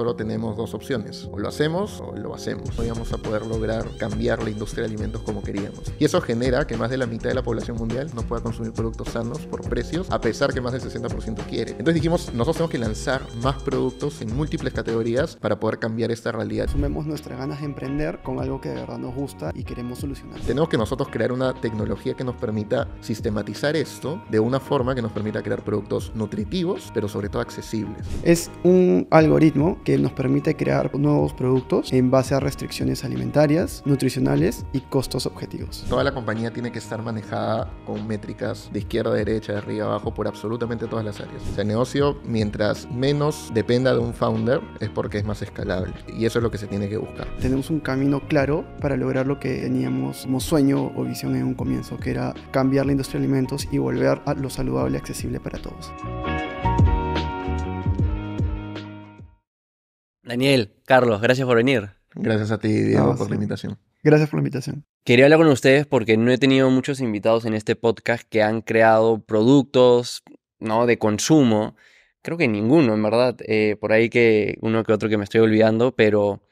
Solo tenemos dos opciones, o lo hacemos o lo hacemos. No vamos a poder lograr cambiar la industria de alimentos como queríamos. Y eso genera que más de la mitad de la población mundial no pueda consumir productos sanos por precios, a pesar que más del 60% quiere. Entonces dijimos, nosotros tenemos que lanzar más productos en múltiples categorías para poder cambiar esta realidad. Sumemos nuestras ganas de emprender con algo que de verdad nos gusta y queremos solucionar. Tenemos que nosotros crear una tecnología que nos permita sistematizar esto de una forma que nos permita crear productos nutritivos, pero sobre todo accesibles. Es un algoritmo que nos permite crear nuevos productos en base a restricciones alimentarias, nutricionales y costos objetivos. Toda la compañía tiene que estar manejada con métricas de izquierda a derecha, de arriba abajo, por absolutamente todas las áreas. el negocio, mientras menos dependa de un founder, es porque es más escalable. Y eso es lo que se tiene que buscar. Tenemos un camino claro para lograr lo que teníamos como sueño o visión en un comienzo, que era cambiar la industria de alimentos y volver a lo saludable y accesible para todos. Daniel, Carlos, gracias por venir. Gracias a ti, Diego, por la invitación. Gracias por la invitación. Quería hablar con ustedes porque no he tenido muchos invitados en este podcast que han creado productos ¿no? de consumo. Creo que ninguno, en verdad. Eh, por ahí que uno que otro que me estoy olvidando, pero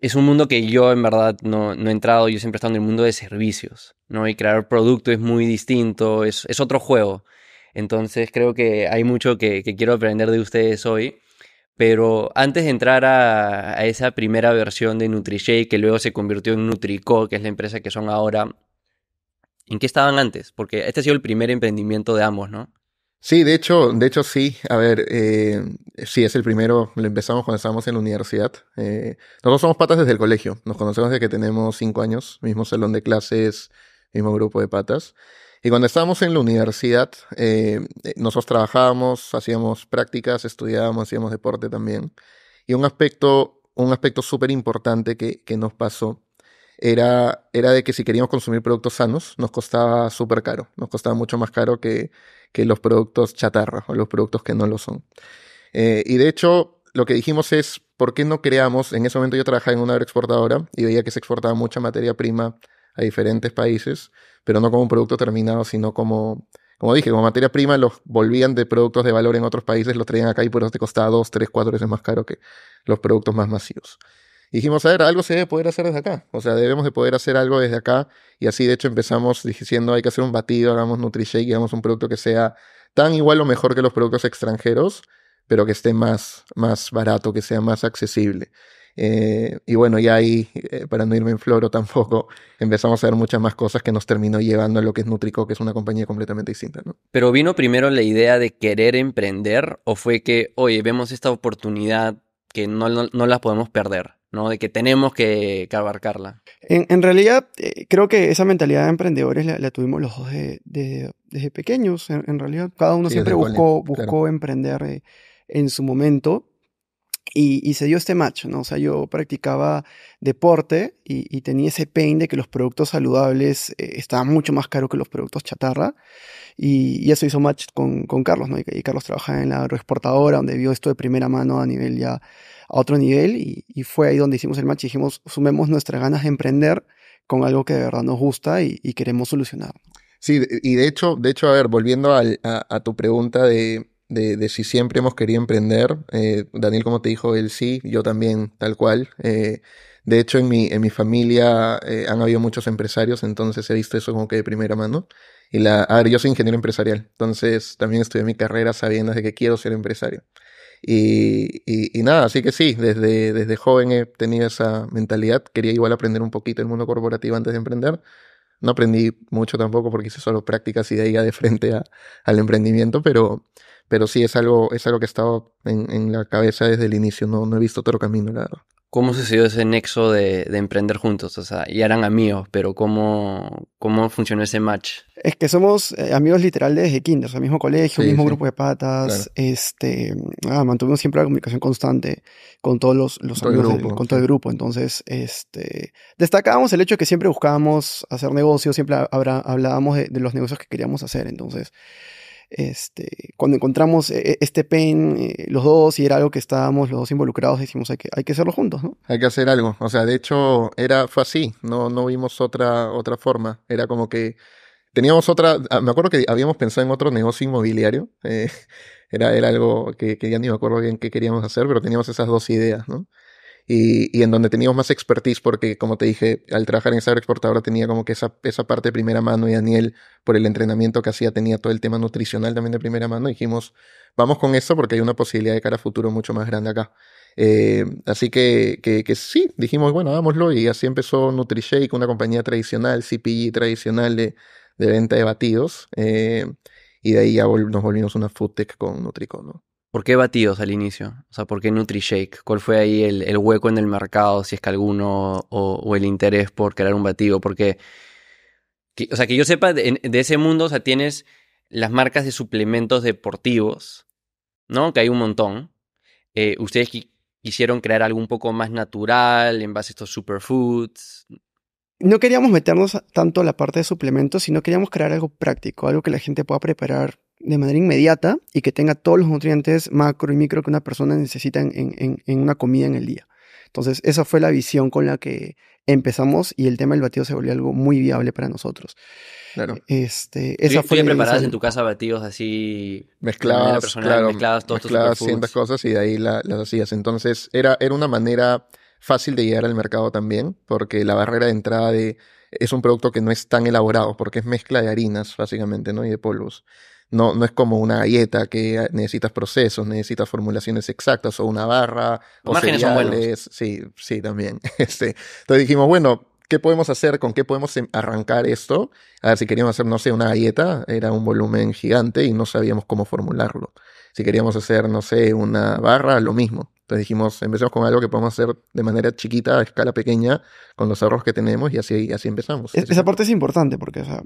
es un mundo que yo en verdad no, he entrado. Yo siempre he estado en el mundo de servicios, ¿no? Y crear producto es muy distinto, es, otro juego. Entonces creo que hay mucho que quiero aprender de ustedes hoy. Pero antes de entrar a, esa primera versión de NutriShake, que luego se convirtió en Nutrico, que es la empresa que son ahora, ¿en qué estaban antes? Porque este ha sido el primer emprendimiento de ambos, ¿no? Sí, de hecho, de hecho sí. A ver, eh, sí, es el primero. Lo empezamos cuando estábamos en la universidad. Eh, nosotros somos patas desde el colegio. Nos conocemos desde que tenemos cinco años. Mismo salón de clases, mismo grupo de patas. Y cuando estábamos en la universidad, eh, nosotros trabajábamos, hacíamos prácticas, estudiábamos, hacíamos deporte también. Y un aspecto, un aspecto súper importante que, que, nos pasó era, era de que si queríamos consumir productos sanos, nos costaba súper caro. Nos costaba mucho más caro que, que los productos chatarra o los productos que no lo son. Eh, y de hecho, lo que dijimos es, ¿por qué no creamos? En ese momento yo trabajaba en una agroexportadora y veía que se exportaba mucha materia prima a diferentes países pero no como un producto terminado, sino como, como dije, como materia prima, los volvían de productos de valor en otros países, los traían acá y por eso te costaba dos, tres, cuatro veces más caro que los productos más masivos. dijimos, a ver, algo se debe poder hacer desde acá. O sea, debemos de poder hacer algo desde acá. Y así, de hecho, empezamos diciendo, hay que hacer un batido, hagamos NutriShake, hagamos un producto que sea tan igual o mejor que los productos extranjeros, pero que esté más, más barato, que sea más accesible. Eh, y bueno, ya ahí, eh, para no irme en floro tampoco, empezamos a ver muchas más cosas que nos terminó llevando a lo que es Nutrico, que es una compañía completamente distinta, Pero vino primero la idea de querer emprender o fue que, oye, vemos esta oportunidad que no, no, la podemos perder, ¿no? De que tenemos que, abarcarla. En, realidad, eh, creo que esa mentalidad de emprendedores la, tuvimos los dos desde pequeños. En, realidad, cada uno siempre buscó, buscó emprender en su momento y, se dio este match, ¿no? O sea, yo practicaba deporte y, tenía ese pain de que los productos saludables eh, estaban mucho más caros que los productos chatarra. Y, eso hizo match con, con Carlos, ¿no? Y, Carlos trabaja en la agroexportadora, donde vio esto de primera mano a nivel ya, a otro nivel. Y, fue ahí donde hicimos el match y dijimos, sumemos nuestras ganas de emprender con algo que de verdad nos gusta y, queremos solucionar. Sí, y de hecho, de hecho, a ver, volviendo a tu pregunta de de, si siempre hemos querido emprender. Eh, Daniel, como te dijo, él sí, yo también, tal cual. Eh, de hecho, en mi, familia eh, han habido muchos empresarios, entonces he visto eso como que de primera mano. Y la, a ver, yo soy ingeniero empresarial, entonces también estudié mi carrera sabiendo de que quiero ser empresario. Y, y, nada, así que sí, desde, desde joven he tenido esa mentalidad. Quería igual aprender un poquito el mundo corporativo antes de emprender. No aprendí mucho tampoco porque hice solo prácticas y de ahí ya de frente al emprendimiento, pero, pero sí es algo, es algo que estaba estado en, en, la cabeza desde el inicio, no, no he visto otro camino, la verdad. ¿Cómo sucedió ese nexo de, de, emprender juntos? O sea, ya eran amigos, pero ¿cómo, cómo funcionó ese match? Es que somos eh, amigos literal desde kinder, o sea, mismo colegio, mismo grupo de patas, este, ah, mantuvimos siempre la comunicación constante con todos los, los amigos, con todo el grupo. Entonces, este, destacábamos el hecho de que siempre buscábamos hacer negocios, siempre hablábamos de los negocios que queríamos hacer. Entonces, este, cuando encontramos eh, este pen, eh, los dos, y era algo que estábamos los dos involucrados, decimos hay que, hay que hacerlo juntos, ¿no? Hay que hacer algo. O sea, de hecho, era, fue así, no, no vimos otra, otra forma. Era como que teníamos otra, ah, me acuerdo que habíamos pensado en otro negocio inmobiliario. Eh, era, era algo que, que, ya ni me acuerdo bien qué queríamos hacer, pero teníamos esas dos ideas, ¿no? y, en donde teníamos más expertise porque, como te dije, al trabajar en esa exportadora tenía como que esa, esa parte de primera mano y Daniel, por el entrenamiento que hacía, tenía todo el tema nutricional también de primera mano. Dijimos, vamos con eso porque hay una posibilidad de cara a futuro mucho más grande acá. Eh, así que, que, sí, dijimos, bueno, vámoslo. y así empezó NutriShake, una compañía tradicional, CPG e tradicional de, venta de batidos. Eh, y de ahí ya nos volvimos una food con Nutricon, ¿no? ¿Por qué batidos al inicio? O sea, ¿por qué NutriShake? ¿Cuál fue ahí el, hueco en el mercado, si es que alguno, o, el interés por crear un batido? Porque, o sea, que yo sepa, de, ese mundo, o sea, tienes las marcas de suplementos deportivos, ¿no? Que hay un montón. Eh, ustedes quisieron crear algo un poco más natural en base a estos superfoods. No queríamos meternos tanto a la parte de suplementos, sino queríamos crear algo práctico, algo que la gente pueda preparar de manera inmediata y que tenga todos los nutrientes macro y micro que una persona necesita en, en, una comida en el día. Entonces, esa fue la visión con la que empezamos y el tema del batido se volvió algo muy viable para nosotros. Claro. Este, esa fue en tu casa batidos así mezclados, claro, mezclados todos cosas y de ahí las hacías. Entonces, era, era una manera fácil de llegar al mercado también, porque la barrera de entrada de, es un producto que no es tan elaborado, porque es mezcla de harinas, básicamente, ¿no? Y de polvos. No, no es como una galleta que necesitas procesos, necesitas formulaciones exactas o una barra. o márgenes Sí, sí, también. Este, entonces dijimos, bueno, ¿qué podemos hacer? ¿Con qué podemos em, arrancar esto? A ver, si queríamos hacer, no sé, una galleta, era un volumen gigante y no sabíamos cómo formularlo. Si queríamos hacer, no sé, una barra, lo mismo. Entonces dijimos, empecemos con algo que podemos hacer de manera chiquita, a escala pequeña, con los ahorros que tenemos y así, así empezamos. esa parte es importante porque, o sea,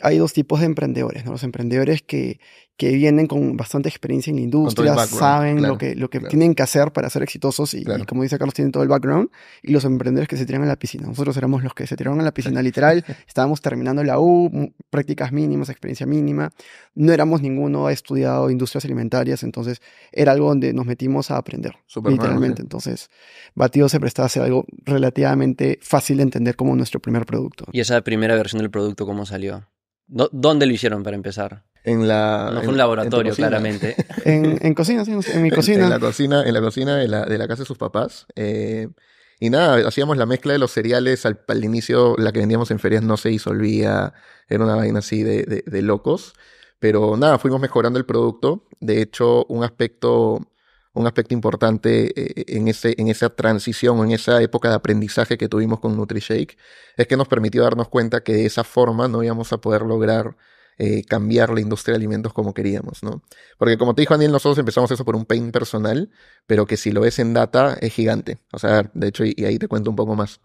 hay, dos tipos de emprendedores, ¿no? Los emprendedores que, vienen con bastante experiencia en la industria, saben lo que, tienen que hacer para ser exitosos y, como dice Carlos, tienen todo el background. Y los emprendedores que se tiran a la piscina. Nosotros éramos los que se tiraron a la piscina, literal. Estábamos terminando la U, prácticas mínimas, experiencia mínima. No éramos ninguno ha estudiado industrias alimentarias, entonces era algo donde nos metimos a aprender, literalmente. Entonces, Batido se prestaba a ser algo relativamente fácil de entender como nuestro primer producto. ¿Y esa primera versión del producto cómo salió? ¿Dónde lo hicieron para empezar? En la, no fue un laboratorio, claramente. en, en, cocina, en mi cocina. En, la cocina, en la cocina de la, casa de sus papás. Eh, y nada, hacíamos la mezcla de los cereales. Al, inicio, la que vendíamos en ferias no se disolvía. Era una vaina así de locos. Pero nada, fuimos mejorando el producto. De hecho, un aspecto un aspecto importante eh, en, esa transición, en esa época de aprendizaje que tuvimos con NutriShake, es que nos permitió darnos cuenta que de esa forma no íbamos a poder lograr eh, cambiar la industria de alimentos como queríamos, ¿no? Porque como te dijo Daniel, nosotros empezamos eso por un pain personal, pero que si lo ves en data es gigante. O sea, de hecho, y, ahí te cuento un poco más.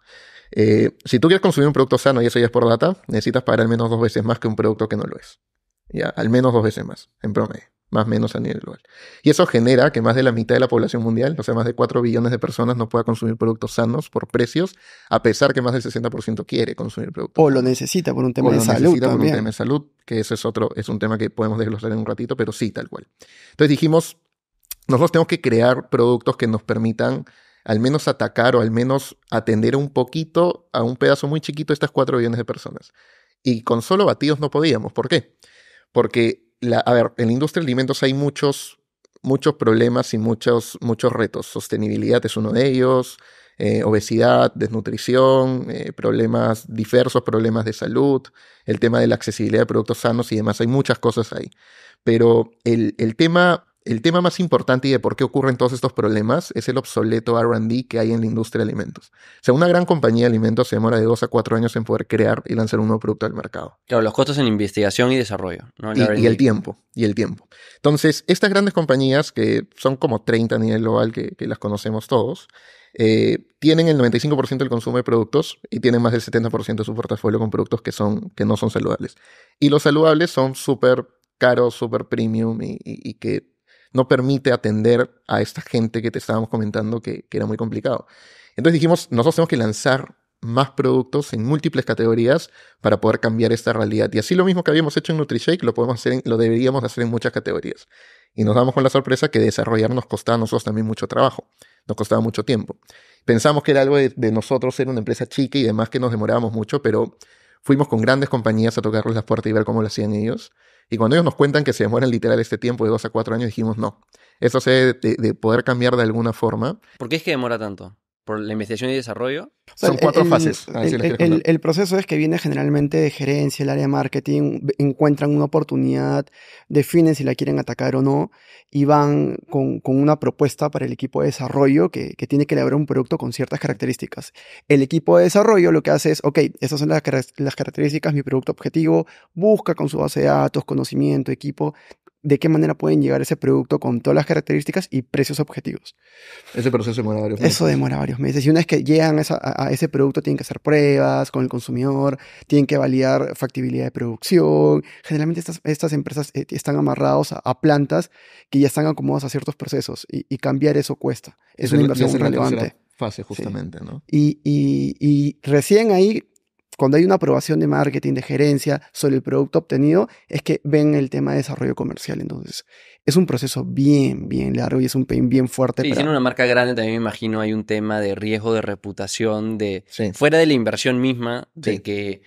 Eh, si tú quieres consumir un producto sano y eso ya es por data, necesitas pagar al menos dos veces más que un producto que no lo es. Ya, al menos dos veces más, en promedio más o menos a nivel global. Y eso genera que más de la mitad de la población mundial, o sea, más de 4 billones de personas, no pueda consumir productos sanos por precios, a pesar que más del 60% quiere consumir productos. O lo necesita por un tema de lo salud. Necesita también. por un tema de salud, que eso es otro, es un tema que podemos desglosar en un ratito, pero sí, tal cual. Entonces dijimos, nosotros tenemos que crear productos que nos permitan al menos atacar o al menos atender un poquito a un pedazo muy chiquito de estas 4 billones de personas. Y con solo batidos no podíamos. ¿Por qué? Porque a ver, en la industria de alimentos hay muchos, muchos problemas y muchos, muchos retos. Sostenibilidad es uno de ellos, eh, obesidad, desnutrición, eh, problemas diversos, problemas de salud, el tema de la accesibilidad de productos sanos y demás. Hay muchas cosas ahí. Pero el, el tema el tema más importante y de por qué ocurren todos estos problemas es el obsoleto RD que hay en la industria de alimentos. O sea, una gran compañía de alimentos se demora de dos a cuatro años en poder crear y lanzar un nuevo producto al mercado. Claro, los costos en investigación y desarrollo. Y, el tiempo, y el tiempo. Entonces, estas grandes compañías, que son como 30 a nivel global, que, las conocemos todos, eh, tienen el 95% del consumo de productos y tienen más del 70% de su portafolio con productos que, son, que no son saludables. Y los saludables son súper caros, súper premium y que no permite atender a esta gente que te estábamos comentando que, era muy complicado. Entonces dijimos, nosotros tenemos que lanzar más productos en múltiples categorías para poder cambiar esta realidad. Y así lo mismo que habíamos hecho en NutriShake, lo, podemos hacer lo deberíamos hacer en muchas categorías. Y nos damos con la sorpresa que desarrollar nos costaba a nosotros también mucho trabajo, nos costaba mucho tiempo. Pensamos que era algo de, nosotros ser una empresa chica y demás que nos demorábamos mucho, pero fuimos con grandes compañías a tocarles las puertas y ver cómo lo hacían ellos. Y cuando ellos nos cuentan que se demoran literal este tiempo de dos a cuatro años, dijimos no. Eso se debe poder cambiar de alguna forma. ¿Por qué es que demora tanto? por la investigación y desarrollo. Son cuatro fases. el, proceso es que viene generalmente de gerencia, el área de marketing, encuentran una oportunidad, definen si la quieren atacar o no y van con, una propuesta para el equipo de desarrollo que, tiene que elaborar un producto con ciertas características. El equipo de desarrollo lo que hace es, ok, esas son las, las características, mi producto objetivo, busca con su base de datos, conocimiento, equipo, de qué manera pueden llegar ese producto con todas las características y precios objetivos. Ese proceso demora varios meses. Eso demora varios meses. Y una vez que llegan a, ese producto, tienen que hacer pruebas con el consumidor, tienen que validar factibilidad de producción. Generalmente estas, estas empresas eh, están amarradas a, plantas que ya están acomodadas a ciertos procesos y, cambiar eso cuesta. Es, una inversión relevante. Fase justamente, ¿no? Y, y, y recién ahí cuando hay una aprobación de marketing, de gerencia sobre el producto obtenido, es que ven el tema de desarrollo comercial. Entonces, es un proceso bien, bien largo y es un pain bien fuerte. Y Si una marca grande, también me imagino hay un tema de riesgo de reputación, de fuera de la inversión misma, de que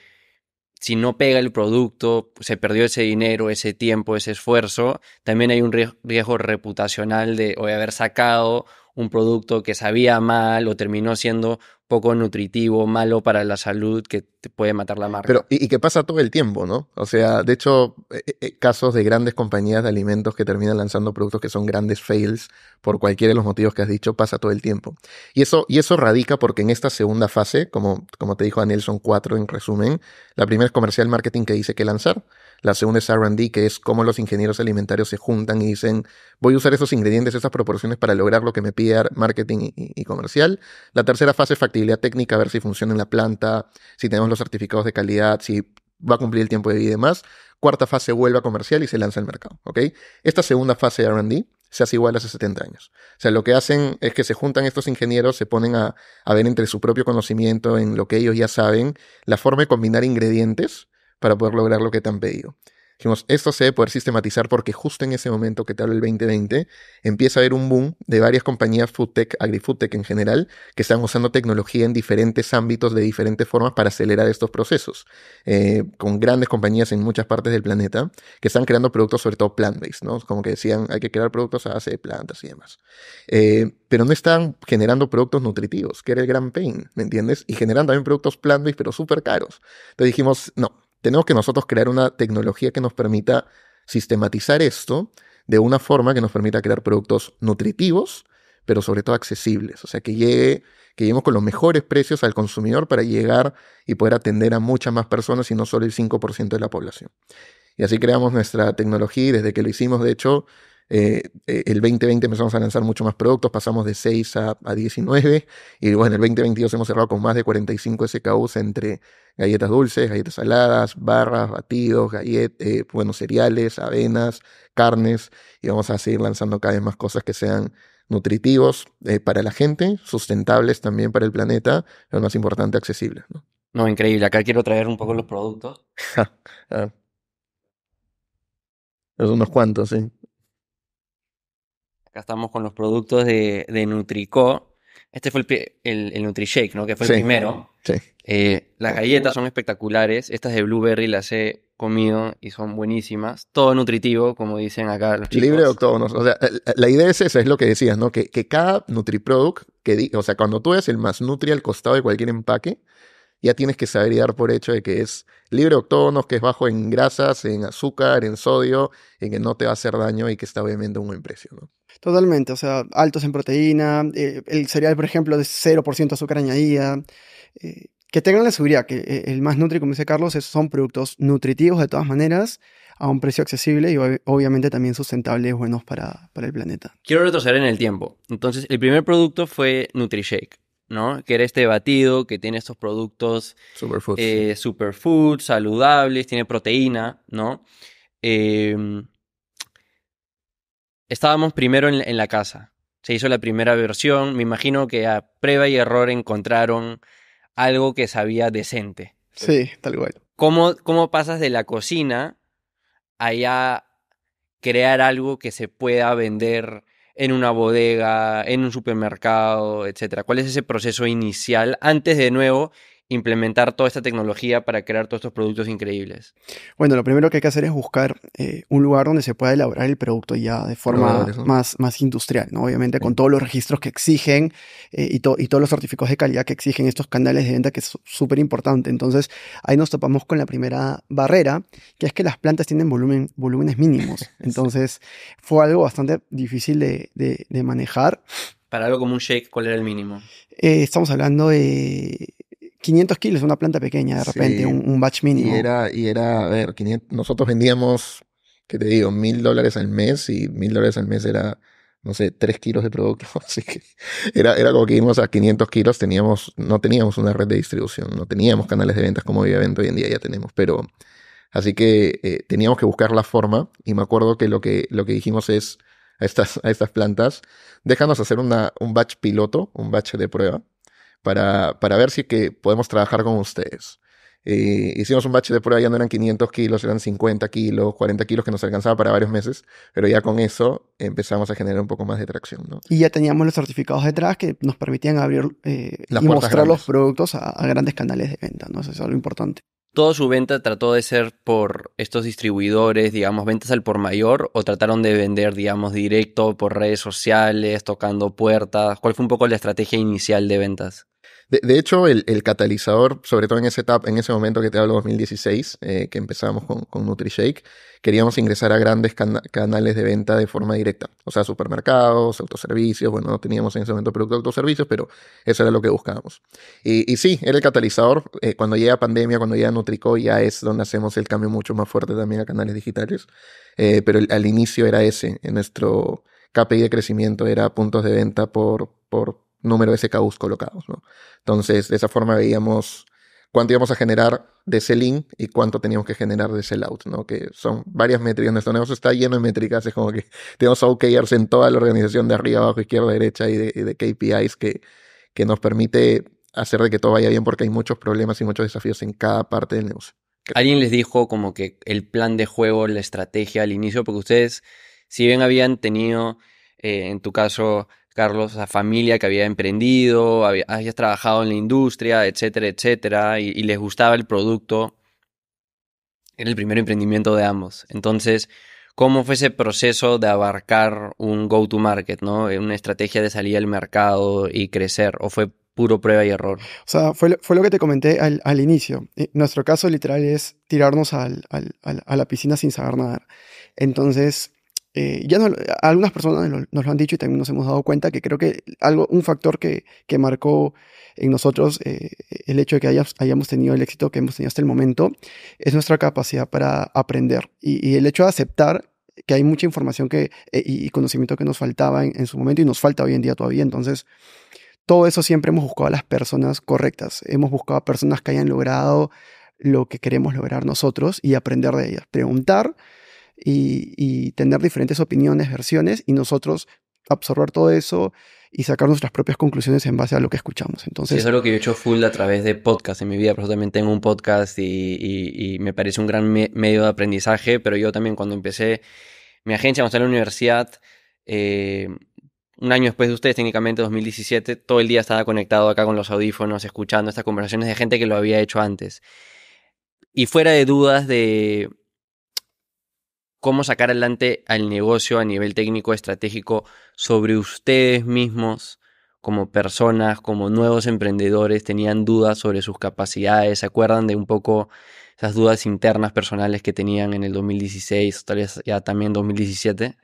si no pega el producto, se perdió ese dinero, ese tiempo, ese esfuerzo. También hay un riesgo reputacional de de haber sacado un producto que sabía mal o terminó siendo poco nutritivo, malo para la salud, que te puede matar la marca. Pero, y, que pasa todo el tiempo, ¿no? O sea, de hecho, eh, eh, eh, casos de grandes compañías de alimentos que terminan lanzando productos que son grandes fails por cualquiera de los motivos que has dicho, pasa todo el tiempo. Y eso, y eso radica porque en esta segunda fase, como, como te dijo Daniel, son cuatro en resumen. La primera es comercial marketing que dice que lanzar. La segunda es RD, que es cómo los ingenieros alimentarios se juntan y dicen, voy a usar esos ingredientes, esas proporciones para lograr lo que me pide marketing y, comercial. La tercera fase es factibilidad técnica, a ver si funciona en la planta, si tenemos los certificados de calidad, si va a cumplir el tiempo de vida y demás. Cuarta fase vuelve a comercial y se lanza al mercado. Esta segunda fase de RD se hace igual hace 70 años. O sea, lo que hacen es que se juntan estos ingenieros, se ponen a, a ver entre su propio conocimiento, en lo que ellos ya saben, la forma de combinar ingredientes para poder lograr lo que te han pedido. Dijimos, esto se debe poder sistematizar porque justo en ese momento, que tal el 2020, empieza a haber un boom de varias compañías foodtech, agrifoodtech en general, que están usando tecnología en diferentes ámbitos de diferentes formas para acelerar estos procesos, eh, con grandes compañías en muchas partes del planeta que están creando productos sobre todo plant-based, ¿no? Como que decían, hay que crear productos a base de plantas y demás. Eh, pero no están generando productos nutritivos, que era el gran pain, ¿me entiendes? Y generando también productos plant-based, pero súper caros. Entonces dijimos, no, tenemos que nosotros crear una tecnología que nos permita sistematizar esto de una forma que nos permita crear productos nutritivos, pero sobre todo accesibles. O sea, que llegue, que lleguemos con los mejores precios al consumidor para llegar y poder atender a muchas más personas y no solo el 5% de la población. Y así creamos nuestra tecnología y desde que lo hicimos, de hecho, eh, eh, el 2020 empezamos a lanzar mucho más productos, pasamos de 6 a, a, 19 y bueno, el 2022 hemos cerrado con más de 45 SKUs entre galletas dulces, galletas saladas, barras, batidos, galletas, eh, bueno, cereales, avenas, carnes y vamos a seguir lanzando cada vez más cosas que sean nutritivos para la gente, sustentables también para el planeta, lo más importante, accesibles. ¿no? increíble. Acá quiero traer un poco los productos. Ah. Es unos cuantos, sí. Acá estamos con los productos de, de Nutrico. Este fue el, el, NutriShake, ¿no? Que fue el primero. Sí. Eh, las galletas son espectaculares. Estas de Blueberry las he comido y son buenísimas. Todo nutritivo, como dicen acá los chicos. Libre de octógonos. O sea, la idea es esa, es lo que decías, ¿no? Que, que cada NutriProduct, que o sea, cuando tú ves el más Nutri al costado de cualquier empaque, ya tienes que saber y dar por hecho de que es libre de octógonos, que es bajo en grasas, en azúcar, en sodio, en que no te va a hacer daño y que está obviamente un buen precio, ¿no? Totalmente, o sea, altos en proteína, eh, el cereal, por ejemplo, de 0% azúcar añadida. Eh, que tengan la seguridad que eh, el más nutri, como dice Carlos, son productos nutritivos de todas maneras, a un precio accesible y obviamente también sustentables, buenos para, para el planeta. Quiero retroceder en el tiempo. Entonces, el primer producto fue NutriShake, ¿no? Que era este batido que tiene estos productos superfoods, superfood, saludables, tiene proteína, ¿no? Eh, estábamos primero en, la casa. Se hizo la primera versión. Me imagino que a prueba y error encontraron algo que sabía decente. Sí, tal cual. ¿Cómo, cómo pasas de la cocina a crear algo que se pueda vender en una bodega, en un supermercado, etcétera? ¿Cuál es ese proceso inicial antes de nuevo implementar toda esta tecnología para crear todos estos productos increíbles? Bueno, lo primero que hay que hacer es buscar eh, un lugar donde se pueda elaborar el producto ya de forma más, más industrial, ¿no? Obviamente con todos los registros que exigen eh, y, todos los certificados de calidad que exigen estos canales de venta, que es súper importante. Entonces, ahí nos topamos con la primera barrera, que es que las plantas tienen volumen, volúmenes mínimos. Entonces, fue algo bastante difícil de, manejar. Para algo como un shake, ¿cuál era el mínimo? Eh, estamos hablando de 500 kilos, una planta pequeña de repente, un, batch mínimo. Y era, y era a ver, 500, nosotros vendíamos, ¿qué te digo? Mil dólares al mes y mil dólares al mes era, no sé, tres kilos de producto. Así que era, era como que íbamos a 500 kilos, teníamos, no teníamos una red de distribución, no teníamos canales de ventas como evento hoy en día ya tenemos, pero así que eh, teníamos que buscar la forma y me acuerdo que lo que, lo que dijimos es a estas, a estas plantas, déjanos hacer una, un batch piloto, un batch de prueba para, ver si que podemos trabajar con ustedes. Eh, hicimos un bache de prueba, ya no eran 500 kilos, eran 50 kilos, 40 kilos que nos alcanzaba para varios meses, pero ya con eso empezamos a generar un poco más de tracción. Y ya teníamos los certificados detrás que nos permitían abrir eh, y mostrar los productos a, grandes canales de venta, ¿no? Eso es lo importante toda su venta trató de ser por estos distribuidores, digamos, ventas al por mayor, o trataron de vender, digamos, directo por redes sociales, tocando puertas? ¿Cuál fue un poco la estrategia inicial de ventas? De, hecho, el, catalizador, sobre todo en ese, etapa, en ese momento que te hablo, 2016, eh, que empezamos con, NutriShake, queríamos ingresar a grandes canales de venta de forma directa. O sea, supermercados, autoservicios. Bueno, no teníamos en ese momento producto de autoservicios, pero eso era lo que buscábamos. Y, sí, era el catalizador. Eh, cuando llega pandemia, cuando llega Nutrico, ya es donde hacemos el cambio mucho más fuerte también a canales digitales. Eh, pero al inicio era ese. En nuestro KPI de crecimiento era puntos de venta por, por número de SKUs colocados. ¿no? Entonces, de esa forma veíamos cuánto íbamos a generar de sell-in y cuánto teníamos que generar de sell-out, ¿no? Que son varias métricas. Nuestro negocio está lleno de métricas. Es como que tenemos OKRs en toda la organización de arriba, abajo, izquierda, derecha y de, KPIs que, que nos permite hacer de que todo vaya bien porque hay muchos problemas y muchos desafíos en cada parte del negocio. Alguien les dijo como que el plan de juego, la estrategia al inicio, porque ustedes, si bien habían tenido, eh, en tu caso, Carlos, a familia que había emprendido, había, habías trabajado en la industria, etcétera, etcétera, y, les gustaba el producto. Era el primer emprendimiento de ambos. Entonces, ¿cómo fue ese proceso de abarcar un go-to-market, ¿no? Eh, una estrategia de salir al mercado y crecer, o fue puro prueba y error. O sea, fue, lo, que te comenté al, inicio. Eh, nuestro caso literal es tirarnos a la piscina sin saber nadar. Entonces, eh, ya algunas personas nos, lo han dicho y también nos hemos dado cuenta que creo que algo, un factor que, marcó en nosotros eh, el hecho de que hayamos tenido el éxito que hemos tenido hasta el momento es nuestra capacidad para aprender y, el hecho de aceptar que hay mucha información eh, y conocimiento que nos faltaba en, en, su momento y nos falta hoy en día todavía. Entonces, todo eso siempre hemos buscado a las personas correctas. Hemos buscado a personas que hayan logrado lo que queremos lograr nosotros y aprender de ellas. Preguntar y, tener diferentes opiniones, versiones, y nosotros absorber todo eso y sacar nuestras propias conclusiones en base a lo que escuchamos. Entonces, es lo que yo he hecho full a través de podcast en mi vida. pero también tengo un podcast y, me parece un gran medio de aprendizaje. Pero yo también cuando empecé mi agencia, cuando estaba en la universidad, eh, un año después de ustedes, técnicamente 2017, todo el día estaba conectado acá con los audífonos, escuchando estas conversaciones de gente que lo había hecho antes. Y fuera de dudas de, cómo sacar adelante al negocio a nivel técnico estratégico sobre ustedes mismos como personas, como nuevos emprendedores, tenían dudas sobre sus capacidades, se acuerdan de un poco esas dudas internas personales que tenían en el 2016, tal vez ya también 2017.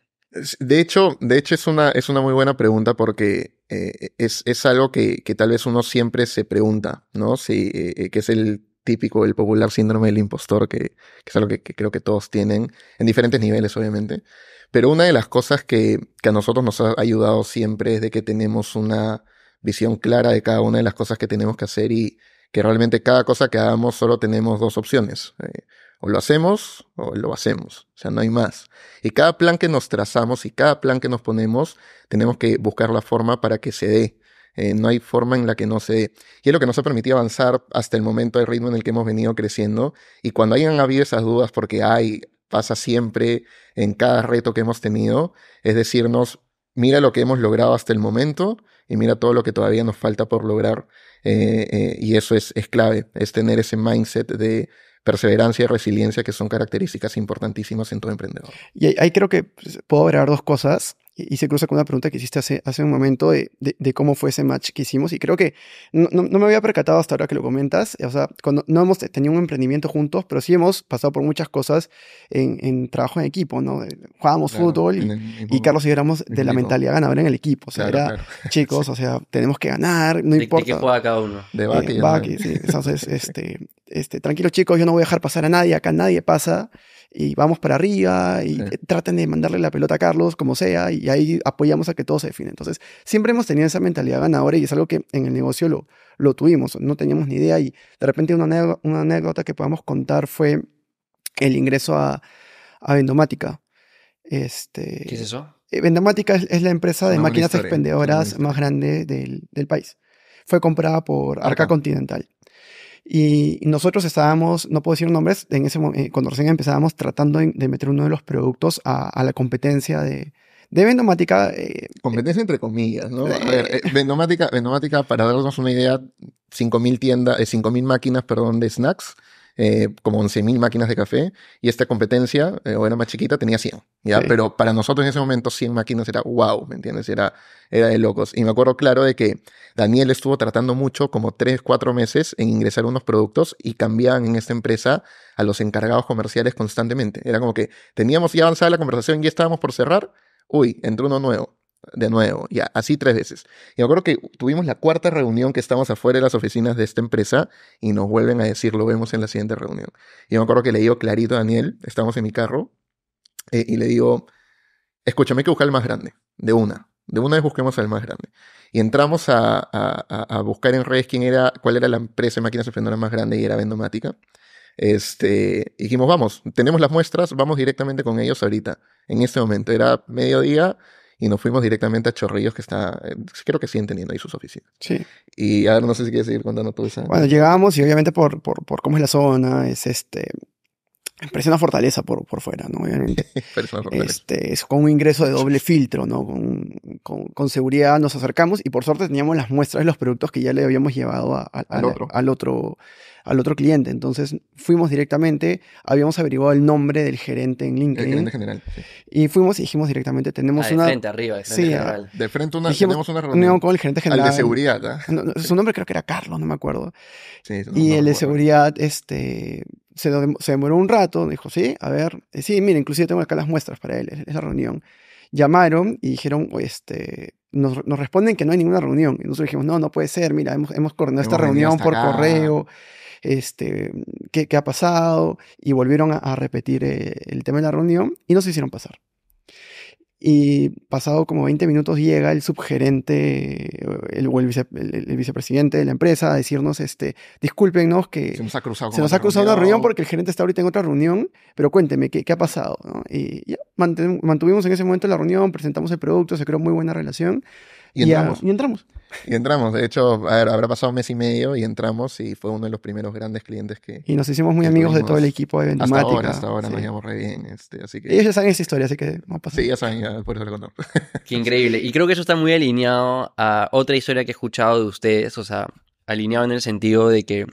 De hecho, de hecho es una, es una muy buena pregunta porque eh, es, algo que, tal vez uno siempre se pregunta, ¿no? Si, eh, eh, es el típico, el popular síndrome del impostor, que, es algo que, creo que todos tienen, en diferentes niveles, obviamente. Pero una de las cosas que, a nosotros nos ha ayudado siempre es de que tenemos una visión clara de cada una de las cosas que tenemos que hacer y que realmente cada cosa que hagamos solo tenemos dos opciones. Eh, o lo hacemos o lo hacemos. O sea, no hay más. Y cada plan que nos trazamos y cada plan que nos ponemos, tenemos que buscar la forma para que se dé. Eh, no hay forma en la que no se... Y es lo que nos ha permitido avanzar hasta el momento, el ritmo en el que hemos venido creciendo. Y cuando hayan habido esas dudas, porque hay, pasa siempre en cada reto que hemos tenido, es decirnos, mira lo que hemos logrado hasta el momento y mira todo lo que todavía nos falta por lograr. Eh, eh, y eso es, clave, es tener ese mindset de perseverancia y resiliencia que son características importantísimas en todo emprendedor. Y ahí creo que pues, puedo agregar dos cosas y, se cruza con una pregunta que hiciste hace, hace un momento de, cómo fue ese match que hicimos. Y creo que no, no, me había percatado hasta ahora que lo comentas. Eh, o sea, cuando, no hemos tenido un emprendimiento juntos, pero sí hemos pasado por muchas cosas en, en trabajo en equipo, ¿no? Eh, jugábamos fútbol y, Carlos y yo éramos de la mentalidad ganadora en el equipo. O sea, era, chicos, o sea, tenemos que ganar, no importa. Y qué juega cada uno? De Baki. Eh, este, este, tranquilos chicos, yo no voy a dejar pasar a nadie, acá nadie pasa y vamos para arriba y eh, traten de mandarle la pelota a Carlos, como sea, y ahí apoyamos a que todo se define. Entonces, siempre hemos tenido esa mentalidad ganadora y es algo que en el negocio lo, lo tuvimos, no teníamos ni idea y de repente una, anécdota que podamos contar fue el ingreso a, Vendomática. Este, ¿Qué es eso? Eh, Vendomática es, la empresa de máquinas expendedoras más grande del, país. Fue comprada por Arca. Continental. Y nosotros estábamos, no puedo decir nombres, en ese momento, eh, cuando recién empezábamos tratando de meter uno de los productos a, la competencia de, de Vendomática. Eh, competencia entre comillas, ¿no? A ver, Vendomática, eh, Vendomática, para darnos una idea, 5.000 tiendas, 5.000 máquinas, perdón, de snacks. Eh, como 11.000 máquinas de café y esta competencia, eh, o era más chiquita, tenía 100, ¿ya? Pero para nosotros en ese momento 100 máquinas era wow, ¿me entiendes? Era, era de locos. Y me acuerdo claro de que Daniel estuvo tratando mucho, como 3, 4 meses, en ingresar unos productos y cambiaban en esta empresa a los encargados comerciales constantemente. Era como que teníamos ya avanzada la conversación y estábamos por cerrar, uy, entró uno nuevo de nuevo, ya, así tres veces. Y me acuerdo que tuvimos la cuarta reunión que estábamos afuera de las oficinas de esta empresa y nos vuelven a decir, lo vemos en la siguiente reunión. Y me acuerdo que le digo clarito a Daniel, estamos en mi carro, eh, y le digo, escúchame, que buscar el más grande, de una. De una vez busquemos al más grande. Y entramos a, buscar en redes quién era, cuál era la empresa de máquinas más grande y era Vendomática. Este, dijimos, vamos, tenemos las muestras, vamos directamente con ellos ahorita, en este momento. Era mediodía, y nos fuimos directamente a Chorrillos, que está, eh, creo que siguen teniendo ahí sus oficinas. Sí. Y ahora no sé si quieres seguir contando todo esa. Bueno, llegábamos y obviamente por, por, por cómo es la zona, es este, Parece una fortaleza por, por fuera, ¿no? Obviamente. este, es con un ingreso de doble filtro, ¿no? Con, seguridad nos acercamos y por suerte teníamos las muestras de los productos que ya le habíamos llevado al, al, otro al otro cliente. Entonces fuimos directamente, habíamos averiguado el nombre del gerente en LinkedIn. El gerente general. Y fuimos y dijimos directamente, tenemos ah, una... una... De frente arriba, de frente sí, ah, De frente una, una reunión con el gerente general. Al de seguridad. ¿ah? su nombre creo que era Carlos, no me acuerdo. Sí, y el de seguridad, este... Se, demoró un rato, dijo, sí, a ver, eh, sí, mira, inclusive tengo acá las muestras para él, es la reunión. Llamaron y dijeron, este, nos, responden que no hay ninguna reunión. Y nosotros dijimos, no, no puede ser, mira, hemos, hemos coordinado esta reunión por correo este, qué, ha pasado, y volvieron a, repetir eh, el tema de la reunión y no se hicieron pasar. Y pasado como 20 minutos llega el subgerente el, o el, vicepresidente de la empresa a decirnos, este, discúlpenos que se nos ha cruzado, se una reunión porque el gerente está ahorita en otra reunión, pero cuénteme qué, qué ha pasado. Y mantuvimos en ese momento la reunión, presentamos el producto, se creó muy buena relación, y entramos. Y, entramos. De hecho, habrá pasado un mes y medio y entramos y fue uno de los primeros grandes clientes que. Y nos hicimos muy amigos de todo el equipo de Ventimática. Hasta ahora, hasta ahora nos llevamos re bien. Este, Ellos ya saben esa historia, así que no pasa. Sí, ya saben, ya, por eso lo contamos. Qué increíble. Y creo que eso está muy alineado a otra historia que he escuchado de ustedes. O sea, alineado en el sentido de que,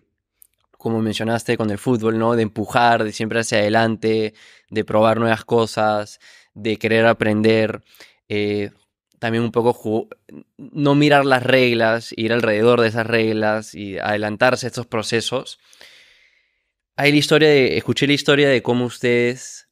como mencionaste con el fútbol, ¿no? De empujar, de siempre hacia adelante, de probar nuevas cosas, de querer aprender. Eh, también un poco no mirar las reglas, ir alrededor de esas reglas y adelantarse a estos procesos. Hay la historia de, escuché la historia de cómo ustedes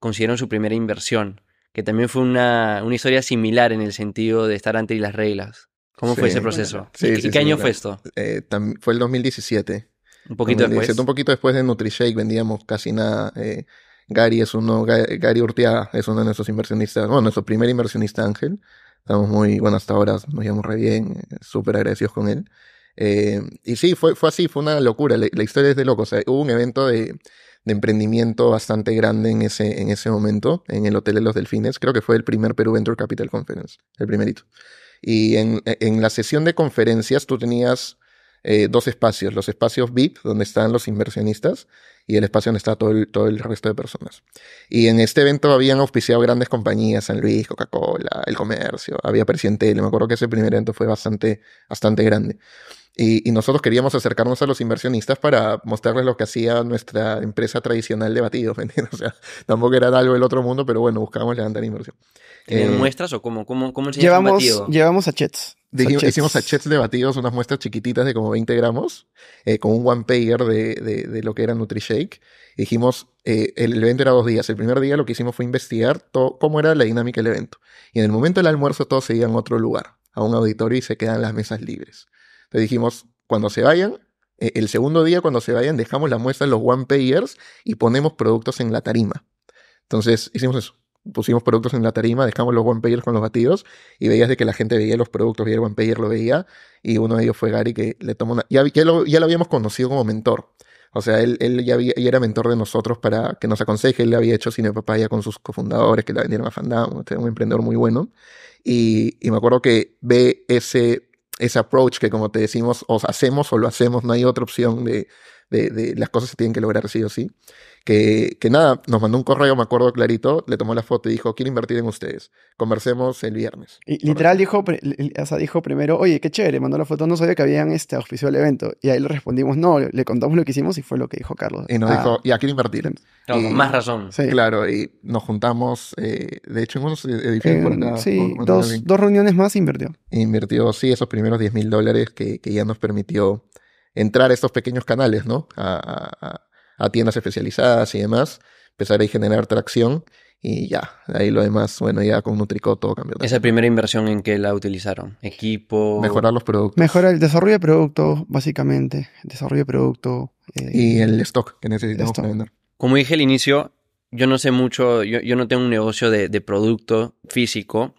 consiguieron su primera inversión, que también fue una, historia similar en el sentido de estar ante las reglas. ¿Cómo fue ese proceso? ¿Y, qué año fue esto? Eh, fue el 2017. Un poquito después. Un poquito después de NutriShake vendíamos casi nada. Eh, Gary es uno, Gary Urtea es uno de nuestros inversionistas, bueno, nuestro primer inversionista ángel. Estamos muy, bueno, hasta ahora nos llevamos re bien, súper agradecidos con él. Eh, y sí, fue, fue así, fue una locura. La, historia es de loco. hubo un evento de, emprendimiento bastante grande en ese, en ese momento, en el Hotel de los Delfines. Creo que fue el primer Perú Venture Capital Conference, el primerito. Y en, en la sesión de conferencias tú tenías eh, dos espacios, los espacios VIP, donde están los inversionistas, y el espacio donde está todo el, todo el resto de personas. Y en este evento habían auspiciado grandes compañías, San Luis, Coca-Cola, El Comercio, había Presidente, me acuerdo que ese primer evento fue bastante, bastante grande. Y, nosotros queríamos acercarnos a los inversionistas para mostrarles lo que hacía nuestra empresa tradicional de batidos. O sea, tampoco era algo del otro mundo, pero bueno, buscábamos levantar inversión. ¿En eh, muestras o cómo? ¿Cómo, cómo llevamos, Llevamos a Chets. Dijimos, hicimos chets de batidos, unas muestras chiquititas de como 20 gramos, eh, con un one payer de, de, lo que era NutriShake. Dijimos, eh, el evento era dos días. El primer día lo que hicimos fue investigar todo, cómo era la dinámica del evento. Y en el momento del almuerzo todos se iban a otro lugar, a un auditorio y se quedan las mesas libres. Entonces dijimos, cuando se vayan, eh, el segundo día cuando se vayan dejamos la muestra en los one payers y ponemos productos en la tarima. Entonces hicimos eso. Pusimos productos en la tarima, dejamos los one payers con los batidos y veías de que la gente veía los productos y el one payer lo veía. Y uno de ellos fue Gary que le tomó una... Ya, ya, lo, habíamos conocido como mentor. O sea, él, ya, era mentor de nosotros para que nos aconseje. Él le había hecho cine papaya con sus cofundadores que la vendieron a Fandam, un emprendedor muy bueno. Y, y, me acuerdo que ve ese ese approach que como te decimos, o hacemos o lo hacemos, no hay otra opción de, de, las cosas se tienen que lograr sí o sí. Que, que nada, nos mandó un correo, me acuerdo clarito, le tomó la foto y dijo, quiero invertir en ustedes, conversemos el viernes. Y literal dijo, o sea, dijo primero, oye, qué chévere, mandó la foto, no sabía que habían este, oficial evento. Y ahí le respondimos, no, le contamos lo que hicimos y fue lo que dijo Carlos. Y nos ah. dijo, ya, quiero invertir. más razón. Claro, y nos juntamos, eh, de hecho, en unos edificios. sí, dos, dos reuniones más invirtió. Invirtió, sí, esos primeros 10 mil dólares que, que ya nos permitió entrar a estos pequeños canales, ¿no? A, tiendas especializadas y demás, empezar a generar tracción y ya, ahí lo demás, bueno, ya con Nutricot todo cambió. Esa primera inversión en que la utilizaron, equipo. Mejorar los productos. Mejorar el desarrollo de producto, básicamente, desarrollo de producto. Eh, y el stock que necesitamos vender. Como dije al inicio, yo no sé mucho, yo, no tengo un negocio de, producto físico.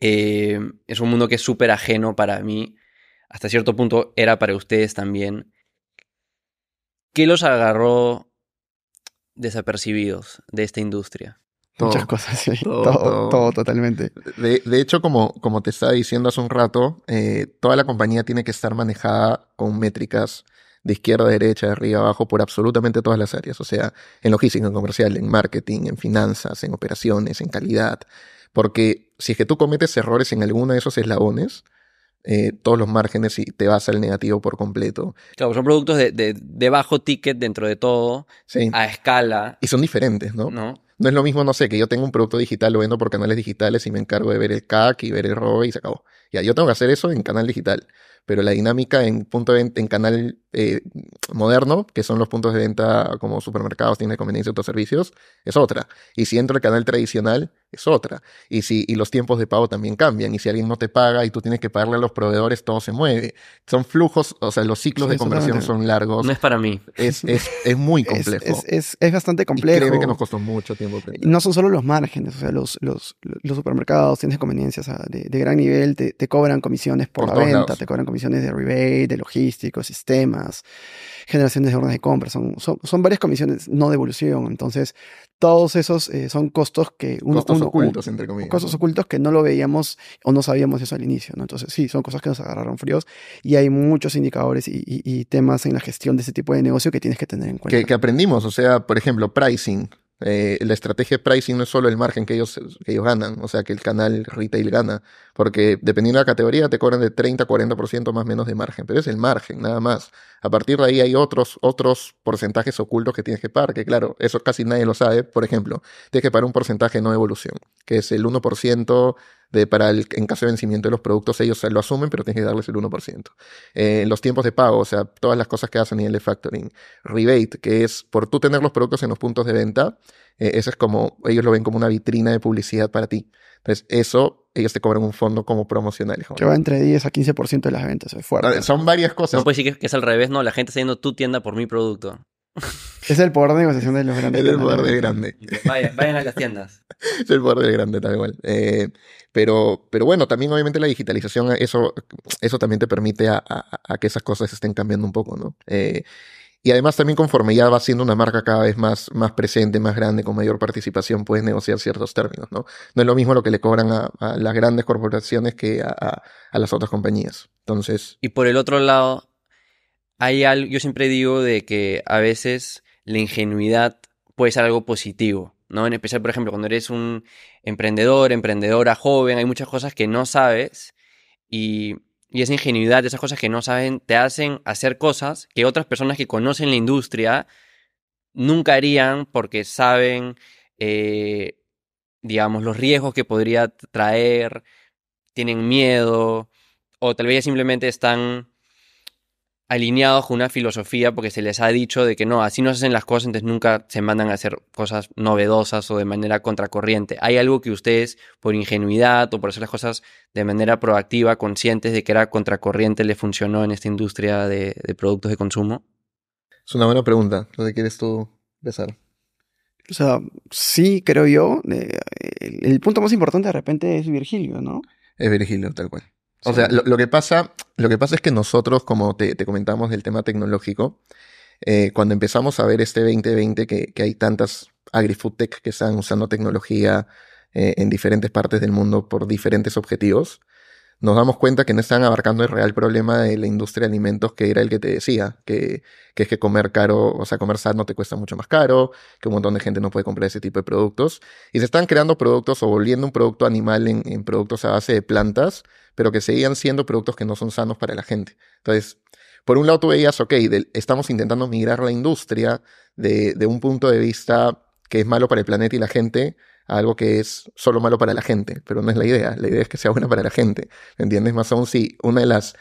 Eh, es un mundo que es súper ajeno para mí hasta cierto punto era para ustedes también, ¿qué los agarró desapercibidos de esta industria? Muchas cosas, sí. Todo, totalmente. De, hecho, como, como te estaba diciendo hace un rato, eh, toda la compañía tiene que estar manejada con métricas de izquierda a derecha, de arriba abajo, por absolutamente todas las áreas. O sea, en logística, en comercial, en marketing, en finanzas, en operaciones, en calidad. Porque si es que tú cometes errores en alguno de esos eslabones, eh, todos los márgenes y te vas al negativo por completo. Claro, son productos de, de, bajo ticket dentro de todo, a escala. Y son diferentes, ¿no? ¿no? No es lo mismo, no sé, que yo tengo un producto digital, lo vendo por canales digitales y me encargo de ver el CAC y ver el ROE y se acabó yo tengo que hacer eso en canal digital, pero la dinámica en punto de venta, en canal eh, moderno, que son los puntos de venta como supermercados, tiendas de conveniencia, servicios es otra. Y si entro al canal tradicional, es otra. Y si los tiempos de pago también cambian. Y si alguien no te paga y tú tienes que pagarle a los proveedores, todo se mueve. Son flujos, o sea, los ciclos de conversión son largos. No es para mí. Es, muy complejo. es, bastante complejo. créeme que nos costó mucho tiempo. No son solo los márgenes, o sea, los, los, supermercados, tiendas conveniencias de, gran nivel te te cobran comisiones por, la venta, te cobran comisiones de rebate, de logísticos, sistemas, generaciones de órdenes de compra. Son, son, varias comisiones no devolución. Entonces, todos esos eh, son costos que uno. ocultos, entre comillas. Costos ocultos que no lo veíamos o no sabíamos eso al inicio. Entonces, sí, son cosas que nos agarraron fríos y hay muchos indicadores y, temas en la gestión de ese tipo de negocio que tienes que tener en cuenta. Que, que aprendimos, o sea, por ejemplo, pricing. Eh, la estrategia de pricing no es solo el margen que ellos, ganan, o sea, que el canal retail gana, porque dependiendo de la categoría te cobran de 30 a 40% más o menos de margen, pero es el margen, nada más. A partir de ahí hay otros, otros porcentajes ocultos que tienes que pagar, que claro, eso casi nadie lo sabe. Por ejemplo, tienes que pagar un porcentaje no evolución, que es el 1% para el, en caso de vencimiento de los productos, ellos lo asumen, pero tienes que darles el 1%. Eh, los tiempos de pago, o sea, todas las cosas que hacen en el de factoring. Rebate, que es por tú tener los productos en los puntos de venta, eh, eso es como, ellos lo ven como una vitrina de publicidad para ti. Entonces, eso ellos te cobran un fondo como promocional. Que va entre 10 a 15% de las ventas, es fuerte. Son varias cosas. No puede decir que es al revés, no, la gente está yendo tu tienda por mi producto. Es el poder de negociación de los grandes. Es el poder del grande. Vayan, vayan, a las tiendas. es el poder del grande, tal cual. Eh, pero, pero bueno, también obviamente la digitalización, eso, eso también te permite a, que esas cosas estén cambiando un poco, ¿no? Eh, y además también conforme ya va siendo una marca cada vez más, más presente, más grande, con mayor participación, puedes negociar ciertos términos, ¿no? No es lo mismo lo que le cobran a, las grandes corporaciones que a, las otras compañías. Entonces... Y por el otro lado, algo, yo siempre digo de que a veces la ingenuidad puede ser algo positivo, ¿no? En especial, por ejemplo, cuando eres un emprendedor, emprendedora joven, hay muchas cosas que no sabes y, y esa ingenuidad, esas cosas que no saben, te hacen hacer cosas que otras personas que conocen la industria nunca harían porque saben, eh, digamos, los riesgos que podría traer, tienen miedo o tal vez simplemente están alineados con una filosofía porque se les ha dicho de que no, así no se hacen las cosas, entonces nunca se mandan a hacer cosas novedosas o de manera contracorriente. Hay algo que ustedes, por ingenuidad o por hacer las cosas de manera proactiva, conscientes de que era contracorriente, le funcionó en esta industria de, productos de consumo? Es una buena pregunta. que quieres tú empezar? O sea, sí creo yo. Eh, el punto más importante de repente es Virgilio, ¿no? Es Virgilio, tal cual. O sea, lo, que pasa, lo que pasa es que nosotros, como te, comentamos del tema tecnológico, eh, cuando empezamos a ver este 2020 que, hay tantas tech que están usando tecnología eh, en diferentes partes del mundo por diferentes objetivos, nos damos cuenta que no están abarcando el real problema de la industria de alimentos, que era el que te decía, que, es que comer caro, o sea, comer sano te cuesta mucho más caro, que un montón de gente no puede comprar ese tipo de productos. Y se están creando productos o volviendo un producto animal en, productos a base de plantas, pero que seguían siendo productos que no son sanos para la gente. Entonces, por un lado tú veías, ok, estamos intentando migrar la industria de, de un punto de vista que es malo para el planeta y la gente algo que es solo malo para la gente, pero no es la idea, la idea es que sea buena para la gente, ¿entiendes? Más aún si una de las...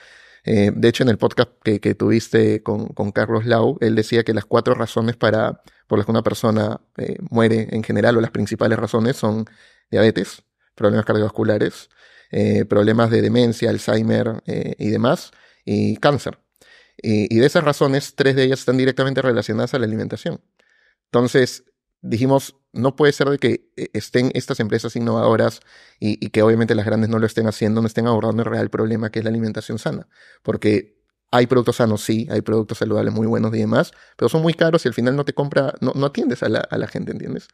Eh, de hecho, en el podcast que, tuviste con, Carlos Lau, él decía que las cuatro razones para, por las que una persona eh, muere en general, o las principales razones, son diabetes, problemas cardiovasculares, eh, problemas de demencia, Alzheimer y demás, y cáncer. y, de esas razones, tres de ellas están directamente relacionadas a la alimentación. Entonces, dijimos, no puede ser de que eh, estén estas empresas innovadoras y, que obviamente las grandes no lo estén haciendo, no estén abordando el real problema que es la alimentación sana. Porque hay productos sanos, sí, hay productos saludables muy buenos y demás, pero son muy caros y al final no te compra, no, atiendes a la, gente, ¿entiendes?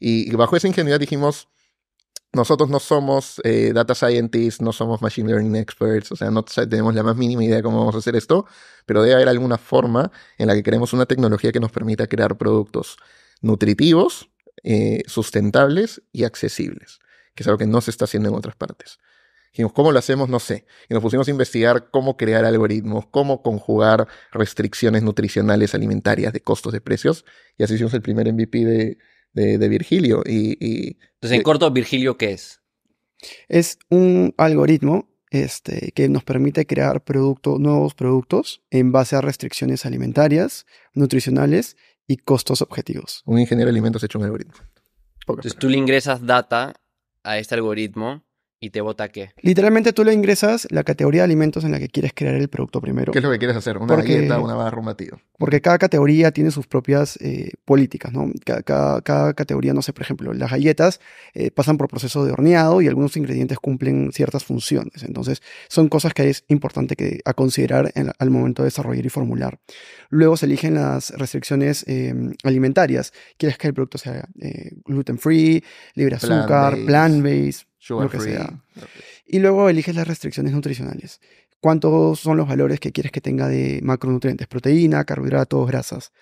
Y, bajo esa ingenuidad dijimos, nosotros no somos eh, data scientists, no somos machine learning experts, o sea, no tenemos la más mínima idea de cómo vamos a hacer esto, pero debe haber alguna forma en la que creemos una tecnología que nos permita crear productos nutritivos, eh, sustentables y accesibles, que es algo que no se está haciendo en otras partes. Dijimos, ¿cómo lo hacemos? No sé. Y nos pusimos a investigar cómo crear algoritmos, cómo conjugar restricciones nutricionales alimentarias de costos de precios. Y así hicimos el primer MVP de, Virgilio. Y, Entonces, en eh, corto, Virgilio, ¿qué es? Es un algoritmo este, que nos permite crear productos, nuevos productos en base a restricciones alimentarias, nutricionales y costos objetivos. Un ingeniero de alimentos hecho un algoritmo. Entonces tú le ingresas data a este algoritmo y te vota qué? Literalmente tú le ingresas la categoría de alimentos en la que quieres crear el producto primero. ¿Qué es lo que quieres hacer? ¿Una porque, galleta, una barra, un batido? Porque cada categoría tiene sus propias eh, políticas, ¿no? Cada, categoría, no sé, por ejemplo, las galletas eh, pasan por proceso de horneado y algunos ingredientes cumplen ciertas funciones. Entonces, son cosas que es importante que, a considerar al momento de desarrollar y formular. Luego se eligen las restricciones em, alimentarias. ¿Quieres que el producto sea eh, gluten free, libre azúcar, plant-based? plant based y luego eliges las restricciones nutricionales. ¿Cuántos son los valores que quieres que tenga de macronutrientes? Proteína, carbohidratos, grasas.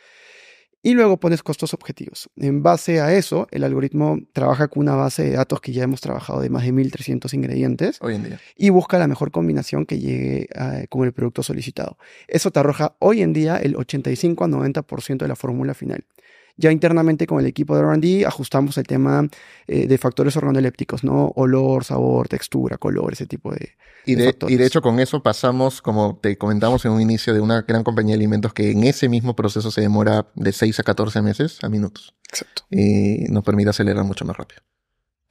Y luego pones costos objetivos. En base a eso, el algoritmo trabaja con una base de datos que ya hemos trabajado de más de 1300 ingredientes. Hoy en día. Y busca la mejor combinación que llegue ah, con el producto solicitado. Eso te arroja hoy en día el 85 a 90% de la fórmula final ya internamente con el equipo de RD ajustamos el tema eh, de factores organolépticos, ¿no? Olor, sabor, textura, color, ese tipo de. Y de, y de hecho, con eso pasamos, como te comentamos en un inicio, de una gran compañía de alimentos que en ese mismo proceso se demora de 6 a 14 meses a minutos. Exacto. Y nos permite acelerar mucho más rápido.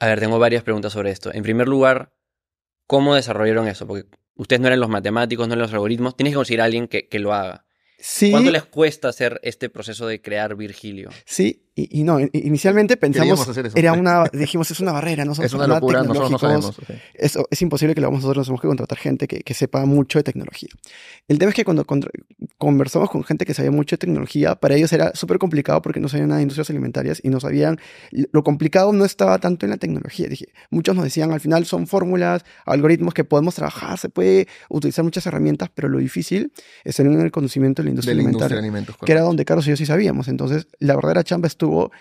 A ver, tengo varias preguntas sobre esto. En primer lugar, ¿cómo desarrollaron eso? Porque ustedes no eran los matemáticos, no eran los algoritmos. Tienes que conseguir a alguien que lo haga. ¿Cuánto les cuesta hacer este proceso de crear Virgilio? Sí, y, no, inicialmente pensamos, era una, dijimos, es una barrera, no es una locura, nosotros no Eso, es imposible que lo hacer, nosotros, tenemos que contratar gente que, sepa mucho de tecnología. El tema es que cuando conversamos con gente que sabía mucho de tecnología, para ellos era súper complicado porque no sabían nada de industrias alimentarias y no sabían, lo complicado no estaba tanto en la tecnología, dije, muchos nos decían, al final son fórmulas, algoritmos que podemos trabajar, se puede utilizar muchas herramientas, pero lo difícil es en el conocimiento de la industria alimentaria, alimentos, que era donde Carlos y yo sí sabíamos, entonces la verdadera chamba es estuvo...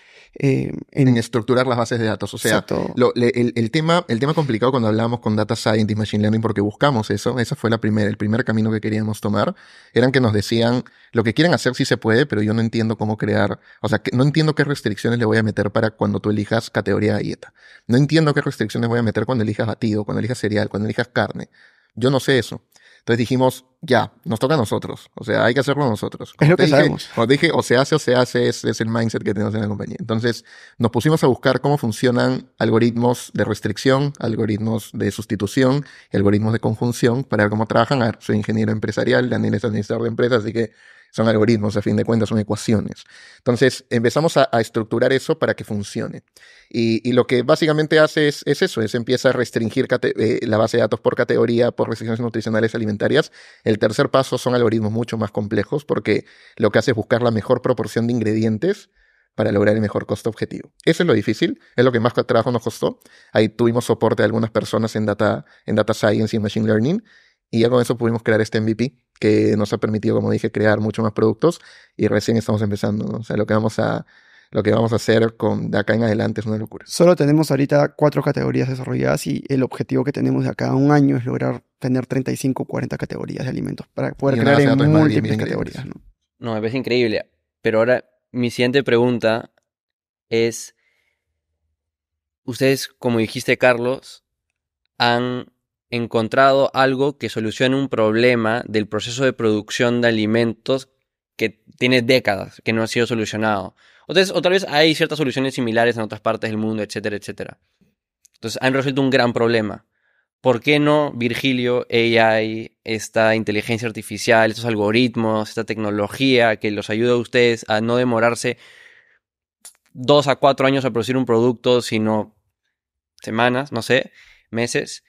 Eh, en, estructurar las bases de datos. O sea, el, tema, el tema complicado cuando hablábamos con Data science y Machine Learning, porque buscamos eso, ese fue la primera, el primer camino que queríamos tomar, eran que nos decían, lo que quieren hacer sí se puede, pero yo no entiendo cómo crear, o sea, que, no entiendo qué restricciones le voy a meter para cuando tú elijas categoría de dieta. No entiendo qué restricciones voy a meter cuando elijas batido, cuando elijas cereal, cuando elijas carne. Yo no sé eso. Entonces dijimos, ya, nos toca a nosotros. O sea, hay que hacerlo nosotros. es lo que sabemos. Como dije, o se hace o se hace, es, es, el mindset que tenemos en la compañía. Entonces, nos pusimos a buscar cómo funcionan algoritmos de restricción, algoritmos de sustitución, algoritmos de conjunción, para ver cómo trabajan. Ah, soy ingeniero empresarial, Daniel es administrador de empresas, así que son algoritmos, a fin de cuentas, son ecuaciones. Entonces, empezamos a, estructurar eso para que funcione. Y, lo que básicamente hace es, es, eso, es empieza a restringir eh, la base de datos por categoría, por restricciones nutricionales alimentarias. El tercer paso son algoritmos mucho más complejos porque lo que hace es buscar la mejor proporción de ingredientes para lograr el mejor costo objetivo. Eso es lo difícil, es lo que más trabajo nos costó. Ahí tuvimos soporte de algunas personas en data, en data science y machine learning y ya con eso pudimos crear este MVP que nos ha permitido, como dije, crear mucho más productos y recién estamos empezando. O sea, lo que vamos a lo que vamos a hacer con, de acá en adelante es una locura. Solo tenemos ahorita cuatro categorías desarrolladas y el objetivo que tenemos de acá a un año es lograr tener 35 o 40 categorías de alimentos para poder crear en múltiples categorías. ¿no? no, me increíble. Pero ahora mi siguiente pregunta es, ustedes, como dijiste Carlos, han encontrado algo que solucione un problema del proceso de producción de alimentos que tiene décadas que no ha sido solucionado. Entonces, o vez hay ciertas soluciones similares en otras partes del mundo, etcétera, etcétera. Entonces, han resuelto un gran problema. ¿Por qué no Virgilio, AI, esta inteligencia artificial, estos algoritmos, esta tecnología que los ayuda a ustedes a no demorarse dos a cuatro años a producir un producto, sino semanas, no sé, meses?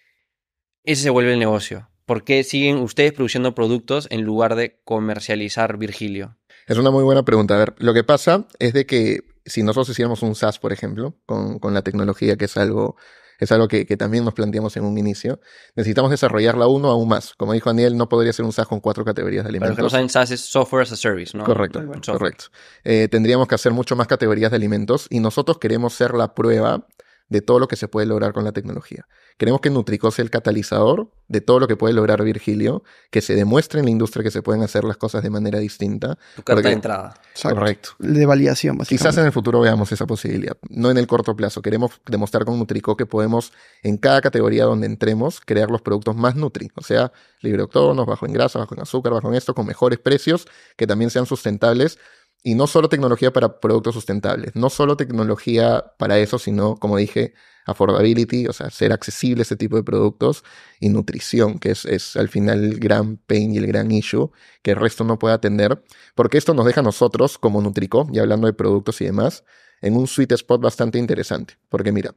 ese se vuelve el negocio. ¿Por qué siguen ustedes produciendo productos en lugar de comercializar Virgilio? Es una muy buena pregunta. A ver, lo que pasa es de que si nosotros hiciéramos un SaaS, por ejemplo, con, la tecnología, que es algo, es algo que, también nos planteamos en un inicio, necesitamos desarrollarla uno aún más. Como dijo Daniel, no podría ser un SaaS con cuatro categorías de alimentos. Pero que SaaS es software as a service, ¿no? Correcto, correcto. Eh, tendríamos que hacer mucho más categorías de alimentos y nosotros queremos ser la prueba de todo lo que se puede lograr con la tecnología. Queremos que Nutrico sea el catalizador de todo lo que puede lograr Virgilio, que se demuestre en la industria que se pueden hacer las cosas de manera distinta. Tu carta de entrada. correcto. De validación, Quizás en el futuro veamos esa posibilidad, no en el corto plazo. Queremos demostrar con Nutrico que podemos, en cada categoría donde entremos, crear los productos más Nutri, o sea, libre de octógonos, bajo en grasa, bajo en azúcar, bajo en esto, con mejores precios, que también sean sustentables y no solo tecnología para productos sustentables, no solo tecnología para eso, sino, como dije, affordability, o sea, ser accesible ese tipo de productos, y nutrición, que es, al final el gran pain y el gran issue que el resto no puede atender, porque esto nos deja a nosotros, como Nutrico, y hablando de productos y demás, en un sweet spot bastante interesante. Porque mira,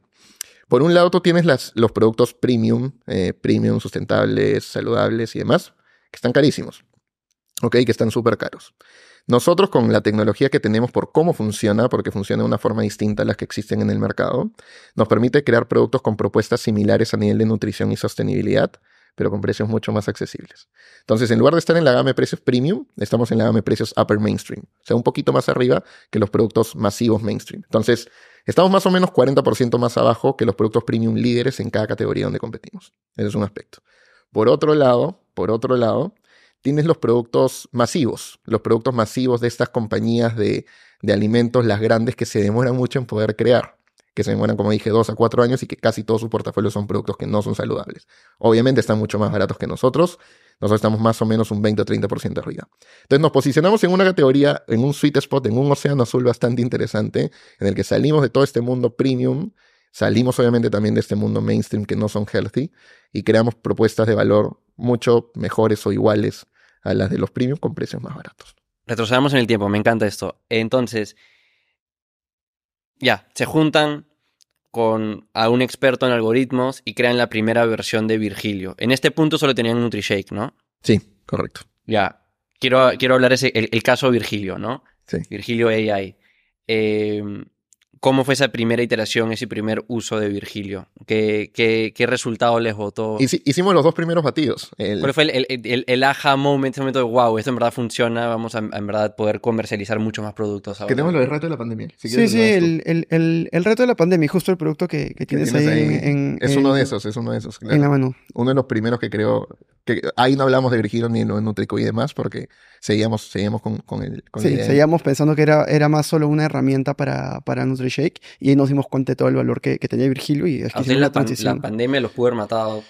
por un lado tú tienes las, los productos premium, eh, premium, sustentables, saludables y demás, que están carísimos, ¿ok? Que están súper caros. Nosotros con la tecnología que tenemos por cómo funciona, porque funciona de una forma distinta a las que existen en el mercado, nos permite crear productos con propuestas similares a nivel de nutrición y sostenibilidad, pero con precios mucho más accesibles. Entonces, en lugar de estar en la gama de precios premium, estamos en la gama de precios upper mainstream, o sea, un poquito más arriba que los productos masivos mainstream. Entonces, estamos más o menos 40% más abajo que los productos premium líderes en cada categoría donde competimos. Ese es un aspecto. Por otro lado, por otro lado, tienes los productos masivos, los productos masivos de estas compañías de, alimentos, las grandes que se demoran mucho en poder crear, que se demoran, como dije, dos a cuatro años y que casi todos sus portafolios son productos que no son saludables. Obviamente están mucho más baratos que nosotros, nosotros estamos más o menos un 20 o 30% arriba. Entonces nos posicionamos en una categoría, en un sweet spot, en un océano azul bastante interesante, en el que salimos de todo este mundo premium, salimos obviamente también de este mundo mainstream que no son healthy y creamos propuestas de valor mucho mejores o iguales a las de los premios con precios más baratos. Retrocedamos en el tiempo, me encanta esto. Entonces, ya, se juntan con a un experto en algoritmos y crean la primera versión de Virgilio. En este punto solo tenían NutriShake, ¿no? Sí, correcto. Ya, quiero, quiero hablar ese, el, caso Virgilio, ¿no? Sí. Virgilio AI. Eh, ¿Cómo fue esa primera iteración, ese primer uso de Virgilio? ¿Qué, qué, resultado les votó? Hicimos los dos primeros batidos. El... fue el, el, el, aha moment, ese momento de wow, esto en verdad funciona, vamos a, en verdad poder comercializar muchos más productos ahora? Que tenemos el reto de la pandemia. sí, sí, el, reto de la pandemia, justo el producto que, tienes, ahí. es uno de esos, es uno de esos. Claro. En la mano. Uno de los primeros que creo que ahí no hablamos de Virgilio ni de Nutrico y demás, porque seguíamos, seguíamos con, el. sí, seguíamos pensando que era, era más solo una herramienta para, para NutriShake y ahí nos dimos cuenta de todo el valor que, tenía Virgilio y es ah, la, pandemia los pudo haber matado.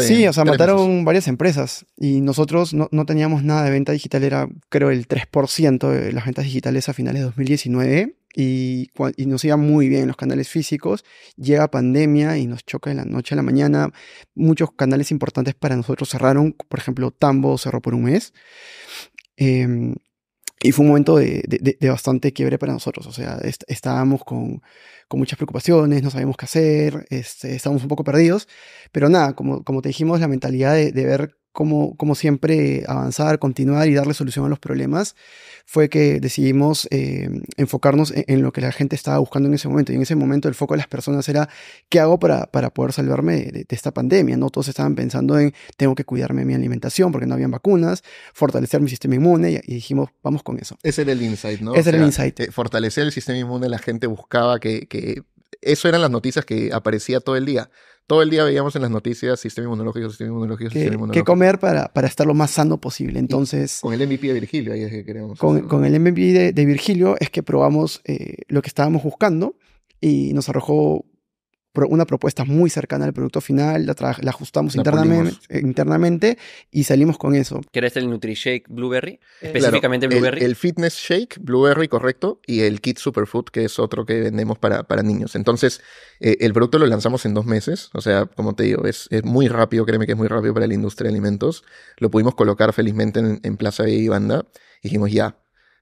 Sí, o sea, mataron varias empresas y nosotros no, no, teníamos nada de venta digital, era creo el 3% de las ventas digitales a finales de 2019 y, nos iba muy bien los canales físicos. Llega pandemia y nos choca de la noche a la mañana. Muchos canales importantes para nosotros cerraron, por ejemplo, Tambo cerró por un mes. Em, y fue un momento de, de, bastante quiebre para nosotros. O sea, estábamos con, muchas preocupaciones, no sabíamos qué hacer, este, estábamos un poco perdidos. Pero nada, como, como te dijimos, la mentalidad de ver como como siempre avanzar, continuar y darle solución a los problemas, fue que decidimos eh, enfocarnos e-, en, lo que la gente estaba buscando en ese momento. Y en ese momento el foco de las personas era, ¿qué hago para, para poder salvarme de, esta pandemia? ¿no? Todos estaban pensando en, tengo que cuidarme de mi alimentación porque no habían vacunas, fortalecer mi sistema inmune y, dijimos, vamos con eso. Ese era el insight, ¿no? Ese era el insight. Eh, fortalecer el sistema inmune, la gente buscaba que eso eran las noticias que aparecía todo el día. Todo el día veíamos en las noticias sistema inmunológico, sistema inmunológico, sistema inmunológico. comer para, para estar lo más sano posible. Entonces. con el MVP de Virgilio, ahí es que queremos. Con, el MVP de, Virgilio es que probamos eh, lo que estábamos buscando y nos arrojó una propuesta muy cercana al producto final, la, ajustamos internamente, eh, internamente y salimos con eso. ¿Querés el NutriShake Blueberry? Eh, Específicamente Blueberry. El, Fitness Shake Blueberry, correcto, y el Kit Superfood, que es otro que vendemos para, para niños. Entonces, eh, el producto lo lanzamos en dos meses, o sea, como te digo, es, muy rápido, créeme que es muy rápido para la industria de alimentos. Lo pudimos colocar felizmente en, Plaza de Banda. Dijimos, ya,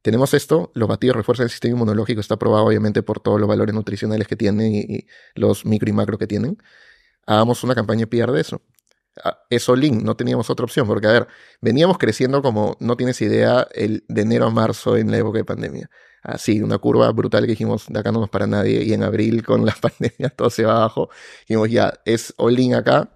tenemos esto, los batidos refuerzan el sistema inmunológico, está probado obviamente por todos los valores nutricionales que tienen y, los micro y macro que tienen. Hagamos una campaña PR de eso. Ah, eso link, no teníamos otra opción, porque a ver, veníamos creciendo como no tienes idea el, de enero a marzo en la época de pandemia. Así, una curva brutal que dijimos, de acá no nos para nadie, y en abril con la pandemia todo se va abajo. Dijimos, ya, es all acá,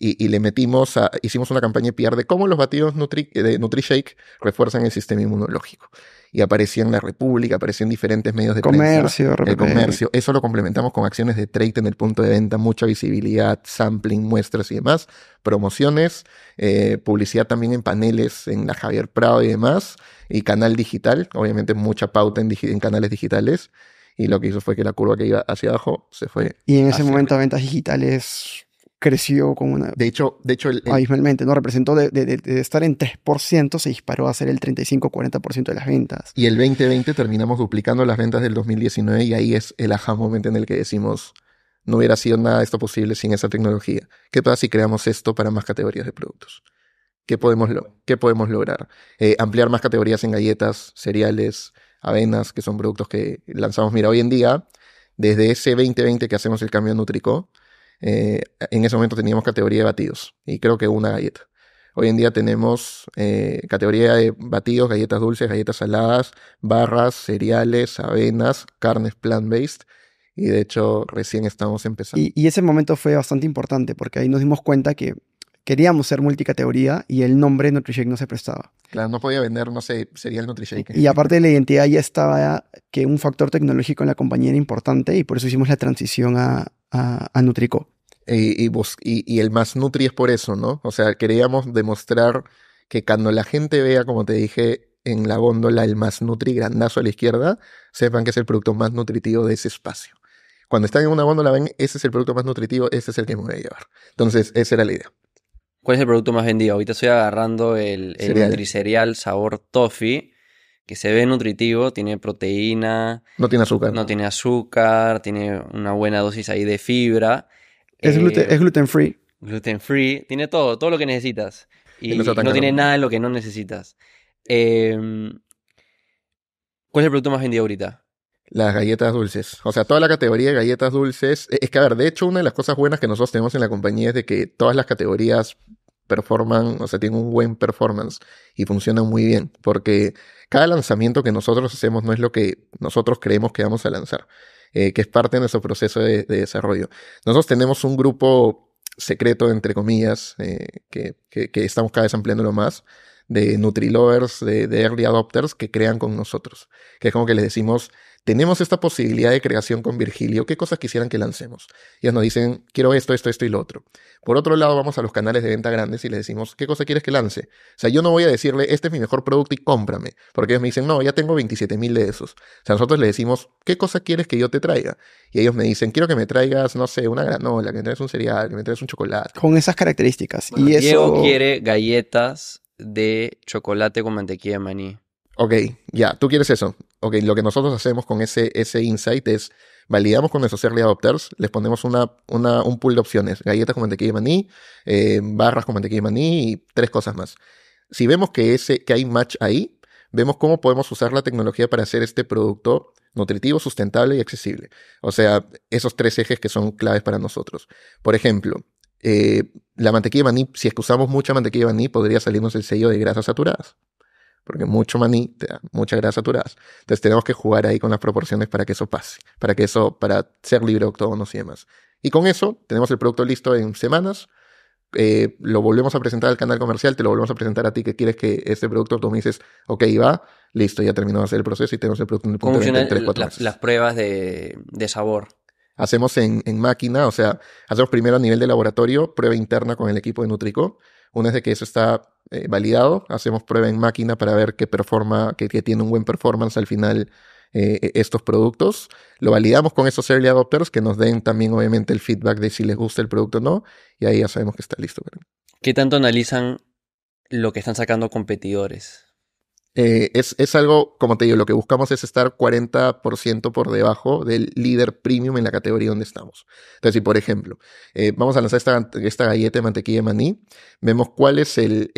y, le metimos, a, hicimos una campaña PR de cómo los batidos Nutri, de NutriShake refuerzan el sistema inmunológico y aparecía en La República, aparecía en diferentes medios de comercio, El comercio. Eso lo complementamos con acciones de trade en el punto de venta, mucha visibilidad, sampling, muestras y demás, promociones, eh, publicidad también en paneles en la Javier Prado y demás, y canal digital, obviamente mucha pauta en, canales digitales. Y lo que hizo fue que la curva que iba hacia abajo se fue. Y en ese momento, ventas digitales creció con una... De hecho, de hecho el, abismalmente, ¿no? Representó de, estar en 3%, se disparó a ser el 35-40% de las ventas. Y el 2020 terminamos duplicando las ventas del 2019 y ahí es el aha momento en el que decimos, no hubiera sido nada de esto posible sin esa tecnología. ¿Qué pasa si creamos esto para más categorías de productos? ¿Qué podemos, qué podemos lograr? Eh, ampliar más categorías en galletas, cereales, avenas, que son productos que lanzamos. Mira, hoy en día, desde ese 2020 que hacemos el cambio nútrico. Nutrico, eh, en ese momento teníamos categoría de batidos y creo que una galleta. Hoy en día tenemos eh, categoría de batidos, galletas dulces, galletas saladas, barras, cereales, avenas, carnes plant-based. Y de hecho, recién estamos empezando. y, ese momento fue bastante importante porque ahí nos dimos cuenta que queríamos ser multicategoría y el nombre NutriShake no se prestaba. Claro, no podía vender, no sé, sería el NutriShake. Y aparte de la identidad ya estaba que un factor tecnológico en la compañía era importante y por eso hicimos la transición a, Nutrico. E, y, y, el más Nutri es por eso, ¿no? O sea, queríamos demostrar que cuando la gente vea, como te dije, en la góndola el más Nutri grandazo a la izquierda, sepan que es el producto más nutritivo de ese espacio. Cuando están en una góndola, ven, ese es el producto más nutritivo, ese es el que me voy a llevar. Entonces, esa era la idea. ¿Cuál es el producto más vendido? Ahorita estoy agarrando el, el nutricerial sabor toffee, que se ve nutritivo, tiene proteína. No tiene azúcar. No tiene azúcar, tiene una buena dosis ahí de fibra. Es, eh, gluten, free. Gluten free, tiene todo, todo lo que necesitas. Y, no, tiene nada de lo que no necesitas. Em, ¿Cuál es el producto más vendido ahorita? Las galletas dulces. O sea, toda la categoría de galletas dulces. Es que, a ver, de hecho, una de las cosas buenas que nosotros tenemos en la compañía es de que todas las categorías performan, o sea, tienen un buen performance y funcionan muy bien, porque cada lanzamiento que nosotros hacemos no es lo que nosotros creemos que vamos a lanzar, eh, que es parte de nuestro proceso de, desarrollo. Nosotros tenemos un grupo secreto, entre comillas, eh, que, estamos cada vez ampliándolo más, de Nutrilovers, de Early Adopters, que crean con nosotros, que es como que les decimos, tenemos esta posibilidad de creación con Virgilio, ¿qué cosas quisieran que lancemos? Ellos nos dicen, quiero esto, esto, esto y lo otro. Por otro lado, vamos a los canales de venta grandes y les decimos, ¿qué cosa quieres que lance? O sea, yo no voy a decirle, este es mi mejor producto y cómprame, porque ellos me dicen, no, ya tengo 27 mil de esos. O sea, nosotros les decimos, ¿qué cosa quieres que yo te traiga? Y ellos me dicen, quiero que me traigas, no sé, una granola, que me traigas un cereal, que me traigas un chocolate. Con esas características. y Diego quiere galletas de chocolate con mantequilla de maní ok, ya, tú quieres eso. Ok, lo que nosotros hacemos con ese, ese insight es validamos con esos early adopters, les ponemos una, un pool de opciones, galletas con mantequilla de maní, eh, barras con mantequilla de maní y tres cosas más. Si vemos que, ese, que hay match ahí, vemos cómo podemos usar la tecnología para hacer este producto nutritivo, sustentable y accesible. O sea, esos tres ejes que son claves para nosotros. Por ejemplo, eh, la mantequilla de maní, si es que usamos mucha mantequilla de maní, podría salirnos el sello de grasas saturadas porque mucho maní te da mucha grasa saturada. Entonces tenemos que jugar ahí con las proporciones para que eso pase, para que eso, para ser libre de octógonos y demás. Y con eso tenemos el producto listo en semanas. Eh, lo volvemos a presentar al canal comercial, te lo volvemos a presentar a ti que quieres que ese producto, tú me dices, ok, va, listo, ya terminó de hacer el proceso y tenemos el producto en el punto de 3, 4 Las pruebas de, sabor hacemos en, en, máquina, o sea, hacemos primero a nivel de laboratorio prueba interna con el equipo de Nutrico. Una vez que eso está eh, validado, hacemos prueba en máquina para ver qué performa, que, tiene un buen performance al final eh, e, estos productos. Lo validamos con esos early adopters que nos den también obviamente el feedback de si les gusta el producto o no, y ahí ya sabemos que está listo. ¿Qué tanto analizan lo que están sacando competidores? Eh, es, algo, como te digo, lo que buscamos es estar 40% por debajo del líder premium en la categoría donde estamos. Entonces, si por ejemplo, eh, vamos a lanzar esta, galleta de mantequilla de maní, vemos cuál es el,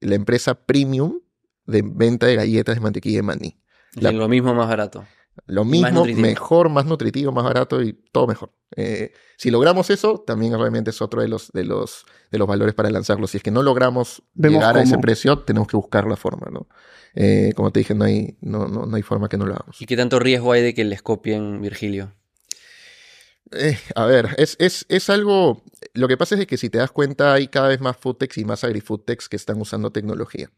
la empresa premium de venta de galletas de mantequilla de maní. lo mismo más barato. Lo mismo, mejor, más nutritivo, más barato y todo mejor. Eh, si logramos eso, también realmente es otro de los, de los, de los valores para lanzarlo. Si es que no logramos llegar a ese precio, tenemos que buscar la forma, ¿no? Eh, como te dije, no hay, no, hay forma que no lo hagamos. ¿Y qué tanto riesgo hay de que les copien Virgilio? Eh, a ver, es, algo. Lo que pasa es que si te das cuenta, hay cada vez más foodtechs y más agrifoodtechs que están usando tecnología.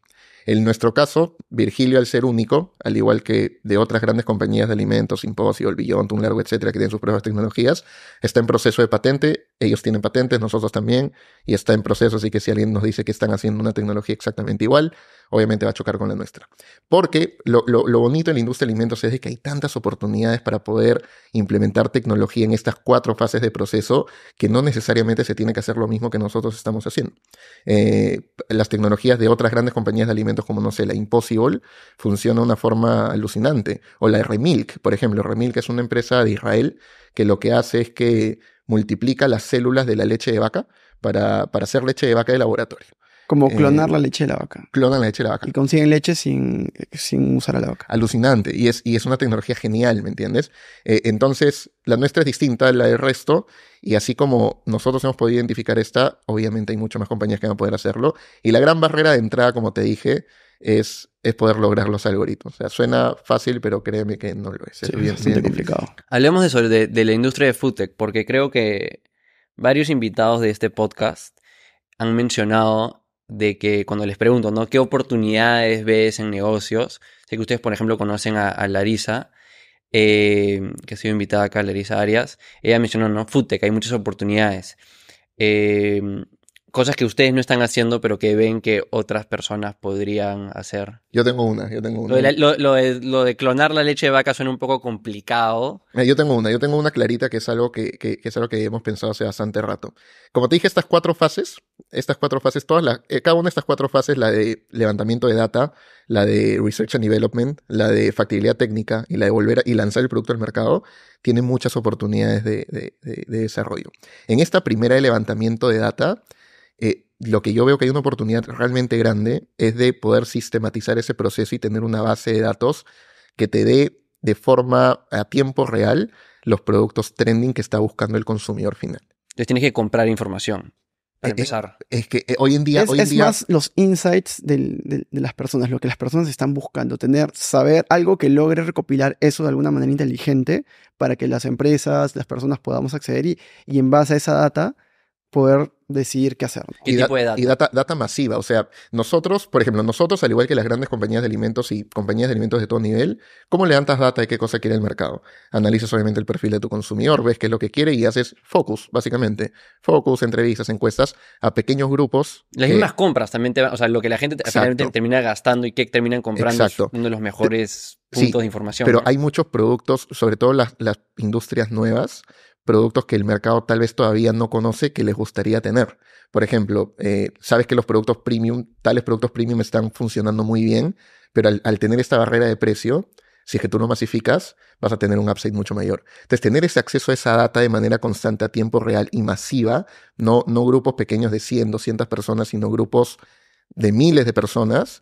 En nuestro caso, Virgilio, al ser único, al igual que de otras grandes compañías de alimentos, Imposio, El Billón, Un Largo, etcétera, que tienen sus propias tecnologías, está en proceso de patente. Ellos tienen patentes, nosotros también, y está en proceso. Así que si alguien nos dice que están haciendo una tecnología exactamente igual, obviamente va a chocar con la nuestra. Porque lo, bonito en la industria de alimentos es de que hay tantas oportunidades para poder implementar tecnología en estas cuatro fases de proceso que no necesariamente se tiene que hacer lo mismo que nosotros estamos haciendo. Eh, las tecnologías de otras grandes compañías de alimentos como, no sé, la Impossible, funciona de una forma alucinante. O la Remilk, por ejemplo. Remilk es una empresa de Israel que lo que hace es que multiplica las células de la leche de vaca para, para hacer leche de vaca de laboratorio. Como eh, clonar la leche de la vaca. Clonan la leche de la vaca. Y consiguen leche sin, sin usar a la vaca. Alucinante. Y es, y es una tecnología genial, ¿me entiendes? Eh, entonces, la nuestra es distinta a la del resto. Y así como nosotros hemos podido identificar esta, obviamente hay muchas más compañías que van a poder hacerlo. Y la gran barrera de entrada, como te dije, es, es poder lograr los algoritmos. O sea, suena fácil, pero créeme que no lo es. Sí, es muy complicado. Hablemos de eso, de, de la industria de FoodTech, porque creo que varios invitados de este podcast han mencionado de que cuando les pregunto, ¿no? ¿Qué oportunidades ves en negocios? Sé que ustedes, por ejemplo, conocen a, Larisa, eh, que ha sido invitada acá, Larisa Arias. Ella mencionó, ¿no? que hay muchas oportunidades. Eh, cosas que ustedes no están haciendo, pero que ven que otras personas podrían hacer. Yo tengo una, yo tengo una. Lo de, clonar la leche de vaca suena un poco complicado. yo tengo una, yo tengo una clarita que es algo que, es algo que hemos pensado hace bastante rato. Como te dije, estas cuatro fases, estas cuatro fases, todas eh, cada una de estas cuatro fases, la de levantamiento de data, la de research and development, la de factibilidad técnica y la de volver y lanzar el producto al mercado, tiene muchas oportunidades de, de desarrollo. En esta primera de levantamiento de data, eh, lo que yo veo que hay una oportunidad realmente grande es de poder sistematizar ese proceso y tener una base de datos que te dé de forma a tiempo real los productos trending que está buscando el consumidor final. Entonces tienes que comprar información. Para eh, eh, empezar. Es, que hoy en día. Es, más los insights de las personas, lo que las personas están buscando, tener, saber algo que logre recopilar eso de alguna manera inteligente para que las empresas, las personas podamos acceder y en base a esa data poder decidir qué hacer. y, tipo de data? y data, masiva. O sea, nosotros, por ejemplo, nosotros, al igual que las grandes compañías de alimentos y compañías de alimentos de todo nivel, ¿cómo le levantas data de qué cosa quiere el mercado? Analizas obviamente el perfil de tu consumidor, ves qué es lo que quiere y haces focus, básicamente. Focus, entrevistas, encuestas a pequeños grupos. Las mismas compras también te van, o sea, lo que la gente finalmente termina gastando y qué terminan comprando Exacto. es uno de los mejores puntos de información. Pero hay muchos productos, sobre todo las industrias nuevas, productos que el mercado tal vez todavía no conoce que les gustaría tener. Por ejemplo, eh, sabes que los productos premium, tales productos premium están funcionando muy bien, pero al, tener esta barrera de precio, si es que tú no masificas, vas a tener un upside mucho mayor. Entonces, tener ese acceso a esa data de manera constante a tiempo real y masiva, no, no grupos pequeños de 100, 200 personas, sino grupos de miles de personas,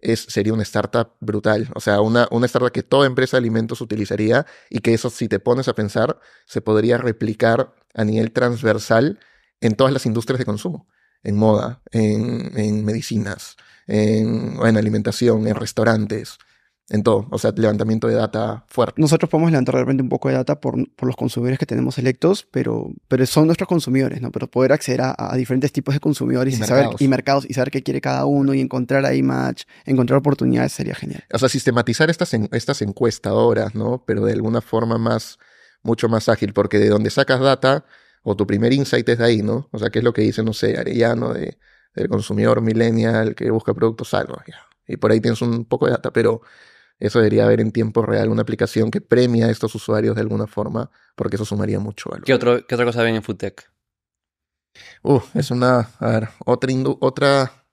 es, sería una startup brutal. O sea, una, startup que toda empresa de alimentos utilizaría y que eso, si te pones a pensar, se podría replicar a nivel transversal en todas las industrias de consumo, en moda, en, medicinas, en, en, alimentación, en restaurantes en todo, o sea, levantamiento de data fuerte. Nosotros podemos levantar de repente un poco de data por, los consumidores que tenemos electos, pero, pero son nuestros consumidores, ¿no? Pero poder acceder a, diferentes tipos de consumidores y, mercados. saber, y mercados y saber qué quiere cada uno y encontrar ahí match, encontrar oportunidades sería genial. O sea, sistematizar estas, estas encuestadoras, ¿no? Pero de alguna forma más, mucho más ágil, porque de donde sacas data o tu primer insight es de ahí, ¿no? O sea, qué es lo que dice, no sé, Arellano de, del consumidor millennial que busca productos algo. Y por ahí tienes un poco de data, pero eso debería haber en tiempo real una aplicación que premia a estos usuarios de alguna forma, porque eso sumaría mucho valor. ¿Qué, qué otra cosa ven en FoodTech? Uh, es una, a ver, otra, otra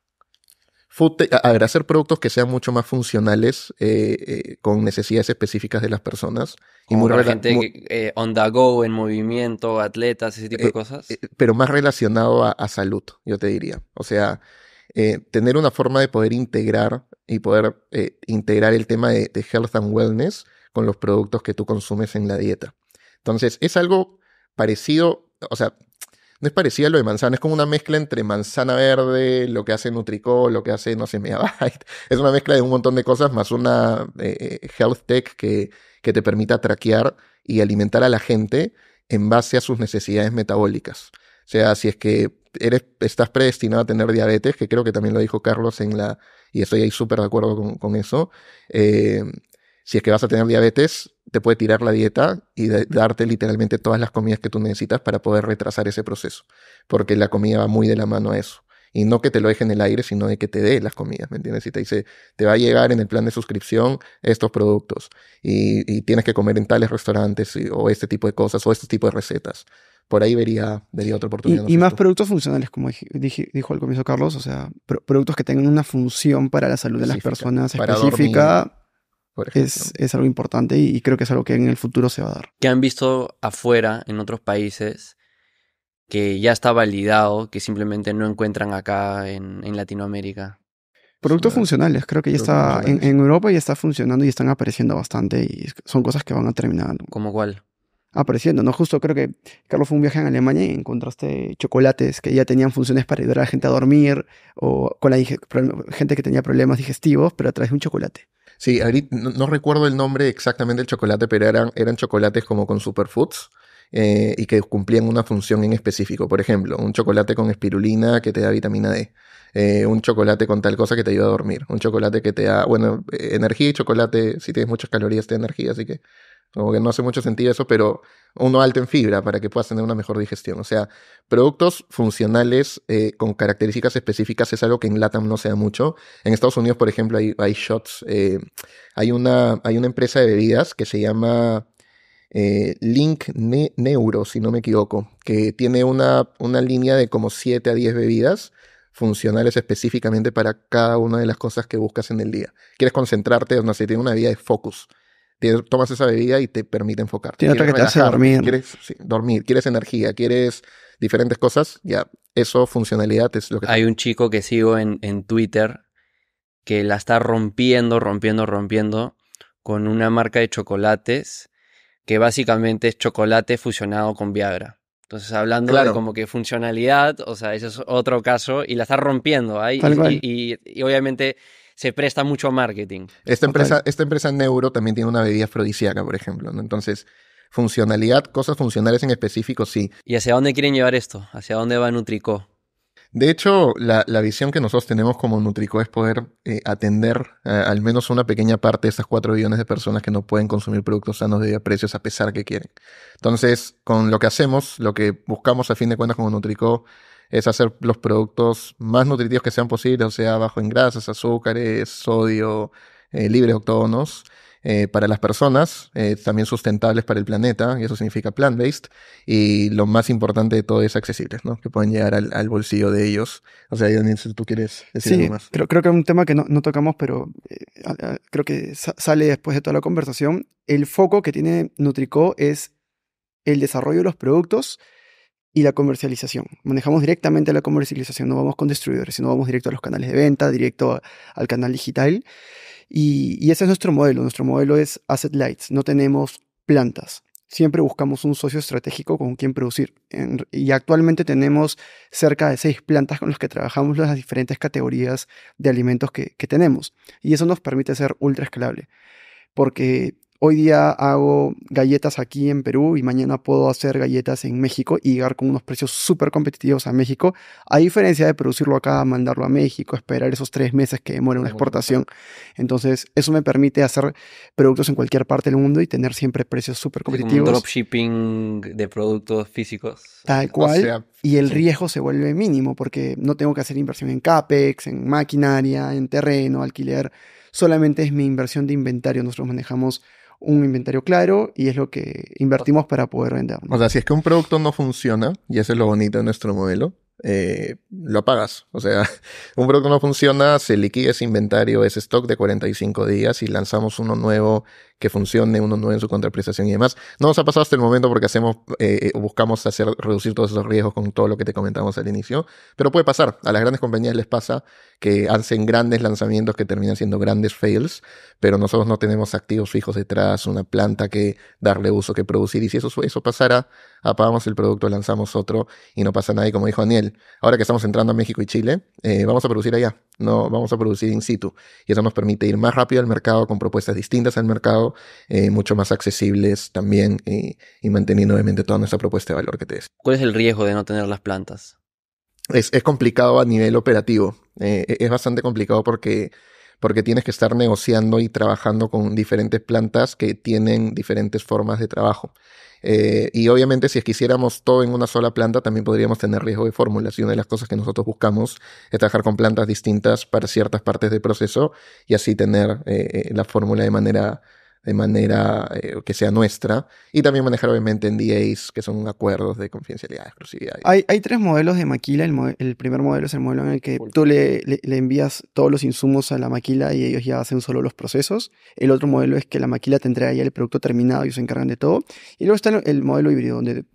a ver, hacer productos que sean mucho más funcionales eh, eh, con necesidades específicas de las personas. y muy gente eh, on the go, en movimiento, atletas, ese tipo de cosas. pero más relacionado a, salud, yo te diría. O sea, eh, tener una forma de poder integrar y poder eh, integrar el tema de, health and wellness con los productos que tú consumes en la dieta. Entonces, es algo parecido, o sea, no es parecido a lo de manzana, es como una mezcla entre manzana verde, lo que hace Nutricol, lo que hace, no sé, Megabyte. Es una mezcla de un montón de cosas, más una eh, health tech que, que te permita traquear y alimentar a la gente en base a sus necesidades metabólicas. O sea, si es que eres, estás predestinado a tener diabetes, que creo que también lo dijo Carlos en la, y estoy ahí súper de acuerdo con, eso, eh, si es que vas a tener diabetes, te puede tirar la dieta y darte literalmente todas las comidas que tú necesitas para poder retrasar ese proceso, porque la comida va muy de la mano a eso. Y no que te lo deje en el aire, sino de que te dé las comidas, ¿me entiendes? Si te dice, te va a llegar en el plan de suscripción estos productos y, tienes que comer en tales restaurantes o este tipo de cosas o este tipo de recetas por ahí vería, otra oportunidad. Y, más productos funcionales, como dijo al comienzo Carlos, o sea, productos que tengan una función para la salud de las personas específica. es, algo importante y, creo que es algo que en el futuro se va a dar. ¿Qué han visto afuera, en otros países, que ya está validado, que simplemente no encuentran acá en, Latinoamérica? Productos funcionales, creo que ya está en, en, Europa ya está funcionando y están apareciendo bastante y son cosas que van a terminar. ¿Como cuál? apareciendo, ¿no? Justo creo que Carlos fue un viaje en Alemania y encontraste chocolates que ya tenían funciones para ayudar a la gente a dormir o con la gente que tenía problemas digestivos, pero a través de un chocolate. Sí, no, no, recuerdo el nombre exactamente del chocolate, pero eran, eran chocolates como con superfoods. Eh, y que cumplían una función en específico. Por ejemplo, un chocolate con espirulina que te da vitamina D, eh, un chocolate con tal cosa que te ayuda a dormir, un chocolate que te da, bueno, eh, energía y chocolate, si tienes muchas calorías, te da energía, así que como que no hace mucho sentido eso, pero uno alto en fibra para que puedas tener una mejor digestión. O sea, productos funcionales eh, con características específicas es algo que en LATAM no sea mucho. En Estados Unidos, por ejemplo, hay, shots. Eh, hay, una, hay una empresa de bebidas que se llama eh, Link Neuro, si no me equivoco, que tiene una, línea de como 7 a 10 bebidas funcionales específicamente para cada una de las cosas que buscas en el día. Quieres concentrarte, no sé, tiene una vida de focus tomas esa bebida y te permite enfocarte. Tiene que dormir. Quieres dormir, quieres energía, quieres diferentes cosas. Ya, eso, funcionalidad es lo que... Hay un chico que sigo en, en Twitter que la está rompiendo, rompiendo, rompiendo con una marca de chocolates que básicamente es chocolate fusionado con Viagra. Entonces, hablando de como que funcionalidad, o sea, eso es otro caso y la está rompiendo ahí. y, obviamente se presta mucho a marketing. Esta empresa, esta empresa Neuro también tiene una bebida afrodisíaca, por ejemplo, Entonces, funcionalidad, cosas funcionales en específico, sí. ¿Y hacia dónde quieren llevar esto? ¿Hacia dónde va Nutrico? De hecho, la, visión que nosotros tenemos como Nutrico es poder eh, atender eh, al menos una pequeña parte de esas 4 billones de personas que no pueden consumir productos sanos de precios a pesar que quieren. Entonces, con lo que hacemos, lo que buscamos a fin de cuentas como Nutrico es hacer los productos más nutritivos que sean posibles, o sea, bajo en grasas, azúcares, sodio, eh, libres octógonos. Eh, para las personas, eh, también sustentables para el planeta, y eso significa plant-based, y lo más importante de todo es accesibles, ¿no? que pueden llegar al, bolsillo de ellos. O sea, Daniel, si tú quieres decir sí, Creo, creo que es un tema que no, tocamos, pero creo que sale después de toda la conversación. El foco que tiene Nutrico es el desarrollo de los productos y la comercialización. Manejamos directamente la comercialización, no vamos con distribuidores, sino vamos directo a los canales de venta, directo al canal digital. Y, ese es nuestro modelo. Nuestro modelo es asset lights, no tenemos plantas. Siempre buscamos un socio estratégico con quien producir. y actualmente tenemos cerca de seis plantas con las que trabajamos las diferentes categorías de alimentos que, que tenemos. Y eso nos permite ser ultra escalable. Porque hoy día hago galletas aquí en Perú y mañana puedo hacer galletas en México y llegar con unos precios súper competitivos a México, a diferencia de producirlo acá, mandarlo a México, esperar esos tres meses que demora una exportación. Entonces, eso me permite hacer productos en cualquier parte del mundo y tener siempre precios súper competitivos. Un dropshipping de productos físicos. Tal cual. y el riesgo se vuelve mínimo porque no tengo que hacer inversión en CAPEX, en maquinaria, en terreno, alquiler. Solamente es mi inversión de inventario. Nosotros manejamos un inventario claro y es lo que invertimos para poder vender. O sea, si es que un producto no funciona, y eso es lo bonito de nuestro modelo, eh, lo apagas. O sea, un producto no funciona, se liquida ese inventario, ese stock de 45 días y lanzamos uno nuevo que funcione, uno no en su contraprestación y demás. No nos ha pasado hasta el momento porque hacemos, eh, eh, buscamos hacer, reducir todos esos riesgos con todo lo que te comentamos al inicio, pero puede pasar. A las grandes compañías les pasa que hacen grandes lanzamientos que terminan siendo grandes fails, pero nosotros no tenemos activos fijos detrás, una planta que darle uso, que producir. Y si eso, eso pasara, apagamos el producto, lanzamos otro y no pasa nada. Y como dijo Daniel, ahora que estamos entrando a México y Chile, eh, vamos a producir allá no vamos a producir in situ. Y eso nos permite ir más rápido al mercado con propuestas distintas al mercado, eh, mucho más accesibles también eh, y, manteniendo obviamente toda nuestra propuesta de valor que te des. ¿Cuál es el riesgo de no tener las plantas? Es, complicado a nivel operativo. Eh, e, es bastante complicado porque porque tienes que estar negociando y trabajando con diferentes plantas que tienen diferentes formas de trabajo. Eh, y obviamente si es que todo en una sola planta, también podríamos tener riesgo de fórmulas. Y una de las cosas que nosotros buscamos es trabajar con plantas distintas para ciertas partes del proceso y así tener eh, eh, la fórmula de manera de manera eh, que sea nuestra y también manejar obviamente en NDAs, que son acuerdos de confidencialidad, exclusividad. Hay, hay tres modelos de maquila. El, el, primer modelo es el modelo en el que tú le, envías todos los insumos a la maquila y ellos ya hacen solo los procesos. El otro modelo es que la maquila te ya el producto terminado y se encargan de todo. Y luego está el, modelo híbrido, donde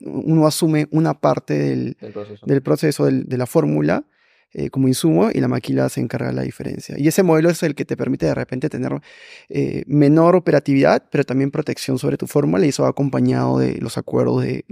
uno asume una parte del, proceso, del proceso del, de la fórmula eh, como insumo y la maquila se encarga de la diferencia. Y ese modelo es el que te permite de repente tener eh, menor operatividad, pero también protección sobre tu fórmula y eso va acompañado de los acuerdos de,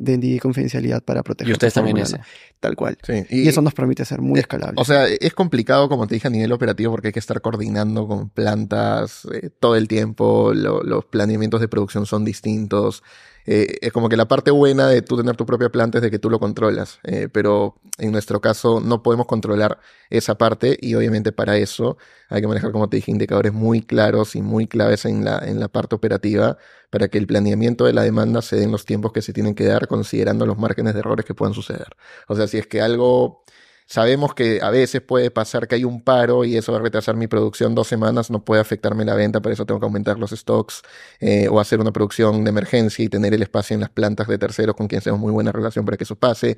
confidencialidad para proteger. Y ustedes también eso Tal cual. Y, eso nos permite ser muy escalable O sea, es complicado, como te dije, a nivel operativo porque hay que estar coordinando con plantas eh, todo el tiempo, los planeamientos de producción son distintos. Eh, es como que la parte buena de tú tener tu propia planta es de que tú lo controlas, eh, pero en nuestro caso no podemos controlar esa parte y obviamente para eso hay que manejar, como te dije, indicadores muy claros y muy claves en la, en la parte operativa para que el planeamiento de la demanda se dé en los tiempos que se tienen que dar considerando los márgenes de errores que puedan suceder. O sea, si es que algo Sabemos que a veces puede pasar que hay un paro y eso va a retrasar mi producción dos semanas, no puede afectarme la venta, para eso tengo que aumentar los stocks eh, o hacer una producción de emergencia y tener el espacio en las plantas de terceros con quienes tenemos muy buena relación para que eso pase.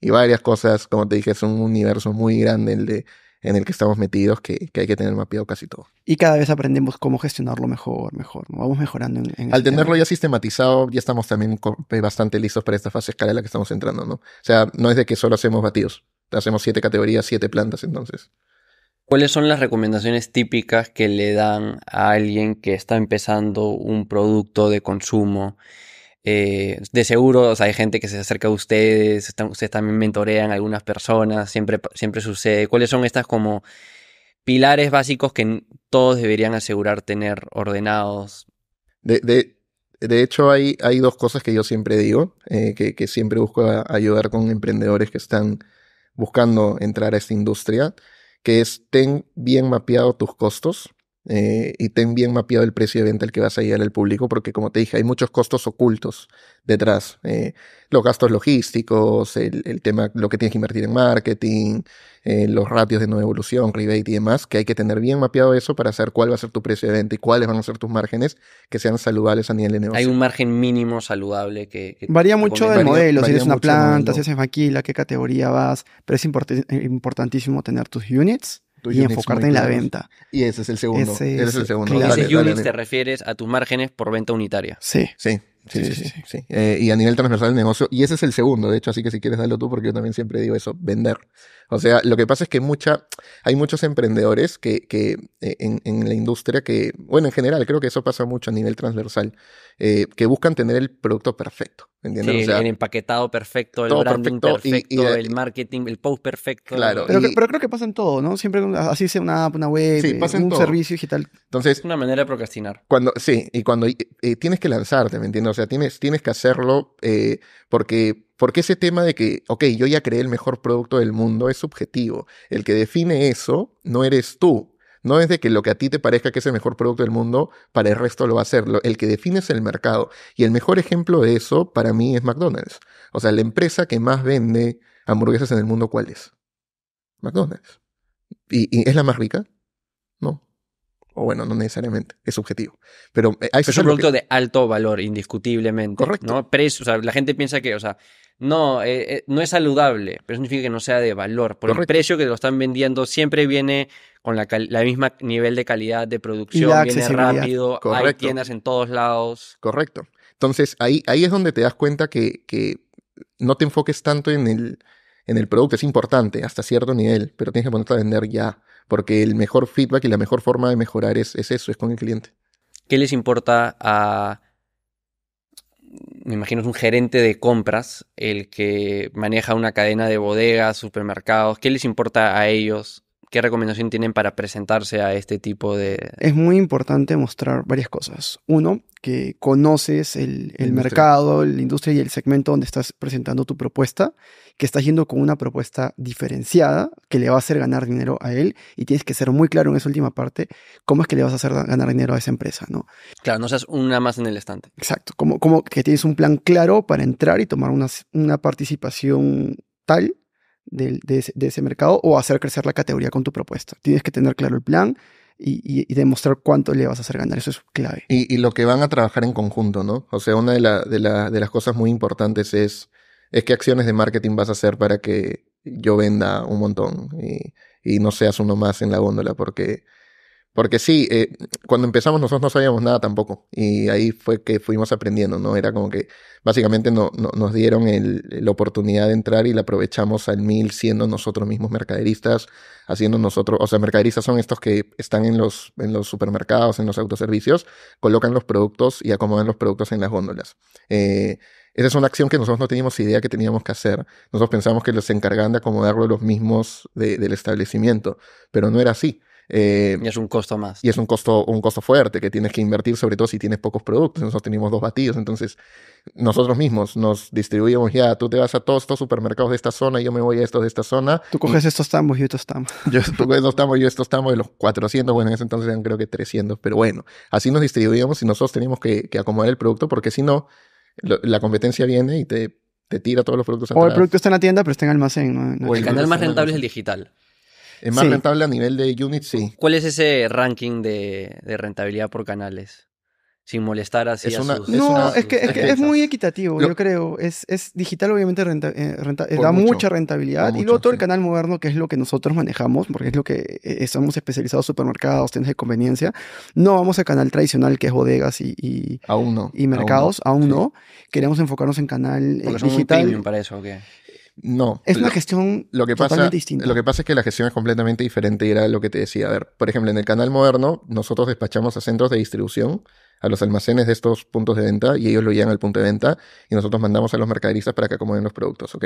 Y varias cosas, como te dije, es un universo muy grande en el que estamos metidos que, hay que tener mapeado casi todo. Y cada vez aprendemos cómo gestionarlo mejor, mejor, ¿no? Vamos mejorando en, Al tenerlo ya sistematizado, ya estamos también eh, bastante listos para esta fase escala en la que estamos entrando, ¿no? O sea, no es de que solo hacemos batidos. Hacemos siete categorías, siete plantas entonces. ¿Cuáles son las recomendaciones típicas que le dan a alguien que está empezando un producto de consumo? Eh, de seguro, o sea, hay gente que se acerca a ustedes, ustedes también mentorean a algunas personas, siempre, siempre sucede. ¿Cuáles son estas como pilares básicos que todos deberían asegurar tener ordenados? De, hecho, hay, hay dos cosas que yo siempre digo, eh, que, siempre busco ayudar con emprendedores que están buscando entrar a esta industria, que es ten bien mapeado tus costos eh, y ten bien mapeado el precio de venta al que vas a llegar al público, porque como te dije, hay muchos costos ocultos detrás. Eh, los gastos logísticos, el, tema, lo que tienes que invertir en marketing, eh, los ratios de no evolución, rebate y demás, que hay que tener bien mapeado eso para saber cuál va a ser tu precio de venta y cuáles van a ser tus márgenes que sean saludables a nivel de negocio. Hay un margen mínimo saludable que... varía mucho del modelo, si eres una planta, si haces maquila, qué categoría vas, pero es importantísimo tener tus units y enfocarte en la venta. Y ese es el segundo. Ese, es units te refieres a tus márgenes por venta unitaria. Sí. Sí. Sí, sí, sí. Eh, y a nivel transversal del negocio, y ese es el segundo, de hecho, así que si quieres darlo tú, porque yo también siempre digo eso, vender. O sea, lo que pasa es que mucha, hay muchos emprendedores que, que eh, en, la industria que, bueno, en general, creo que eso pasa mucho a nivel transversal, eh, que buscan tener el producto perfecto el empaquetado perfecto, el branding perfecto, eh, el marketing, el post perfecto. Claro. Pero, creo que pasa en todo, ¿no? Siempre así sea una, una web, eh, un servicio digital. Entonces, es una manera de procrastinar. Cuando, sí, y cuando eh, tienes que lanzarte, ¿me entiendes? O sea, tienes, tienes que hacerlo porque porque ese tema de que, ok, yo ya creé el mejor producto del mundo es subjetivo. El que define eso no eres tú, no es de que lo que a ti te parezca que es el mejor producto del mundo, para el resto lo va a ser. El que define es el mercado. Y el mejor ejemplo de eso para mí es McDonald's. O sea, la empresa que más vende hamburguesas en el mundo, ¿cuál es? McDonald's. y es la más rica? O bueno, no necesariamente, es subjetivo. Pero, eh, es un producto de alto valor, indiscutiblemente. Correcto. Precio, la gente piensa que, o sea, no, eh, eh, no es saludable, pero eso significa que no sea de valor. Por el precio que lo están vendiendo siempre viene con la, la misma nivel de calidad de producción, viene rápido, hay tiendas en todos lados. Correcto. Entonces, ahí, ahí es donde te das cuenta que, que no te enfoques tanto en el, en el producto, es importante hasta cierto nivel, pero tienes que ponerte a vender ya porque el mejor feedback y la mejor forma de mejorar es, eso, es con el cliente. ¿Qué les importa a, me imagino es un gerente de compras, el que maneja una cadena de bodegas, supermercados, ¿qué les importa a ellos? ¿Qué recomendación tienen para presentarse a este tipo de...? Es muy importante mostrar varias cosas. Uno, que conoces el, el mercado, la industria y el segmento donde estás presentando tu propuesta que estás yendo con una propuesta diferenciada que le va a hacer ganar dinero a él y tienes que ser muy claro en esa última parte cómo es que le vas a hacer ganar dinero a esa empresa, ¿no? Claro, no seas una más en el estante. Exacto, como, como que tienes un plan claro para entrar y tomar una, participación tal de, ese, mercado o hacer crecer la categoría con tu propuesta. Tienes que tener claro el plan y, demostrar cuánto le vas a hacer ganar. Eso es clave. Y, lo que van a trabajar en conjunto, ¿no? O sea, una de, de las cosas muy importantes es es qué acciones de marketing vas a hacer para que yo venda un montón y, no seas uno más en la góndola, porque, porque sí, eh, cuando empezamos nosotros no sabíamos nada tampoco y ahí fue que fuimos aprendiendo, ¿no? Era como que básicamente no, nos dieron la oportunidad de entrar y la aprovechamos al mil siendo nosotros mismos mercaderistas, haciendo nosotros, o sea, mercaderistas son estos que están en los, en los supermercados, en los autoservicios, colocan los productos y acomodan los productos en las góndolas. Eh, esa es una acción que nosotros no teníamos idea que teníamos que hacer. Nosotros pensamos que los encargaban de acomodarlo los mismos del establecimiento, pero no era así. Eh, y es un costo más. Y es un costo, un costo fuerte que tienes que invertir, sobre todo si tienes pocos productos. Nosotros teníamos dos batidos, entonces nosotros mismos nos distribuíamos ya. Tú te vas a todos estos supermercados de esta zona, y yo me voy a estos de esta zona. Tú coges estos tambos y estos tambos. Yo, tú coges estos tambos y estos tambos de los 400, bueno, en ese entonces eran creo que 300, pero bueno, así nos distribuíamos y nosotros teníamos que acomodar el producto porque si no, la competencia viene y te, tira todos los productos. O el producto está en la tienda, pero está en almacén. el canal más rentable es el digital. Es más rentable a nivel de units, sí. ¿Cuál es ese ranking de rentabilidad por canales? sin molestar así es a sus, No, es, que, es, muy equitativo, yo creo. Es, es digital, obviamente, renta, eh, da mucha rentabilidad. y luego todo el canal moderno, que es lo que nosotros manejamos, porque es lo que eh, eh, somos estamos especializados, supermercados, tiendas de conveniencia. No vamos al canal tradicional, que es bodegas y, y, aún no, y mercados, aún, no. Queremos enfocarnos en canal digital. Premium para eso, okay. No. Es una gestión lo que totalmente pasa, distinta. Lo que pasa es que la gestión es completamente diferente y era lo que te decía. A ver, por ejemplo, en el canal moderno, nosotros despachamos a centros de distribución a los almacenes de estos puntos de venta y ellos lo llevan al punto de venta y nosotros mandamos a los mercaderistas para que acomoden los productos, ¿ok?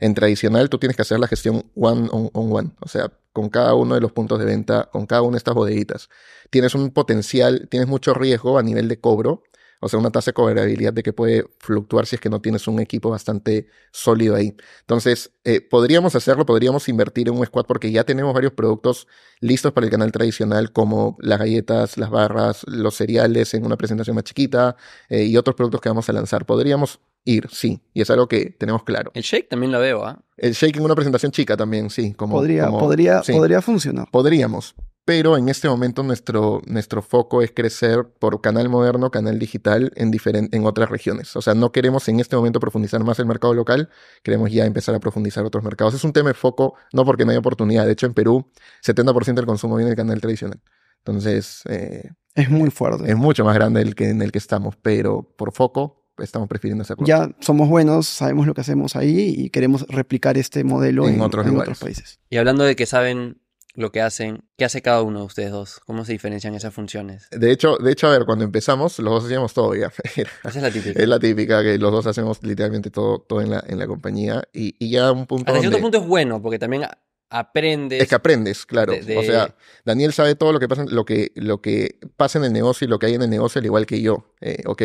En tradicional tú tienes que hacer la gestión one on, one, o sea, con cada uno de los puntos de venta, con cada una de estas bodeguitas. Tienes un potencial, tienes mucho riesgo a nivel de cobro o sea, una tasa de cobrabilidad de que puede fluctuar si es que no tienes un equipo bastante sólido ahí. Entonces, eh, podríamos hacerlo, podríamos invertir en un squad porque ya tenemos varios productos listos para el canal tradicional, como las galletas, las barras, los cereales en una presentación más chiquita eh, y otros productos que vamos a lanzar. Podríamos ir, sí. Y es algo que tenemos claro. El shake también lo veo, ¿ah? El shake en una presentación chica también, sí. Como, podría, podría, sí. podría funcionar. Podríamos pero en este momento nuestro, nuestro foco es crecer por canal moderno, canal digital en, en otras regiones. O sea, no queremos en este momento profundizar más el mercado local, queremos ya empezar a profundizar otros mercados. Es un tema de foco, no porque no hay oportunidad. De hecho, en Perú, 70% del consumo viene del canal tradicional. Entonces... Eh, es muy fuerte. Es mucho más grande el que, en el que estamos, pero por foco estamos prefiriendo esa Ya somos buenos, sabemos lo que hacemos ahí y queremos replicar este modelo en, otros, en otros países. Y hablando de que saben lo que hacen, qué hace cada uno de ustedes dos, cómo se diferencian esas funciones. De hecho, de hecho, a ver, cuando empezamos, los dos hacíamos todo ya. Esa es la típica. Es la típica, que los dos hacemos literalmente todo, todo en, la, en la compañía. Y, y ya un punto. Hasta cierto punto es bueno, porque también aprendes. Es que aprendes, claro. O sea, Daniel sabe todo lo que pasa, lo que, lo que pasa en el negocio y lo que hay en el negocio, al igual que yo, eh, ¿ok?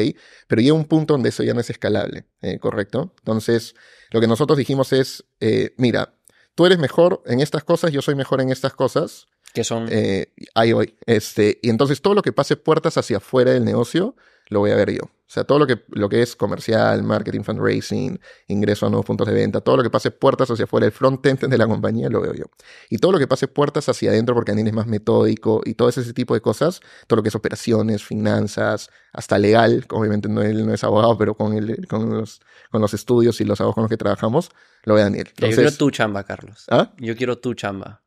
Pero llega un punto donde eso ya no es escalable, eh, ¿correcto? Entonces, lo que nosotros dijimos es, eh, mira, tú eres mejor en estas cosas, yo soy mejor en estas cosas. Que son. Eh, Este, y entonces todo lo que pase puertas hacia afuera del negocio lo voy a ver yo. O sea, todo lo que, lo que es comercial, marketing, fundraising, ingreso a nuevos puntos de venta, todo lo que pase puertas hacia afuera, el front-end de la compañía lo veo yo. Y todo lo que pase puertas hacia adentro, porque Daniel es más metódico y todo ese tipo de cosas, todo lo que es operaciones, finanzas, hasta legal, obviamente no, él no es abogado, pero con, el, con, los, con los estudios y los abogados con los que trabajamos, lo ve Daniel. yo quiero tu chamba, Carlos. ¿Ah? Yo quiero tu chamba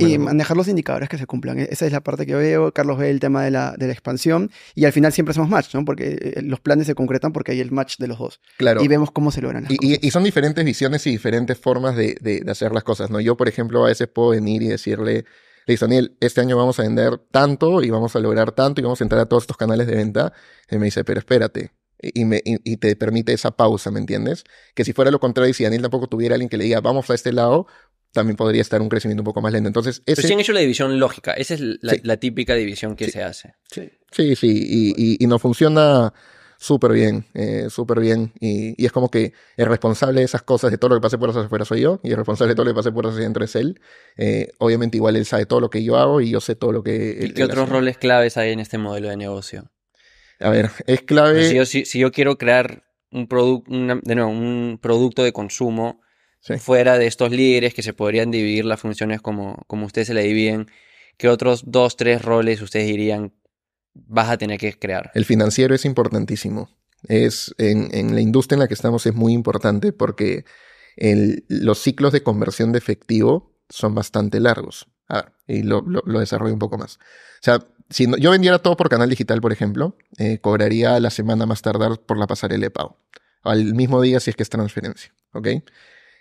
y, manejar los indicadores que se cumplan. E-, esa es la parte que veo. Carlos ve el tema de la, de la, expansión y al final siempre hacemos match, ¿no? Porque eh, los planes se concretan porque hay el match de los dos. Claro. Y vemos cómo se logran las y, cosas. y, son diferentes visiones y diferentes formas de, de, hacer las cosas, ¿no? Yo, por ejemplo, a veces puedo venir y decirle, listo, Daniel, este año vamos a vender tanto y vamos a lograr tanto y vamos a entrar a todos estos canales de venta. Y me dice, pero espérate, y, me, y, te permite esa pausa, ¿me entiendes? Que si fuera lo contrario, y si Daniel tampoco tuviera alguien que le diga, vamos a este lado, también podría estar un crecimiento un poco más lento. Entonces, ese... Pero si han hecho la división lógica. Esa es la, típica división que se hace. Sí, sí, sí. Y, y, nos funciona súper bien, eh, súper bien. Y, es como que el responsable de esas cosas, de todo lo que pase por las afuera soy yo, y el responsable de todo lo que pase por las adentro es él. Eh, obviamente igual él sabe todo lo que yo hago y yo sé todo lo que... ¿Y qué otros roles claves hay en este modelo de negocio? A ver, es clave... Si yo, quiero crear un, producto un producto de consumo fuera de estos líderes que se podrían dividir las funciones como, como ustedes se la dividen, ¿qué otros dos, tres roles ustedes dirían vas a tener que crear? El financiero es importantísimo. Es, en, la industria en la que estamos es muy importante porque el, los ciclos de conversión de efectivo son bastante largos. y lo, lo, desarrollo un poco más. O sea, si yo vendiera todo por canal digital, por ejemplo, eh, cobraría la semana más tardar por la pasarela de pago. Al mismo día si es que es transferencia. ¿Ok?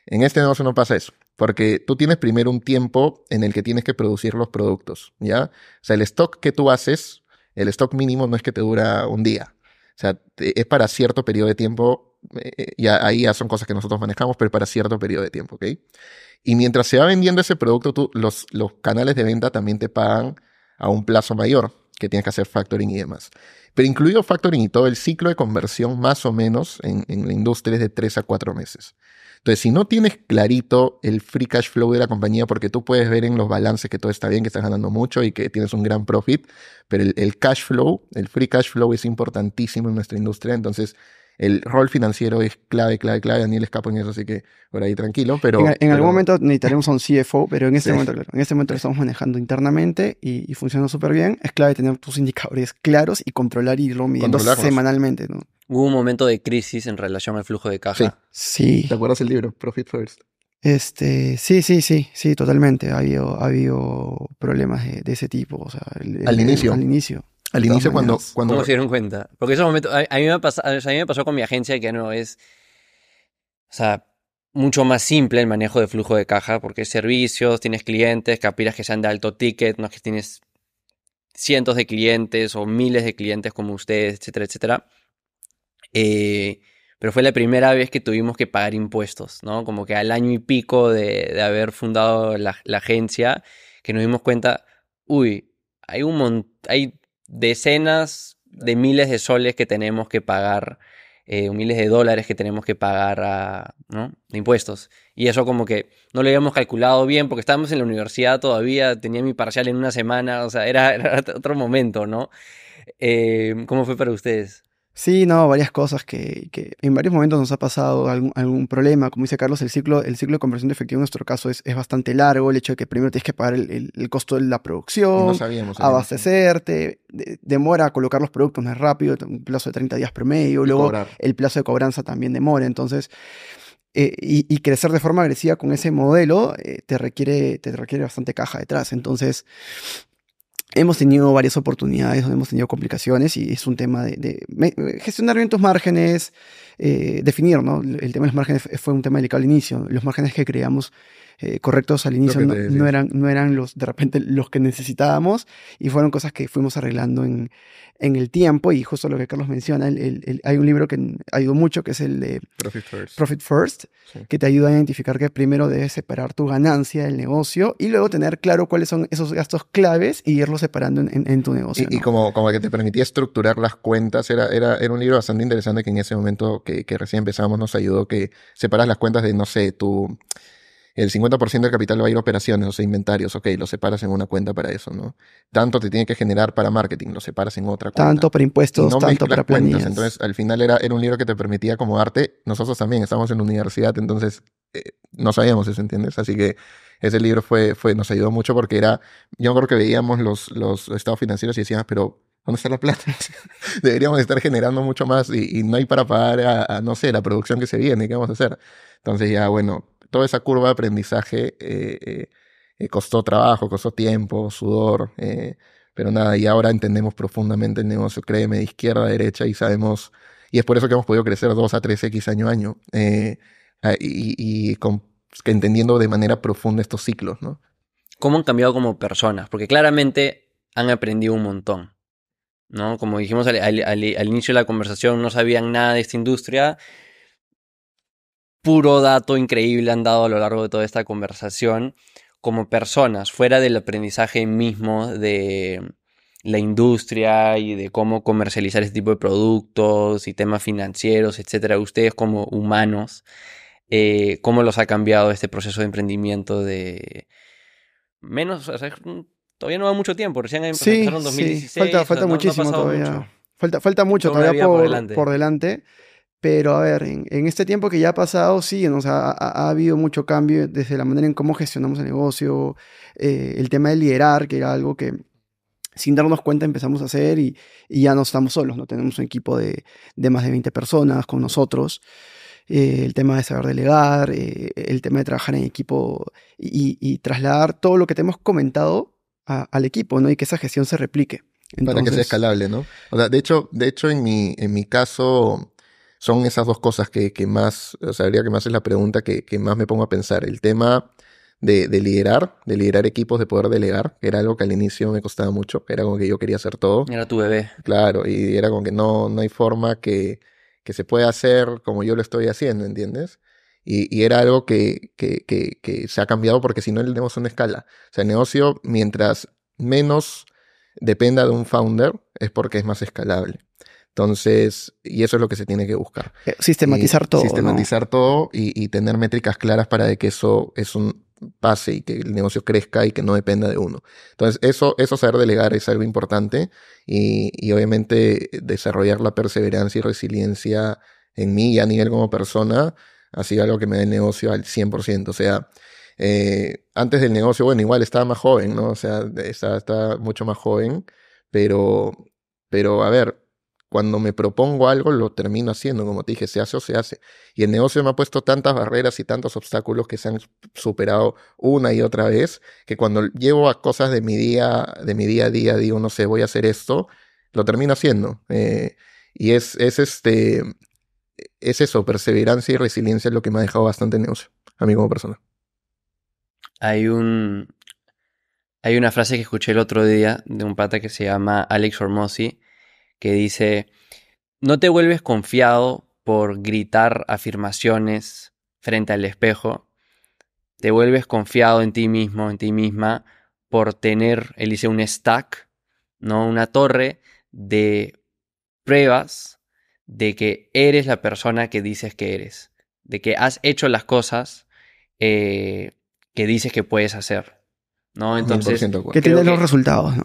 En este negocio no pasa eso, porque tú tienes primero un tiempo en el que tienes que producir los productos, ¿ya? O sea, el stock que tú haces, el stock mínimo no es que te dura un día, o sea, es para cierto periodo de tiempo, eh, eh, y ahí ya son cosas que nosotros manejamos, pero para cierto periodo de tiempo, ¿ok? Y mientras se va vendiendo ese producto, los, los canales de venta también te pagan a un plazo mayor, que tienes que hacer factoring y demás. Pero incluido factoring y todo el ciclo de conversión, más o menos, en, la industria es de tres a cuatro meses. Entonces, si no tienes clarito el free cash flow de la compañía, porque tú puedes ver en los balances que todo está bien, que estás ganando mucho y que tienes un gran profit, pero el, el cash flow, el free cash flow es importantísimo en nuestra industria. Entonces, el rol financiero es clave, clave, clave. Daniel escapa en eso, así que por ahí tranquilo. Pero, en, algún momento necesitaremos a un CFO, pero en este momento, claro, en este momento lo estamos manejando internamente y, funciona súper bien. Es clave tener tus indicadores claros y controlar y irlo midiendo semanalmente. Hubo un momento de crisis en relación al flujo de caja. Sí. ¿Te acuerdas el libro, Profit First? Este, sí, sí, sí, sí, totalmente. Ha habido, ha habido problemas de, ese tipo. O sea, al inicio. Al inicio. Al inicio, cuando, cuando. ¿Cómo se dieron cuenta? Porque esos momentos. A, a, mí me pasó, a, mí me pasó con mi agencia que no es. O sea, mucho más simple el manejo de flujo de caja, porque es servicios, tienes clientes, capiras que sean de alto ticket, no es que tienes cientos de clientes o miles de clientes como ustedes, etcétera, etcétera. Eh, pero fue la primera vez que tuvimos que pagar impuestos, ¿no? Como que al año y pico de, de haber fundado la, la agencia, que nos dimos cuenta, uy, hay un montón, hay decenas de miles de soles que tenemos que pagar, eh, miles de dólares que tenemos que pagar de impuestos. Y eso como que no lo habíamos calculado bien porque estábamos en la universidad todavía, tenía mi parcial en una semana, o sea, era, otro momento, ¿no? Eh, ¿Cómo fue para ustedes? Sí, no, varias cosas que, en varios momentos nos ha pasado algún, problema. Como dice Carlos, el ciclo, el ciclo de conversión de efectivo en nuestro caso es, bastante largo. El hecho de que primero tienes que pagar el, costo de la producción, abastecerte, demora colocar los productos más rápido, un plazo de 30 días promedio. Luego el plazo de cobranza también demora. Entonces, eh, y, crecer de forma agresiva con ese modelo eh, te, requiere, te requiere bastante caja detrás. Entonces hemos tenido varias oportunidades donde hemos tenido complicaciones y es un tema de, gestionar bien tus márgenes, eh, definir, ¿no? El tema de los márgenes fue un tema delicado al inicio. Los márgenes que creamos eh, correctos al inicio no, eran, no eran los, de repente los que necesitábamos y fueron cosas que fuimos arreglando en, el tiempo y justo lo que Carlos menciona, el, el, hay un libro que ayudó mucho que es el de Profit First, que te ayuda a identificar que primero debes separar tu ganancia del negocio y luego tener claro cuáles son esos gastos claves y irlos separando en, tu negocio. Y, como, como que te permitía estructurar las cuentas, era, era, un libro bastante interesante que en ese momento que, que recién empezamos nos ayudó que separas las cuentas de, no sé, tu el 50% del capital va a ir a operaciones, o sea, inventarios, ok, lo separas en una cuenta para eso, ¿no? Tanto te tiene que generar para marketing, lo separas en otra cuenta. Tanto para impuestos, tanto para Entonces, al final era, era un libro que te permitía acomodarte. Nosotros también estábamos en la universidad, entonces eh, no sabíamos eso, ¿entiendes? Así que ese libro fue, fue, nos ayudó mucho porque era, yo creo que veíamos los, los estados financieros y decíamos, pero ¿dónde están la plata? Deberíamos estar generando mucho más y, no hay para pagar a, no sé, la producción que se viene, ¿qué vamos a hacer? Entonces ya, bueno, toda esa curva de aprendizaje eh, eh, eh, costó trabajo, costó tiempo, sudor, pero nada, y ahora entendemos profundamente el negocio, créeme, de izquierda a derecha y sabemos, y es por eso que hemos podido crecer 2 a 3x año a año, y, entendiendo de manera profunda estos ciclos, ¿no? ¿Cómo han cambiado como personas? Porque claramente han aprendido un montón. ¿no? Como dijimos al, inicio de la conversación, no sabían nada de esta industria puro dato increíble han dado a lo largo de toda esta conversación como personas, fuera del aprendizaje mismo de la industria y de cómo comercializar este tipo de productos y temas financieros, etcétera. Ustedes como humanos, eh, ¿cómo los ha cambiado este proceso de emprendimiento de menos, todavía no va mucho tiempo, recién empezaron sí, 2016. Falta, falta muchísimo todavía. Falta, mucho todavía Por delante. Pero a ver, en, este tiempo que ya ha pasado, sí, ha, habido mucho cambio desde la manera en cómo gestionamos el negocio, eh, el tema de liderar, que era algo que sin darnos cuenta empezamos a hacer y, ya no estamos solos, no tenemos un equipo de, más de 20 personas con nosotros. Eh, el tema de saber delegar, eh, el tema de trabajar en equipo y, trasladar todo lo que te hemos comentado al equipo, ¿no? Y que esa gestión se replique. Para que sea escalable, ¿no? O sea, de hecho, de hecho en, mi, en mi caso, son esas dos cosas que, más, o sea, que más es la pregunta que, más me pongo a pensar. El tema de, liderar, de liderar equipos, de poder delegar, era algo que al inicio me costaba mucho, era como que yo quería hacer todo. Era tu bebé. Claro, y era como que no, no hay forma que, que se pueda hacer como yo lo estoy haciendo, ¿entiendes? Y, era algo que, se ha cambiado porque si no negocio negocio una escala. O sea, el negocio, mientras menos dependa de un founder, es porque es más escalable. Entonces, y eso es lo que se tiene que buscar. Eh, sistematizar todo. Sistematizar todo y, tener métricas claras para de que eso, un pase y que el negocio crezca y que no dependa de uno. Entonces, eso, eso saber delegar es algo importante y, y obviamente desarrollar la perseverancia y resiliencia en mí y a nivel como persona ha sido algo que me da el negocio al 100%. O sea, eh, antes del negocio, bueno, igual estaba más joven, ¿no? O sea, estaba, mucho más joven, pero, pero a ver, cuando me propongo algo lo termino haciendo, como te dije, se hace o se hace. Y el negocio me ha puesto tantas barreras y tantos obstáculos que se han superado una y otra vez, que cuando llevo a cosas de mi día, de mi día a día, digo, no sé, voy a hacer esto, lo termino haciendo. Eh, y es, es este, es eso, perseverancia y resiliencia es lo que me ha dejado bastante el negocio, a mí como persona. Hay un, hay una frase que escuché el otro día de un pata que se llama Alex Hormozzi, que dice, no te vuelves confiado por gritar afirmaciones frente al espejo, te vuelves confiado en ti mismo, en ti misma, por tener, él dice, un stack, ¿no? una torre de pruebas de que eres la persona que dices que eres, de que has hecho las cosas eh, que dices que puedes hacer. ¿no? Entonces, que tienes los resultados. ¿no?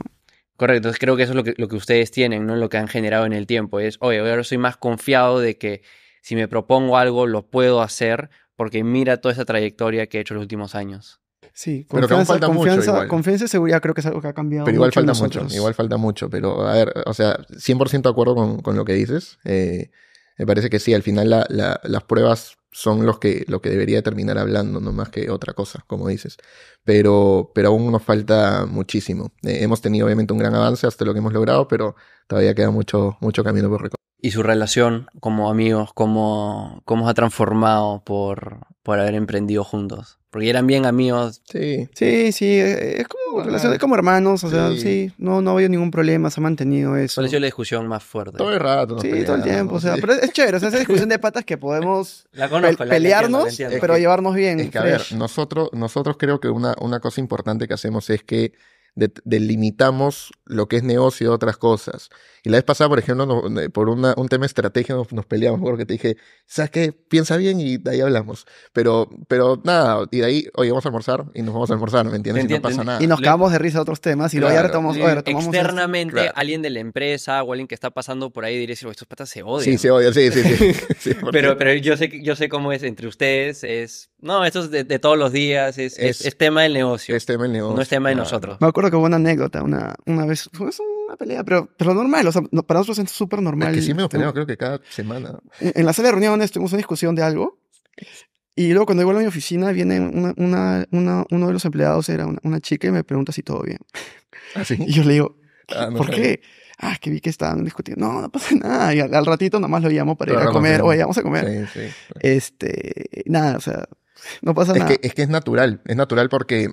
Correcto, entonces creo que eso es lo que, lo que ustedes tienen, ¿no? Lo que han generado en el tiempo. Es, oye, ahora soy más confiado de que si me propongo algo, lo puedo hacer, porque mira toda esa trayectoria que he hecho los últimos años. Sí, falta y seguridad creo que es algo que ha cambiado. Pero igual falta mucho, igual falta mucho, pero a ver, o sea, 100% de acuerdo con, lo que dices. Eh, me parece que sí, al final las pruebas son los que, lo que debería terminar hablando, no más que otra cosa, como dices. Pero, pero aún nos falta muchísimo. Eh, hemos tenido obviamente un gran avance hasta lo que hemos logrado, pero todavía queda mucho, mucho camino por recorrer. ¿Y su relación como amigos, cómo, cómo se ha transformado por haber emprendido juntos? Porque eran bien amigos. Sí. Sí, sí. E, e, es como, relación, como hermanos. O sea, sí. no, no había ningún problema. Se ha mantenido eso. sido la discusión más fuerte. Todo el rato. sí, todo el tiempo. O sea, pero es chévere. O sea, esa discusión de patas que podemos pelearnos, pero llevarnos bien. Es que, a ver, nosotros, nosotros creo que una, una cosa importante que hacemos es que delimitamos lo que es negocio de otras cosas. Y la vez pasada, por ejemplo, eh, por un tema estratégico nos, peleamos, porque te dije, ¿sabes qué? Piensa bien y de ahí hablamos. Pero, pero nada, y de ahí, oye, vamos a almorzar y nos vamos a almorzar, ¿me entiendes? y no pasa nada. Y nos cagamos de risa de otros temas y lo luego ya retomamos. Externamente, alguien de la empresa o alguien que está pasando por ahí diría, estos patas se odian. Sí, se odian, sí, sí, sí. sí pero, pero yo, sé, yo sé cómo es entre ustedes, es no, eso es de, todos los días, es, es, tema del negocio. Es tema del negocio. No es tema de nosotros. Me acuerdo que hubo una anécdota, una, vez, fue una pelea, pero, pero normal, o sea, para nosotros es súper normal. que sí me creo que cada semana. En, la sala de reuniones tuvimos una discusión de algo, y luego cuando vuelvo a mi oficina, viene uno de los empleados, era una, chica, y me pregunta si todo bien. ¿Ah, Y yo le digo, ah, ¿por qué? Ah, que vi que estaban discutiendo. No, no pasa nada. Y al, ratito nomás lo llamo para ir a comer. Oye, vamos a comer. sí, sí. Este, nada, o sea, no pasa nada. es que es natural, es natural porque...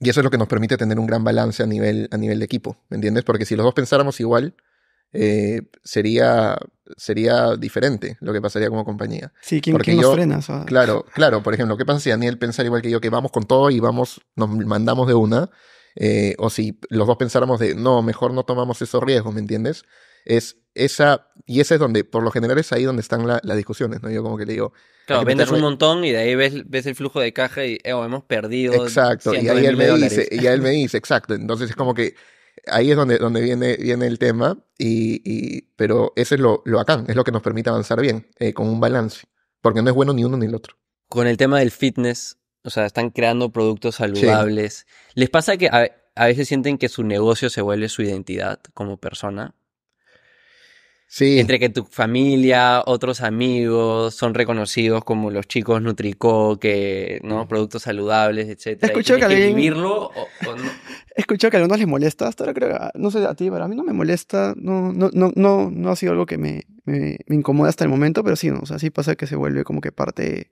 Y eso es lo que nos permite tener un gran balance a nivel, a nivel de equipo, ¿me entiendes? Porque si los dos pensáramos igual, eh, sería, sería diferente lo que pasaría como compañía. Sí, ¿quién, Claro, claro. Por ejemplo, ¿qué pasa si Daniel piensa igual que yo, que vamos con todo y vamos, nos mandamos de una? Eh, o si los dos pensáramos de, no, mejor no tomamos esos riesgos, ¿me entiendes? es esa, y ese es donde, por lo general es ahí donde están las discusiones, ¿no? Yo como que le digo... Claro, vendes un montón y de ahí ves, el flujo de caja y eh, oh, hemos perdido... Exacto, y ahí él me dice, y él me dice, exacto, entonces es como que ahí es donde, donde viene, viene el tema, y, pero ese es lo, lo acá, es lo que nos permite avanzar bien, eh, con un balance, porque no es bueno ni uno ni el otro. Con el tema del fitness, o sea, están creando productos saludables. ¿Les pasa que a, a veces sienten que su negocio se vuelve su identidad como persona? Entre que tu familia, otros amigos son reconocidos como los chicos Nutrico, que, ¿no? Mm. Productos saludables, etc. Escucho que, que a algunos les molesta, hasta ah, no sé a ti, pero a mí no me molesta, no, no, no, no, no ha sido algo que me, me, incomoda hasta el momento, pero sí, no, o sea, sí pasa que se vuelve como que parte...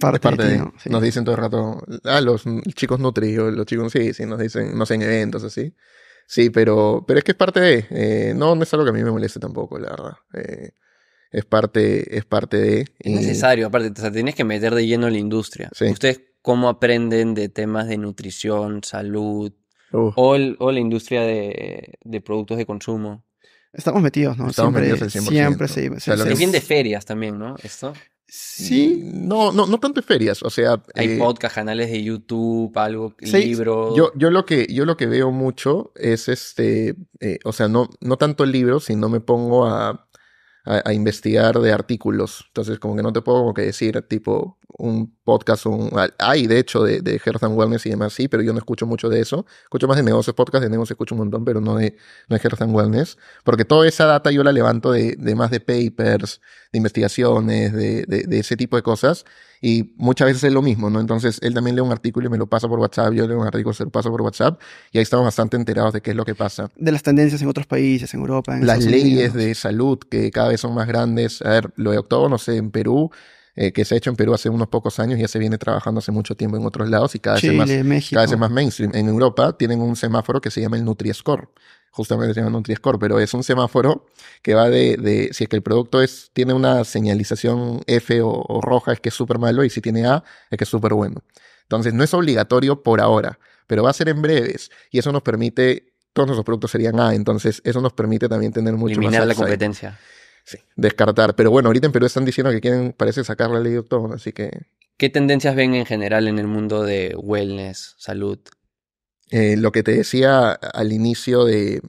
Parte, de Nos dicen todo el rato, ah, los chicos Nutri, los chicos, sí, sí, nos dicen, no sé, eventos, así. Sí, pero, pero es que es parte de. Eh, no, no es algo que a mí me moleste tampoco, la verdad. Eh, es, parte, es parte de. Es necesario, aparte, o sea, tienes que meter de lleno la industria. ¿Ustedes cómo aprenden de temas de nutrición, salud o, o, la industria de, de, productos de consumo? Estamos metidos, ¿no? Estamos siempre, Siempre, sí. O es bien de ferias también, ¿no? Esto. Sí, mm, no, no, no tanto en ferias, o sea... Hay podcasts, eh, podcast, canales de YouTube, algo, libros... Yo, yo, lo que, yo lo que veo mucho es este, eh, o sea, no, no tanto el libro, sino me pongo a, a, investigar de artículos. Entonces, como que no te puedo como que decir, tipo, un podcast, un, hay de hecho de, de and Wellness y demás, sí, pero yo no escucho mucho de eso. Escucho más de negocios, podcast de negocios escucho un montón, pero no de, no and Wellness. Porque toda esa data yo la levanto de, más de papers, de investigaciones, de, de ese tipo de cosas. Y muchas veces es lo mismo, ¿no? Entonces él también lee un artículo y me lo pasa por WhatsApp, yo leo un artículo, y se lo paso por WhatsApp y ahí estamos bastante enterados de qué es lo que pasa. De las tendencias en otros países, en Europa, en Las leyes de salud que cada vez son más grandes. A ver, lo de octavo, no sé, en Perú. Eh, que se ha hecho en Perú hace unos pocos años y ya se viene trabajando hace mucho tiempo en otros lados y cada, vez, es más, cada vez más mainstream. En Europa tienen un semáforo que se llama el Nutri-Score, justamente se llama Nutri-Score, pero es un semáforo que va de, si es que el producto es, tiene una señalización F o, roja, es que es súper malo, y si tiene A, es que es súper bueno. Entonces, no es obligatorio por ahora, pero va a ser en breves, y eso nos permite, todos nuestros productos serían A, entonces eso nos permite también tener mucho Eliminar la competencia. Sí, descartar. Pero bueno, ahorita en Perú están diciendo que quieren, parece sacar la ley de así que... ¿Qué tendencias ven en general en el mundo de wellness, salud? Eh, lo que te decía al inicio de,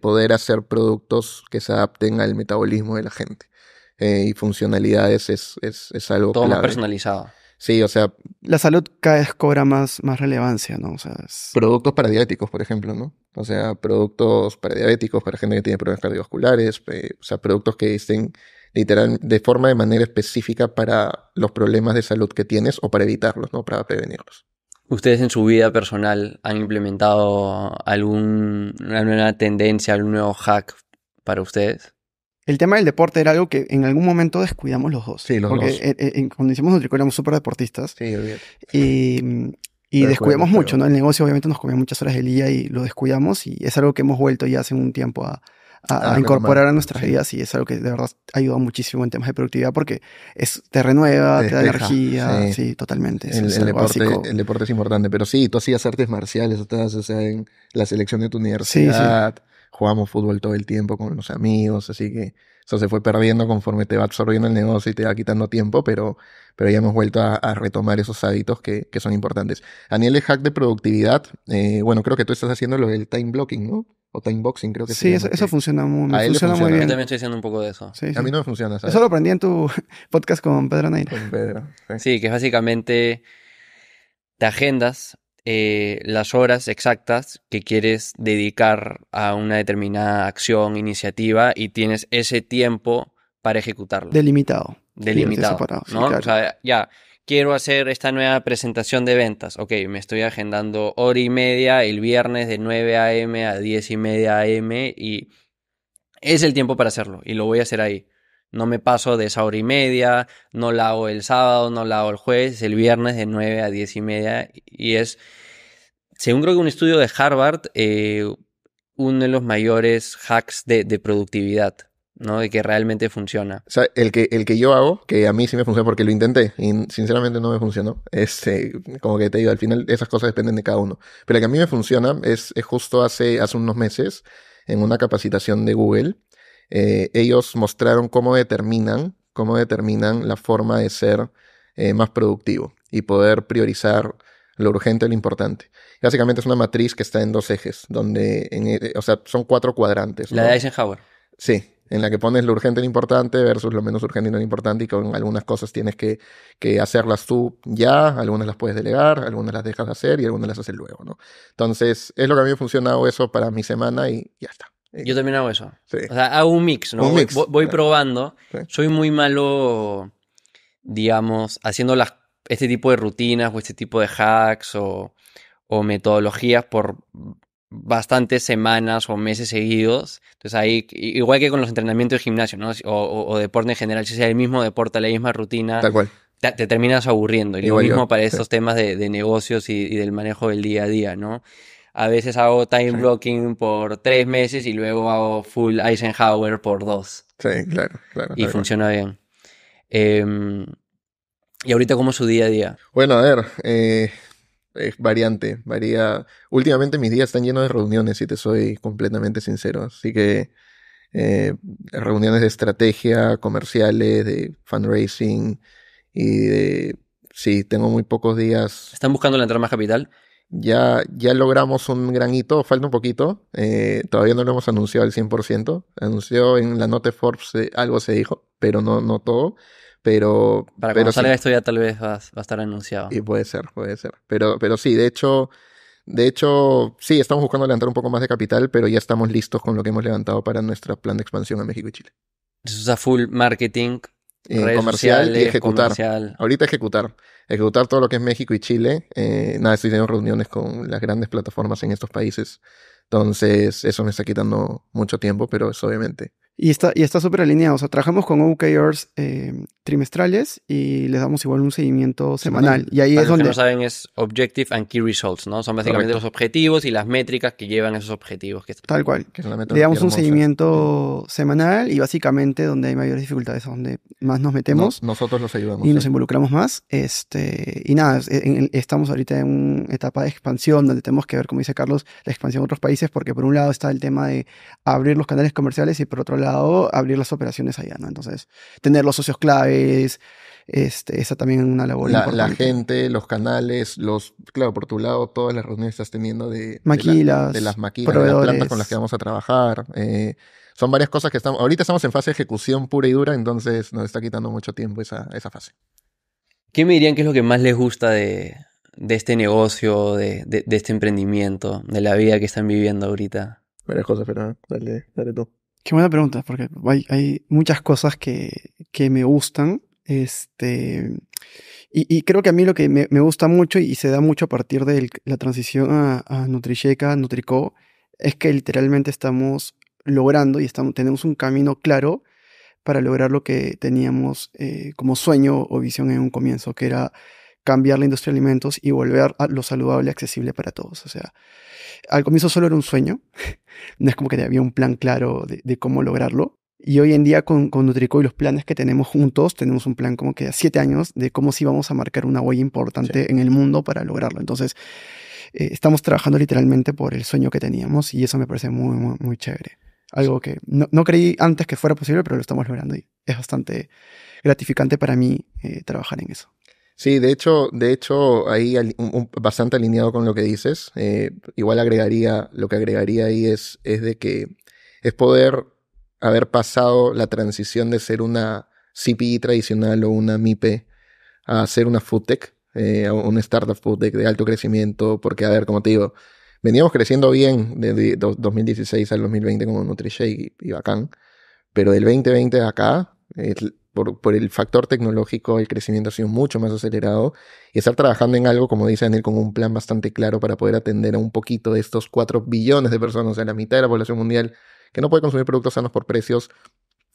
poder hacer productos que se adapten al metabolismo de la gente eh, y funcionalidades es, algo es Todo más personalizado. Sí, o sea... La salud cada vez cobra más, más relevancia, ¿no? O sea, Productos para diabéticos, por ejemplo, ¿no? O sea, productos para diabéticos, para gente que tiene problemas cardiovasculares, eh, o sea, productos que estén literal de forma de manera específica para los problemas de salud que tienes o para evitarlos, ¿no? Para prevenirlos. ¿Ustedes en su vida personal han implementado alguna nueva tendencia, algún nuevo hack para ustedes? El tema del deporte era algo que en algún momento descuidamos los dos. Sí, los dos. cuando hicimos Nutrico éramos súper deportistas. Sí, y, y descuidamos mucho, ¿no? El negocio obviamente nos comía muchas horas del día y lo descuidamos y es algo que hemos vuelto ya hace un tiempo a, a, incorporar a nuestras vidas y es algo que de verdad ayuda muchísimo en temas de productividad porque es, te renueva, te, da energía, sí, totalmente. El, deporte, es importante, pero sí, tú hacías artes marciales, estás o sea, en la selección de tu universidad, jugamos fútbol todo el tiempo con los amigos, así que eso se fue perdiendo conforme te va absorbiendo el negocio y te va quitando tiempo, pero, pero ya hemos vuelto a, retomar esos hábitos que, son importantes. A nivel hack de productividad, eh, bueno, creo que tú estás haciendo lo del time blocking, ¿no? O timeboxing, creo que sí. Sí, eso, funciona muy, me funciona, muy bien. Yo también estoy haciendo un poco de eso. Sí, sí. A mí no me funciona. Eso lo aprendí en tu podcast con Pedro Neira. Con Pedro. Sí. que es básicamente te agendas eh, las horas exactas que quieres dedicar a una determinada acción, iniciativa y tienes ese tiempo para ejecutarlo. Delimitado. Delimitado. Separado, ¿no? O sea, ya quiero hacer esta nueva presentación de ventas. Ok, me estoy agendando hora y media el viernes de 9 a.m. a 10 y media a.m. y es el tiempo para hacerlo y lo voy a hacer ahí. No me paso de esa hora y media, no la hago el sábado, no la hago el jueves, el viernes de 9 a 10 y media y es, según creo que un estudio de Harvard, eh, uno de los mayores hacks de productividad ¿no? De que realmente funciona. O sea, el que, el que yo hago, que a mí sí me funciona porque lo intenté y sinceramente no me funcionó, es este, como que te digo, al final esas cosas dependen de cada uno. Pero el que a mí me funciona es, justo hace, hace unos meses, en una capacitación de Google, eh, ellos mostraron cómo determinan, cómo determinan la forma de ser eh, más productivo y poder priorizar lo urgente y lo importante. Básicamente es una matriz que está en dos ejes, donde, eh, o sea, son cuatro cuadrantes. La de Eisenhower. Sí, en la que pones lo urgente y lo importante versus lo menos urgente y no lo importante y con algunas cosas tienes que, hacerlas tú ya, algunas las puedes delegar, algunas las dejas de hacer y algunas las haces luego, ¿no? Entonces, es lo que a mí me ha funcionado eso para mi semana y ya está. Eh, Yo también hago eso. O sea, hago un mix, ¿no? voy, probando. Soy muy malo, digamos, haciendo este tipo de rutinas o este tipo de hacks o metodologías por bastantes semanas o meses seguidos. Entonces ahí, igual que con los entrenamientos de gimnasio, ¿no? O, deporte en general, si es el mismo deporte, la misma rutina. Te, terminas aburriendo. Y lo mismo para estos temas de, negocios y, del manejo del día a día, ¿no? A veces hago time blocking por tres meses y luego hago full Eisenhower por dos. Sí, claro, claro. Y funciona bien. Em, ¿Y ahorita cómo es su día a día? Bueno, a ver, eh, es variante, varía. Últimamente mis días están llenos de reuniones, si te soy completamente sincero. Así que eh, reuniones de estrategia, comerciales, de fundraising y de... Sí, tengo muy pocos días. ¿Están buscando la entrada más capital? Ya, ya logramos un gran hito, falta un poquito. Eh, todavía no lo hemos anunciado al 100%. Anunció en la nota Forbes, eh, algo se dijo, pero no, no todo. Pero. Para cuando salga esto ya tal vez va, a estar anunciado. Y puede ser, puede ser. Pero, pero sí, de hecho. De hecho, sí, estamos buscando levantar un poco más de capital, pero ya estamos listos con lo que hemos levantado para nuestro plan de expansión en México y Chile. Eso es full marketing, eh, comercial y ejecutar. Ahorita ejecutar. Ejecutar todo lo que es México y Chile. Eh, nada, estoy teniendo reuniones con las grandes plataformas en estos países. Entonces, eso me está quitando mucho tiempo, pero es obviamente y está y está súper alineado. O sea, trabajamos con OKRs eh, trimestrales y les damos igual un seguimiento semanal. Y ahí es donde. que saben, es Objective and Key Results, ¿no? Son básicamente los objetivos y las métricas que llevan esos objetivos. Tal cual. le damos un seguimiento semanal y básicamente donde hay mayores dificultades, donde más nos metemos. nosotros los ayudamos. Y nos involucramos más. Este, y nada, estamos ahorita en una etapa de expansión donde tenemos que ver, como dice Carlos, la expansión a otros países, porque por un lado está el tema de abrir los canales comerciales y por otro lado abrir las operaciones allá, ¿no? Entonces, tener los socios claves, este, esa también es una labor. La, importante. la gente, los canales, los, claro, por tu lado, todas las reuniones que estás teniendo de, maquilas, de, las maquilas, de las plantas con las que vamos a trabajar. Eh, son varias cosas que estamos, ahorita estamos en fase de ejecución pura y dura, entonces nos está quitando mucho tiempo esa, fase. ¿Qué me dirían que es lo que más les gusta de, este negocio, de, este emprendimiento, de la vida que están viviendo ahorita? Varias cosas, pero ¿eh? dale, dale tú. Qué buena pregunta, porque hay, muchas cosas que, me gustan. Este, y, creo que a mí lo que me, gusta mucho y se da mucho a partir de la transición a, a Nutricheca, Nutrico, es que literalmente estamos logrando y estamos, tenemos un camino claro para lograr lo que teníamos eh, como sueño o visión en un comienzo, que era cambiar la industria de alimentos y volver a lo saludable y accesible para todos. O sea, al comienzo solo era un sueño, no es como que había un plan claro de, cómo lograrlo. Y hoy en día con, Nutrico y los planes que tenemos juntos, tenemos un plan como que a siete años de cómo sí vamos a marcar una huella importante en el mundo para lograrlo. Entonces, eh, estamos trabajando literalmente por el sueño que teníamos y eso me parece muy, muy, muy chévere. Algo que no, creí antes que fuera posible, pero lo estamos logrando y es bastante gratificante para mí eh, trabajar en eso. Sí, de hecho, de hecho ahí bastante alineado con lo que dices. Eh, igual agregaría, lo que agregaría ahí es, es de que es poder haber pasado la transición de ser una CPI e tradicional o una MIPE a ser una foodtech, eh, una startup foodtech de alto crecimiento, porque, a ver, como te digo, veníamos creciendo bien desde 2016 al 2020 como NutriShake y, bacán, pero del 2020 acá, por, el factor tecnológico, el crecimiento ha sido mucho más acelerado y estar trabajando en algo, como dice Daniel, con un plan bastante claro para poder atender a un poquito de estos 4 billones de personas, o sea, la mitad de la población mundial que no puede consumir productos sanos por precios,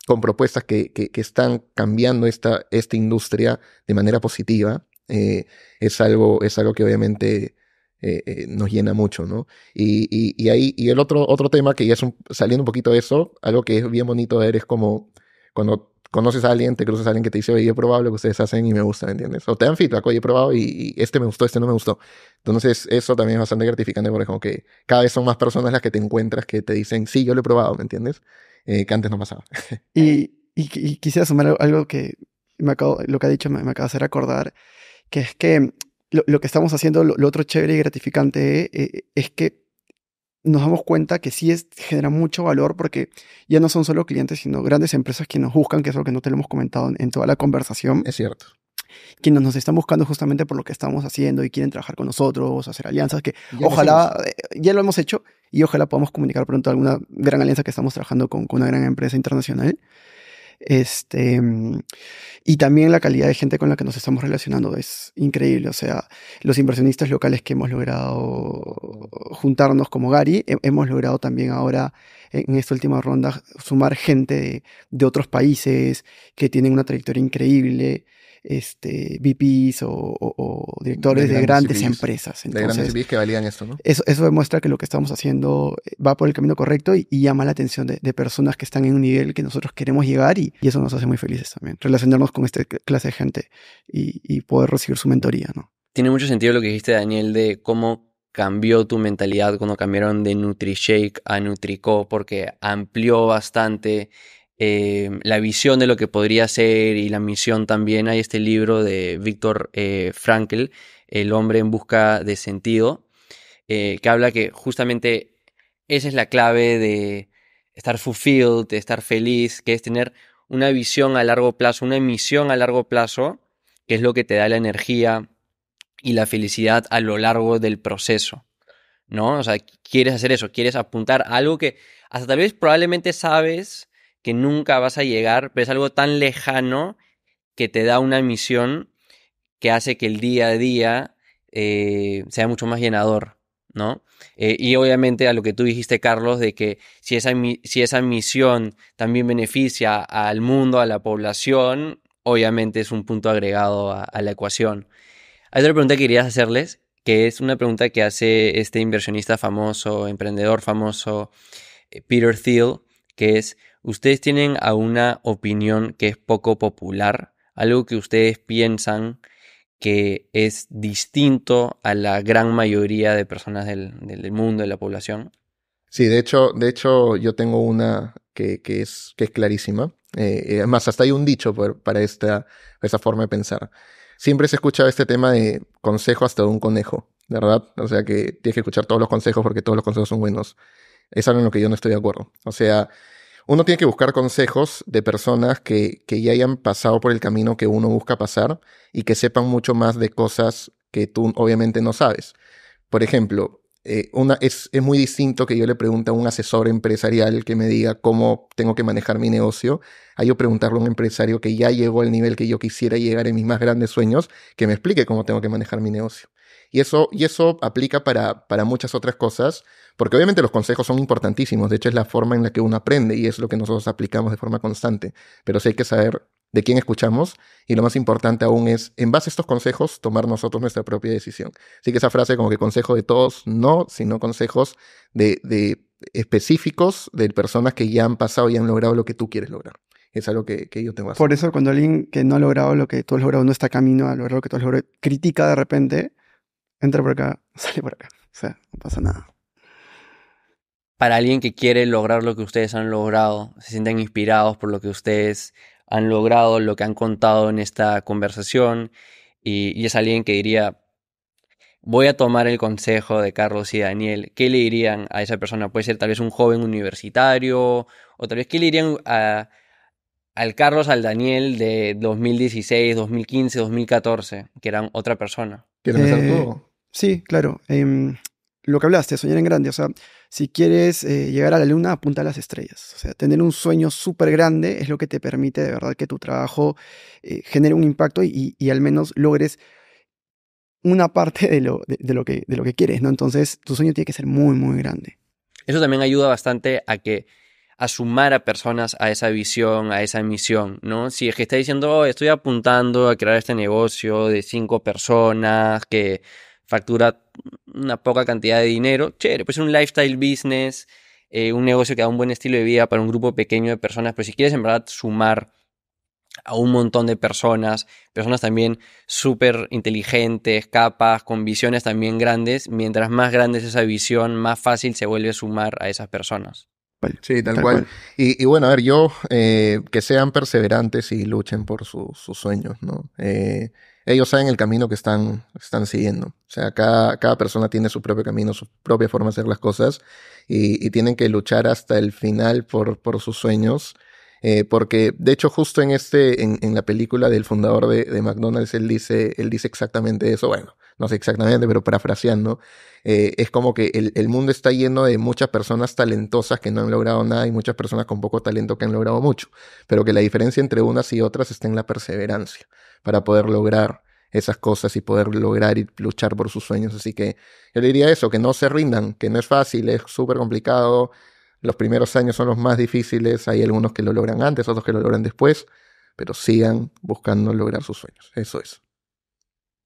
con propuestas que, están cambiando esta, esta industria de manera positiva, eh, es, algo, es algo que obviamente... Eh, eh, nos llena mucho, ¿no? Y, y, ahí, y el otro, otro tema que ya es saliendo un poquito de eso, algo que es bien bonito de ver es como cuando conoces a alguien, te cruzas a alguien que te dice, oye, he probado lo que ustedes hacen y me gusta, ¿me ¿entiendes? O te dan feedback, oye, he probado y, este me gustó, este no me gustó. Entonces, eso también es bastante gratificante porque como que cada vez son más personas las que te encuentras que te dicen, sí, yo lo he probado, ¿me entiendes? Eh, que antes no pasaba. y, y, quisiera sumar algo que me acabo, lo que ha dicho me, acaba de hacer acordar, que es que lo, que estamos haciendo, lo, otro chévere y gratificante eh, es que nos damos cuenta que sí es, genera mucho valor porque ya no son solo clientes, sino grandes empresas que nos buscan, que es lo que no te lo hemos comentado en toda la conversación. Es cierto. Quienes nos están buscando justamente por lo que estamos haciendo y quieren trabajar con nosotros, hacer alianzas, que ojalá eh, ya lo hemos hecho y ojalá podamos comunicar pronto alguna gran alianza que estamos trabajando con, con una gran empresa internacional. Este, mm, y también la calidad de gente con la que nos estamos relacionando es increíble. O sea, los inversionistas locales que hemos logrado juntarnos como Gary, hemos logrado también ahora e, en esta última ronda sumar gente de, de otros países que tienen una trayectoria increíble este, VPs o, o, directores de, grandes, empresas. de grandes VPs que valían esto, ¿no? Eso, demuestra que lo que estamos haciendo eh, va por el camino correcto y, llama la atención de, personas que están en un nivel que nosotros queremos llegar y, eso nos hace muy felices también, relacionarnos con esta clase de gente y, y poder recibir su mentoría, ¿no? Tiene mucho sentido lo que dijiste, Daniel, de cómo cambió tu mentalidad cuando cambiaron de NutriShake a NutriCo porque amplió bastante Em, la visión de lo que podría ser y la misión también. Hay este libro de Víctor eh, Frankl, El hombre en busca de sentido, eh, que habla que justamente esa es la clave de estar fulfilled, de estar feliz, que es tener una visión a largo plazo, una misión a largo plazo, que es lo que te da la energía y la felicidad a lo largo del proceso. ¿No? O sea, quieres hacer eso, quieres apuntar algo que hasta tal vez probablemente sabes, que nunca vas a llegar, pero es algo tan lejano que te da una misión que hace que el día a día eh, sea mucho más llenador, ¿no? Eh, y obviamente a lo que tú dijiste, Carlos, de que si esa, si esa misión también beneficia al mundo, a la población, obviamente es un punto agregado a, a la ecuación. Hay otra pregunta que querías hacerles, que es una pregunta que hace este inversionista famoso, emprendedor famoso, eh, Peter Thiel, que es, ustedes tienen alguna opinión que es poco popular, algo que ustedes piensan que es distinto a la gran mayoría de personas del, mundo, de la población. Sí, de hecho, de hecho yo tengo una que, es, que es clarísima. además, eh, hasta hay un dicho para esta, esa forma de pensar. Siempre se escucha este tema de consejo hasta de un conejo, ¿verdad? O sea que tienes que escuchar todos los consejos porque todos los consejos son buenos. Es algo en lo que yo no estoy de acuerdo. O sea, uno tiene que buscar consejos de personas que, ya hayan pasado por el camino que uno busca pasar y que sepan mucho más de cosas que tú obviamente no sabes. Por ejemplo, eh, es, muy distinto que yo le pregunte a un asesor empresarial que me diga cómo tengo que manejar mi negocio, a yo preguntarle a un empresario que ya llegó al nivel que yo quisiera llegar en mis más grandes sueños, que me explique cómo tengo que manejar mi negocio. Y eso, y eso aplica para, para muchas otras cosas porque obviamente los consejos son importantísimos, de hecho es la forma en la que uno aprende y es lo que nosotros aplicamos de forma constante, pero sí hay que saber de quién escuchamos y lo más importante aún es, en base a estos consejos, tomar nosotros nuestra propia decisión. Así que esa frase como que consejo de todos, no, sino consejos de, de específicos de personas que ya han pasado y han logrado lo que tú quieres lograr. Es algo que, que yo tengo. Por eso cuando alguien que no ha logrado lo que tú has logrado, no está camino a lograr lo que tú has logrado, critica de repente, entra por acá, sale por acá. O sea, no pasa nada para alguien que quiere lograr lo que ustedes han logrado, se sientan inspirados por lo que ustedes han logrado, lo que han contado en esta conversación, y, es alguien que diría, voy a tomar el consejo de Carlos y Daniel, ¿qué le dirían a esa persona? Puede ser tal vez un joven universitario, o tal vez, ¿qué le dirían a, al Carlos, al Daniel de 2016, 2015, 2014, que eran otra persona? Eh, sí, claro. Em, lo que hablaste, soñar en grande, o sea si quieres eh, llegar a la luna, apunta a las estrellas. O sea, tener un sueño súper grande es lo que te permite de verdad que tu trabajo eh, genere un impacto y, al menos logres una parte de lo, de, lo que, de lo que quieres, ¿no? Entonces, tu sueño tiene que ser muy, muy grande. Eso también ayuda bastante a que a sumar a personas a esa visión, a esa misión, ¿no? Si es que está diciendo, oh, estoy apuntando a crear este negocio de cinco personas que factura una poca cantidad de dinero, chévere, pues un lifestyle business, eh, un negocio que da un buen estilo de vida para un grupo pequeño de personas, pero si quieres en verdad sumar a un montón de personas, personas también súper inteligentes, capas, con visiones también grandes, mientras más grande es esa visión, más fácil se vuelve a sumar a esas personas. Sí, tal, cual. Y, bueno, a ver, yo, eh, que sean perseverantes y luchen por sus sueños, ¿no? Eh, ellos saben el camino que están, están siguiendo. O sea, cada, persona tiene su propio camino, su propia forma de hacer las cosas y, tienen que luchar hasta el final por, por sus sueños. Eh, porque de hecho justo en este, en, la película del fundador de, McDonald's, él dice, él dice exactamente eso, bueno, no sé exactamente, pero parafraseando, eh, es como que el, mundo está lleno de muchas personas talentosas que no han logrado nada y muchas personas con poco talento que han logrado mucho, pero que la diferencia entre unas y otras está en la perseverancia para poder lograr esas cosas y poder lograr y luchar por sus sueños. Así que yo diría eso, que no se rindan, que no es fácil, es súper complicado. Los primeros años son los más difíciles, hay algunos que lo logran antes, otros que lo logran después, pero sigan buscando lograr sus sueños. Eso es.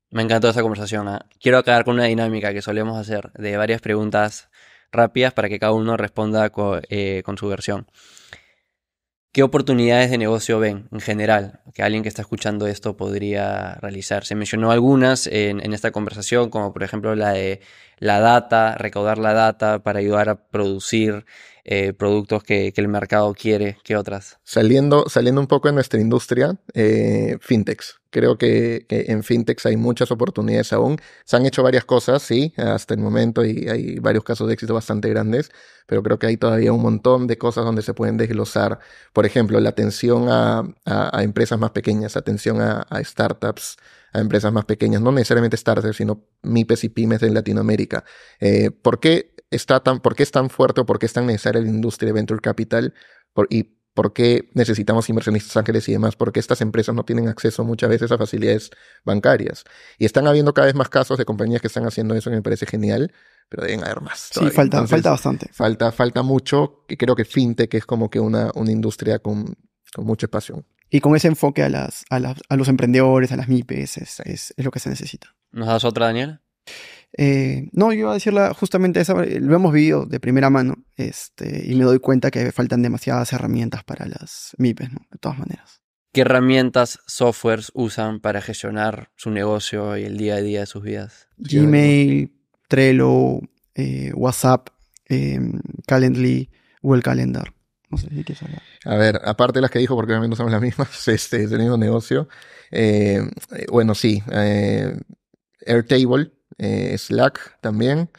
Me encantó esa conversación. ¿ah? Quiero acabar con una dinámica que solemos hacer de varias preguntas rápidas para que cada uno responda eh, con su versión. ¿Qué oportunidades de negocio ven en general que alguien que está escuchando esto podría realizar? Se mencionó algunas en, esta conversación, como por ejemplo la de la data, recaudar la data para ayudar a producir eh, productos que, el mercado quiere que otras. Saliendo, saliendo un poco en nuestra industria, eh, fintechs. Creo que, en fintechs hay muchas oportunidades aún. Se han hecho varias cosas, sí, hasta el momento y hay varios casos de éxito bastante grandes, pero creo que hay todavía un montón de cosas donde se pueden desglosar. Por ejemplo, la atención a, empresas más pequeñas, atención a, startups, a empresas más pequeñas, no necesariamente startups, sino MIPES y pymes en Latinoamérica. Eh, ¿Por qué tan, por qué es tan fuerte o por qué es tan necesaria la industria de venture capital y por qué necesitamos inversionistas ángeles y demás, porque estas empresas no tienen acceso muchas veces a facilidades bancarias. Y están habiendo cada vez más casos de compañías que están haciendo eso, que me parece genial, pero deben haber más. Sí, falta, falta bastante. Falta, falta mucho, y creo que FinTech es como que una, una industria con, con mucho espacio. Y con ese enfoque a, las, a, los emprendedores, a las MIPES, es, lo que se necesita. ¿Nos das otra, Daniela? Eh, no, yo iba a decirla justamente esa, eh, lo hemos vivido de primera mano este, y me doy cuenta que faltan demasiadas herramientas para las MIPES, ¿no? De todas maneras. ¿Qué herramientas, softwares usan para gestionar su negocio y el día a día de sus vidas? Gmail, Trello, eh, WhatsApp, em, Calendly Calendly, el Calendar. No sé si quieres hablar. A ver, aparte de las que dijo, porque no usamos las mismas, este, es negocio. bueno, sí. Airtable eh, Slack también,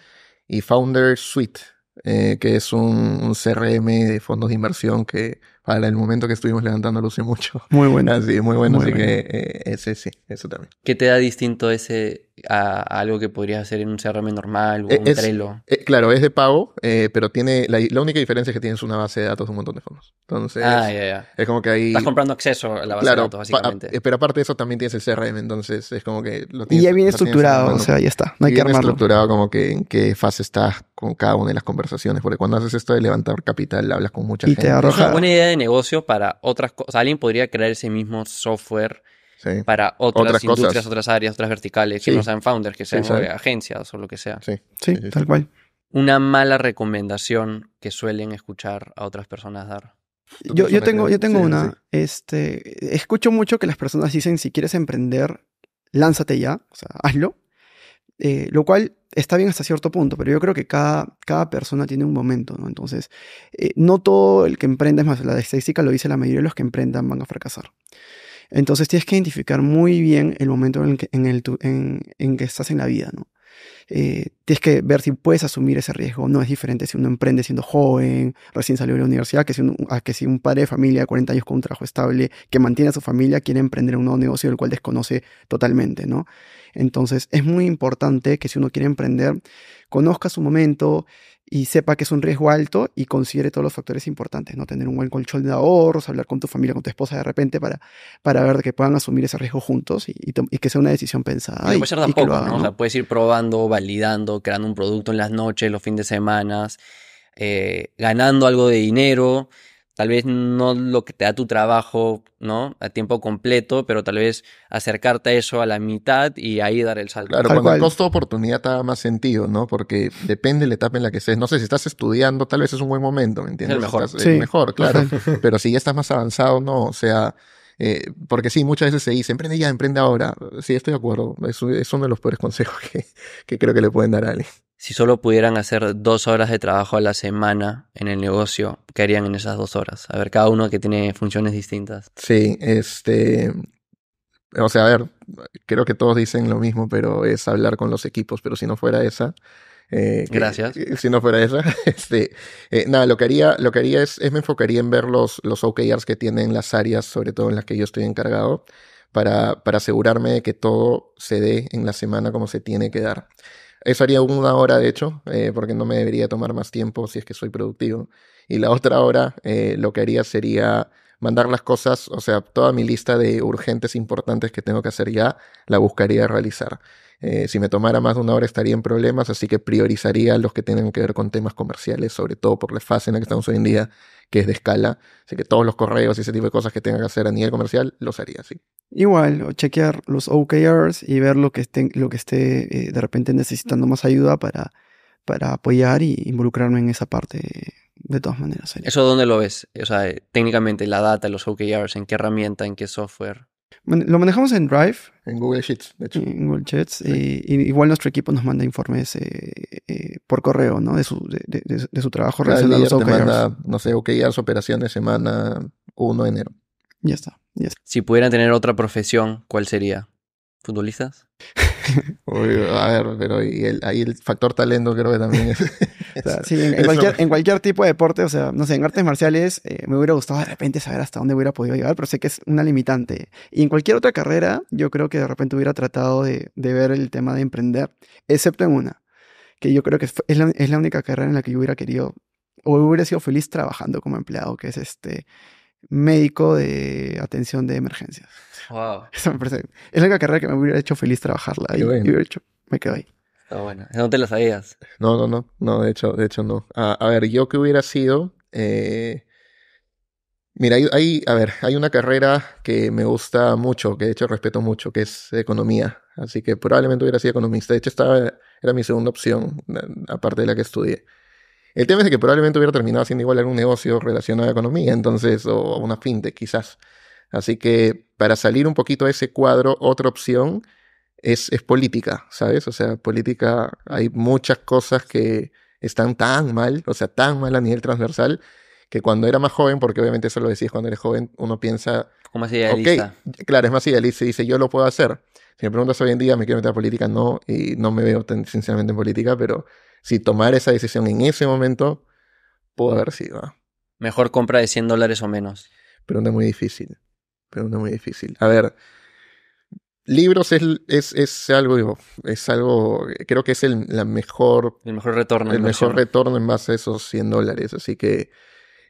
y Founder Suite, eh, que es un, CRM de fondos de inversión que para el momento que estuvimos levantando lo mucho. Muy bueno. Así, muy bueno, que eh, ese sí, eso también. ¿Qué te da distinto ese a, algo que podrías hacer en un CRM normal o e, un Trello. Eh, claro, es de pago, eh, pero tiene la, única diferencia es que tienes una base de datos de un montón de fondos. Entonces, ah, es como que ahí... Estás comprando acceso a la base de datos, básicamente. Eh, pero aparte de eso, también tienes el CRM, entonces es como que lo tienes... Y ya viene estructurado, o sea, ya está, no hay que armarlo. estructurado como que en qué fase estás con cada una de las conversaciones, porque cuando haces esto de levantar capital, hablas con mucha y Te arroja... Es una buena idea de negocio para otras cosas. Alguien podría crear ese mismo software para otras, industrias, otras áreas, otras verticales, que no sean founders, que sean agencias o lo que sea. Sí, tal cual. Una mala recomendación que suelen escuchar a otras personas dar. Yo, yo tengo, yo tengo una. Este, escucho mucho que las personas dicen, si quieres emprender, lánzate ya, o sea, hazlo. Eh, lo cual está bien hasta cierto punto, pero yo creo que cada, cada persona tiene un momento, ¿no? Entonces, eh, no todo el que emprende, es más, la estadística lo dice, la mayoría de los que emprendan van a fracasar. Entonces tienes que identificar muy bien el momento en que, estás en la vida, ¿no? Eh, tienes que ver si puedes asumir ese riesgo. No es diferente si uno emprende siendo joven, recién salió de la universidad, que si, un, que si un padre de familia de 40 años con un trabajo estable que mantiene a su familia quiere emprender un nuevo negocio del cual desconoce totalmente, ¿no? Entonces es muy importante que si uno quiere emprender, conozca su momento, y sepa que es un riesgo alto y considere todos los factores importantes, ¿no? Tener un buen colchón de ahorros, hablar con tu familia, con tu esposa de repente para, para ver que puedan asumir ese riesgo juntos y, que sea una decisión pensada. O sea, puedes ir probando, validando, creando un producto en las noches, los fines de semana, eh, ganando algo de dinero, Tal vez no lo que te da tu trabajo, ¿no? A tiempo completo, pero tal vez acercarte a eso a la mitad y ahí dar el salto. Claro, cuando el costo de oportunidad da más sentido, ¿no? Porque depende de la etapa en la que estés. No sé, si estás estudiando, tal vez es un buen momento, ¿me entiendes? El mejor. mejor, claro. pero si ya estás más avanzado, no. O sea, eh, porque sí, muchas veces se dice, emprende ya, emprende ahora. Sí, estoy de acuerdo. Es, es uno de los peores consejos que, que creo que le pueden dar a alguien. Si solo pudieran hacer dos horas de trabajo a la semana en el negocio, ¿qué harían en esas dos horas? A ver, cada uno que tiene funciones distintas. Sí, este. O sea, a ver, creo que todos dicen lo mismo, pero es hablar con los equipos. Pero si no fuera esa, eh, Gracias. Eh, si no fuera esa. este, eh, nada, lo que haría, lo que es, me enfocaría en ver los, los OKRs que tienen las áreas, sobre todo en las que yo estoy encargado, para, para asegurarme de que todo se dé en la semana como se tiene que dar. Eso haría una hora, de hecho, eh, porque no me debería tomar más tiempo si es que soy productivo. Y la otra hora eh, lo que haría sería mandar las cosas, o sea, toda mi lista de urgentes importantes que tengo que hacer ya, la buscaría realizar. Eh, si me tomara más de una hora estaría en problemas, así que priorizaría los que tengan que ver con temas comerciales, sobre todo por la fase en la que estamos hoy en día, que es de escala. Así que todos los correos y ese tipo de cosas que tengan que hacer a nivel comercial, los haría sí. Igual, chequear los OKRs y ver lo que, estén, lo que esté eh, de repente necesitando más ayuda para, para apoyar y involucrarme en esa parte de todas maneras. ¿Eso dónde lo ves? O sea, eh, técnicamente la data, los OKRs, en qué herramienta, en qué software. Lo manejamos en Drive. En Google Sheets, de hecho. En Google Sheets. Y, igual nuestro equipo nos manda informes eh, eh, por correo, ¿no? De su, de, su trabajo relacionado a no sé, OKRs, operaciones, semana 1 de enero. Ya está, ya está. Si pudieran tener otra profesión, ¿cuál sería? futbolistas? a ver, pero ahí el factor talento creo que también es. sí, en, cualquier, en, cualquier, tipo de deporte, o sea, no sé, en artes marciales eh, me hubiera gustado de repente saber hasta dónde hubiera podido llegar, pero sé que es una limitante. Y en cualquier otra carrera, yo creo que de repente hubiera tratado de, ver el tema de emprender, excepto en una, que yo creo que es la, es la única carrera en la que yo hubiera querido o hubiera sido feliz trabajando como empleado, que es este médico de atención de emergencias. Wow. Eso me parece. Es la carrera que me hubiera hecho feliz trabajarla. y, hubiera hecho, me quedo ahí. Está bueno. No te lo sabías. No, no, no. No, de hecho, de hecho no. Ah, a, ver, yo que hubiera sido. Eh, mira, hay, a ver, hay una carrera que me gusta mucho, que de hecho respeto mucho, que es economía. Así que probablemente hubiera sido economista. De hecho, estaba, era mi segunda opción, eh, aparte de la que estudié. El tema es que probablemente hubiera terminado haciendo igual algún negocio relacionado a economía, entonces, o una fintech quizás. Así que para salir un poquito de ese cuadro, otra opción es, es política, ¿sabes? O sea, política, hay muchas cosas que están tan mal, o sea, tan mal a nivel transversal, que cuando era más joven, porque obviamente eso lo decís cuando eres joven, uno piensa... Como más idealista. Okay, claro, es más idealista, dice, yo lo puedo hacer. Si me preguntas hoy en día, me quiero meter a política, no, y no me veo tan, sinceramente en política, pero si tomar esa decisión en ese momento, pudo haber sido. Mejor compra de 100 dólares o menos. Pregunta muy difícil. Pregunta muy difícil. A ver, libros es, es, es algo, es algo, creo que es el mejor... El mejor retorno. El mejor retorno en base a esos 100 dólares. Así que,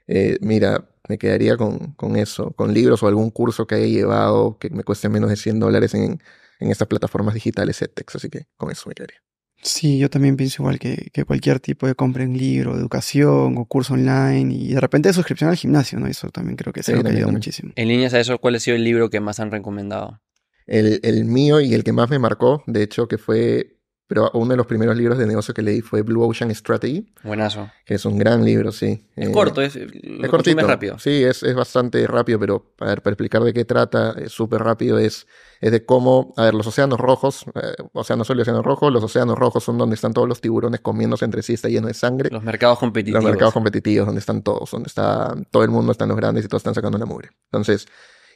eh, mira, me quedaría con, eso, con libros o algún curso que haya llevado que me cueste menos de 100 dólares en, en estas plataformas digitales, EdTech. Así que con eso me quedaría. Sí, yo también pienso igual que, cualquier tipo de compra en libro, educación o curso online y de repente suscripción al gimnasio, ¿no? Eso también creo que se ha algo muchísimo. En líneas a eso, ¿cuál ha sido el libro que más han recomendado? El, el, mío y el que más me marcó, de hecho, que fue pero uno de los primeros libros de negocio que leí fue Blue Ocean Strategy. Buenazo. Que es un gran libro, sí. Es eh, corto, es, es rápido. Sí, es, es, bastante rápido, pero a ver, para explicar de qué trata, es súper rápido, es, es de cómo, a ver, los océanos rojos, eh, océanos océanos y océanos rojos, los océanos rojos son donde están todos los tiburones comiéndose entre sí, está lleno de sangre. Los mercados competitivos. Los mercados competitivos, donde están todos, donde está todo el mundo, están los grandes y todos están sacando la mugre. Entonces,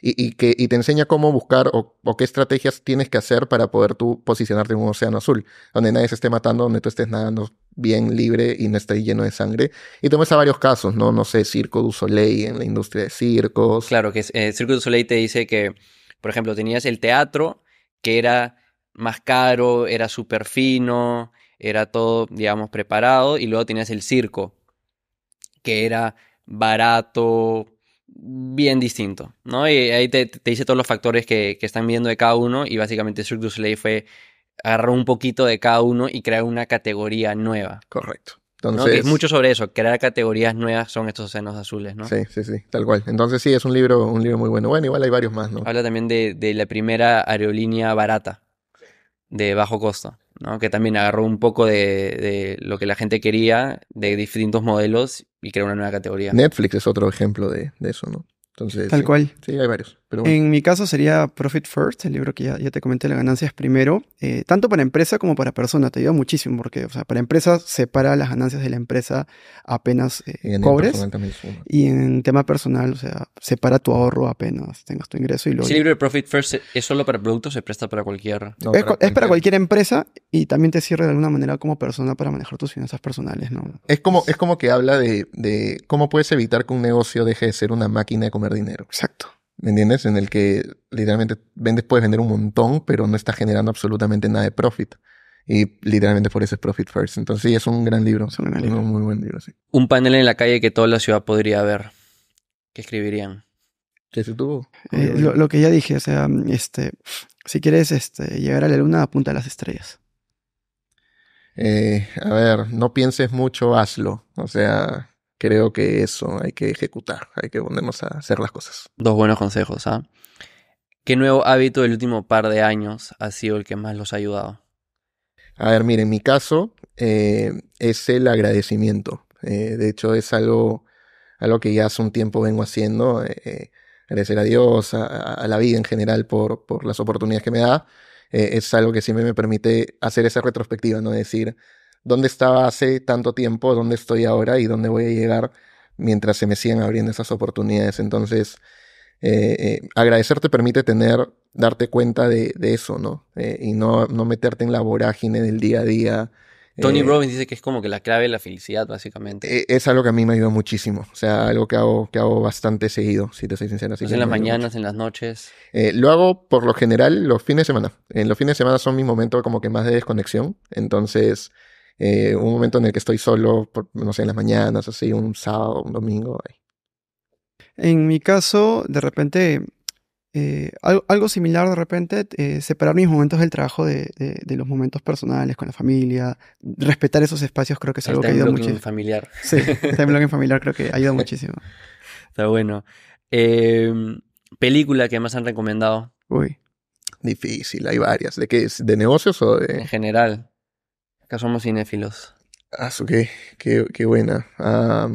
y, que, te enseña cómo buscar o, qué estrategias tienes que hacer para poder tú posicionarte en un océano azul, donde nadie se esté matando, donde tú estés nadando bien libre y no estés lleno de sangre. Y te a varios casos, ¿no? No sé, Circo du Soleil en la industria de circos. Claro, que eh, Circo du Soleil te dice que, por ejemplo, tenías el teatro que era más caro, era súper fino, era todo, digamos, preparado, y luego tenías el circo, que era barato, bien distinto, ¿no? Y ahí te, dice todos los factores que, están viendo de cada uno y básicamente Cirque du fue agarrar un poquito de cada uno y crear una categoría nueva. Correcto. Entonces, es mucho sobre eso, crear categorías nuevas son estos océanos azules, ¿no? Sí, sí, sí, tal cual. Entonces sí, es un libro, un libro muy bueno. Bueno, igual hay varios más, ¿no? Habla también de, de la primera aerolínea barata, de bajo costo que también agarró un poco de, lo que la gente quería de distintos modelos y creó una nueva categoría. Netflix es otro ejemplo de, eso, ¿no? Entonces, Tal eh, cual. Sí, hay varios. En mi caso sería Profit First, el libro que ya, te comenté, la ganancias primero. Eh, tanto para empresa como para persona, te ayuda muchísimo porque, o sea, para empresa separa las ganancias de la empresa apenas eh, y en cobres. Y en tema personal, o sea, separa tu ahorro apenas tengas tu ingreso. y lo ¿Ese libro de Profit First es solo para productos se presta para cualquier...? es, para cualquier empresa y también te sirve de alguna manera como persona para manejar tus finanzas personales, ¿no? Es como, es como que habla de, de cómo puedes evitar que un negocio deje de ser una máquina de comer dinero. Exacto. ¿Me entiendes? En el que literalmente vendes, puedes vender un montón, pero no estás generando absolutamente nada de profit. Y literalmente por eso es Profit First. Entonces sí, es un gran libro. Es un gran libro. muy buen libro, Un panel en la calle que toda la ciudad podría ver. ¿Qué escribirían? ¿Qué se tuvo? Eh, lo, que ya dije, o sea, este, si quieres este, llegar a la luna, apunta a las estrellas. Eh, a ver, no pienses mucho, hazlo. O sea, creo que eso hay que ejecutar, hay que ponernos a hacer las cosas. Dos buenos consejos, ¿ah? ¿Qué nuevo hábito del último par de años ha sido el que más los ha ayudado? A ver, mire, en mi caso eh, es el agradecimiento. Eh, de hecho, es algo, algo que ya hace un tiempo vengo haciendo. Eh, agradecer a Dios, a, la vida en general por, por las oportunidades que me da. es algo que siempre me permite hacer esa retrospectiva, ¿no? decir, dónde estaba hace tanto tiempo, dónde estoy ahora y dónde voy a llegar mientras se me sigan abriendo esas oportunidades. Entonces, eh, eh, agradecerte permite tener, darte cuenta de, eso, ¿no? Eh, y no, no, meterte en la vorágine del día a día. Tony Robbins dice que es como que la clave de la felicidad, básicamente. E, es algo que a mí me ayudado muchísimo. O sea, algo que hago, que hago bastante seguido, si te soy sincero. en las mañanas, en las noches. lo hago por lo general los fines de semana. En los fines de semana son mis momentos como que más de desconexión. Entonces, eh, un momento en el que estoy solo, no sé, en las mañanas, así, un sábado, un domingo. En mi caso, de repente, eh, algo, similar de repente, eh, separar mis momentos del trabajo de, los momentos personales con la familia, respetar esos espacios creo que es algo que ayuda muchísimo. familiar. Sí, en familiar creo que ayuda muchísimo. Está bueno. Em, ¿Película que más han recomendado? Uy. Difícil, hay varias. ¿De qué? ¿De negocios o de...? En general. Que somos cinéfilos. Ah, su, qué, qué, buena. Ah,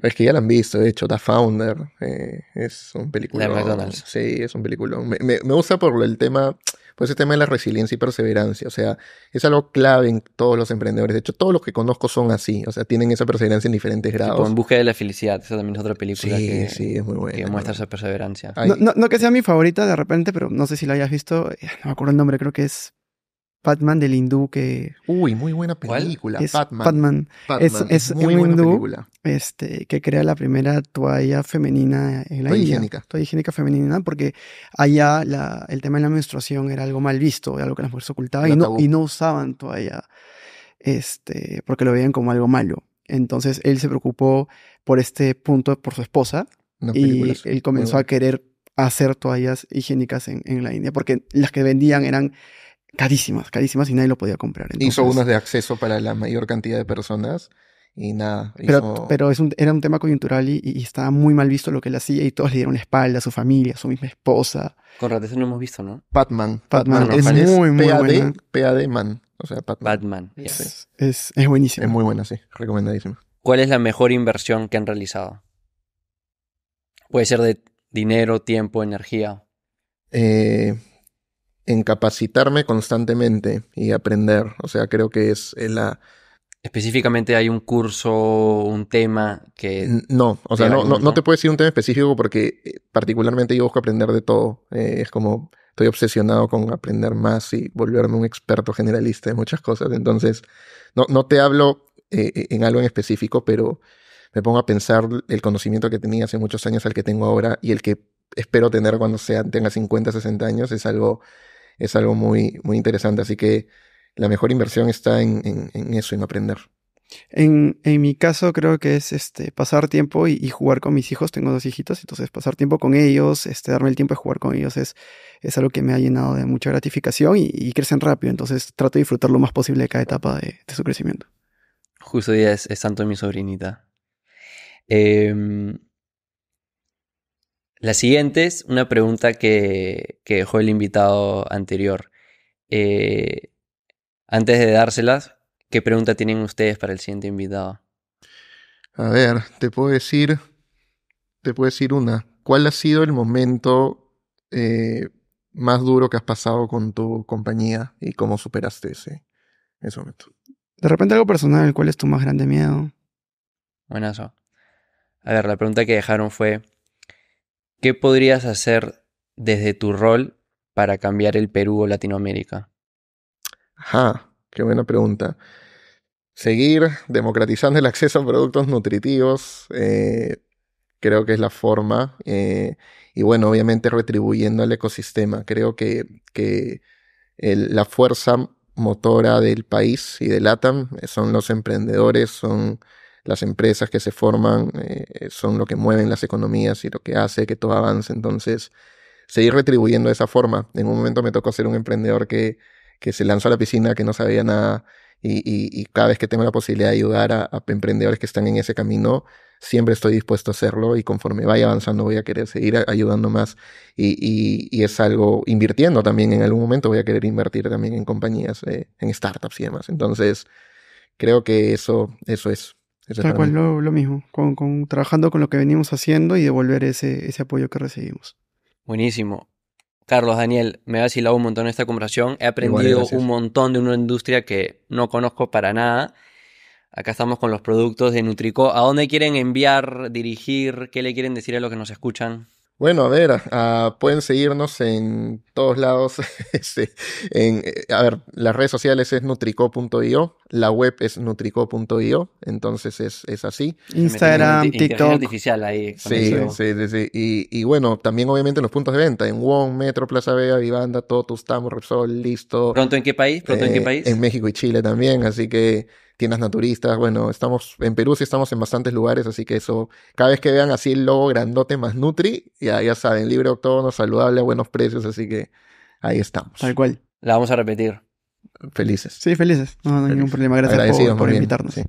es que ya la han visto, de hecho, The Founder eh, es un película. Sí, es un peliculón. Me, gusta por el tema, por ese tema de la resiliencia y perseverancia. O sea, es algo clave en todos los emprendedores. De hecho, todos los que conozco son así. O sea, tienen esa perseverancia en diferentes grados. Tipo, en de la felicidad. Esa también es otra película sí, que, sí, es muy buena, que muestra esa perseverancia. no, que sea mi favorita de repente, pero no sé si la hayas visto. Eh, no me acuerdo el nombre, creo que es Batman del hindú que... Uy, muy buena película. Es Batman. Es, muy un hindú Este, que crea la primera toalla femenina en la toalla India. Higiénica. Toalla higiénica femenina, porque allá el tema de la menstruación era algo mal visto, algo que las mujeres ocultaban y no, usaban toalla este, porque lo veían como algo malo. Entonces él se preocupó por este punto, por su esposa, y él comenzó a querer hacer toallas higiénicas en, en la India, porque las que vendían eran carísimas, carísimas y nadie lo podía comprar. Entonces, hizo unos de acceso para la mayor cantidad de personas y nada. Pero, un, era un tema coyuntural y, estaba muy mal visto lo que él hacía y todos le dieron la espalda, a su familia, a su misma esposa. Con eso no hemos visto, ¿no? Batman. Batman, es muy, muy bueno PAD Man, o sea, Batman. Batman es, es, es buenísimo. Es muy buena, sí, recomendadísimo. ¿Cuál es la mejor inversión que han realizado? Puede ser de dinero, tiempo, energía. Eh, en capacitarme constantemente y aprender. O sea, creo que es eh, la... Específicamente hay un curso, un tema que... No, o sea, no, no, te puedo decir un tema específico porque eh, particularmente yo busco aprender de todo. Eh, es como, estoy obsesionado con aprender más y volverme un experto generalista de muchas cosas. Entonces, no, no te hablo en algo en específico, pero me pongo a pensar el conocimiento que tenía hace muchos años al que tengo ahora y el que espero tener cuando sea, tenga 50, 60 años, es algo es algo muy, muy interesante. Así que la mejor inversión está en, eso, en aprender. En, mi caso creo que es este, pasar tiempo y, jugar con mis hijos. Tengo dos hijitos, entonces pasar tiempo con ellos, este, darme el tiempo de jugar con ellos es, es algo que me ha llenado de mucha gratificación y, crecen rápido. Entonces trato de disfrutar lo más posible de cada etapa de, su crecimiento. Justo día es, tanto santo mi sobrinita. Eh, la siguiente es una pregunta que, dejó el invitado anterior. Eh, antes de dárselas, ¿qué pregunta tienen ustedes para el siguiente invitado? A ver, te puedo decir, te puedo decir una. ¿Cuál ha sido el momento eh, más duro que has pasado con tu compañía y cómo superaste ese, ese momento? De repente algo personal, ¿cuál es tu más grande miedo? Buenazo. A ver, la pregunta que dejaron fue, ¿Qué podrías hacer desde tu rol para cambiar el Perú o Latinoamérica? Ajá, qué buena pregunta. Seguir democratizando el acceso a productos nutritivos, eh, creo que es la forma. Eh, y bueno, obviamente retribuyendo al ecosistema. Creo que, que la fuerza motora del país y del ATAM eh, son los emprendedores, son las empresas que se forman eh, son lo que mueven las economías y lo que hace que todo avance. Entonces, seguir retribuyendo de esa forma. En un momento me tocó ser un emprendedor que, que se lanzó a la piscina, que no sabía nada. Y, cada vez que tengo la posibilidad de ayudar a, emprendedores que están en ese camino, siempre estoy dispuesto a hacerlo y conforme vaya avanzando voy a querer seguir ayudando más y, y es algo invirtiendo también en algún momento voy a querer invertir también en compañías, eh, en startups y demás. Entonces, creo que eso, eso es. Tal cual, lo, mismo, con, trabajando con lo que venimos haciendo y devolver ese, ese apoyo que recibimos. Buenísimo. Carlos, Daniel, me ha vacilado un montón esta conversación. He aprendido un montón de una industria que no conozco para nada. Acá estamos con los productos de Nutrico. ¿A dónde quieren enviar, dirigir? ¿Qué le quieren decir a los que nos escuchan? Bueno, a ver, ah, pueden seguirnos en todos lados. Este, eh, a ver, las redes sociales es nutrico.io, la web es nutrico.io, entonces es, es así. Instagram, TikTok. artificial ahí. Sí, sí, sí, sí. Y, y, bueno, también obviamente los puntos de venta, en Wong, Metro, Plaza Vega, Vivanda, Totus, Tamo, Repsol, Listo. ¿Pronto en qué país? ¿Pronto en qué eh, país? En México y Chile también, así que tiendas naturistas. Bueno, estamos en Perú, sí estamos en bastantes lugares, así que eso, cada vez que vean así el logo grandote más Nutri, ya, ya saben, libre autónomo, saludable, a buenos precios, así que ahí estamos. Tal cual. La vamos a repetir. Felices. Sí, felices. No, no hay ningún problema. Gracias por, por invitarnos.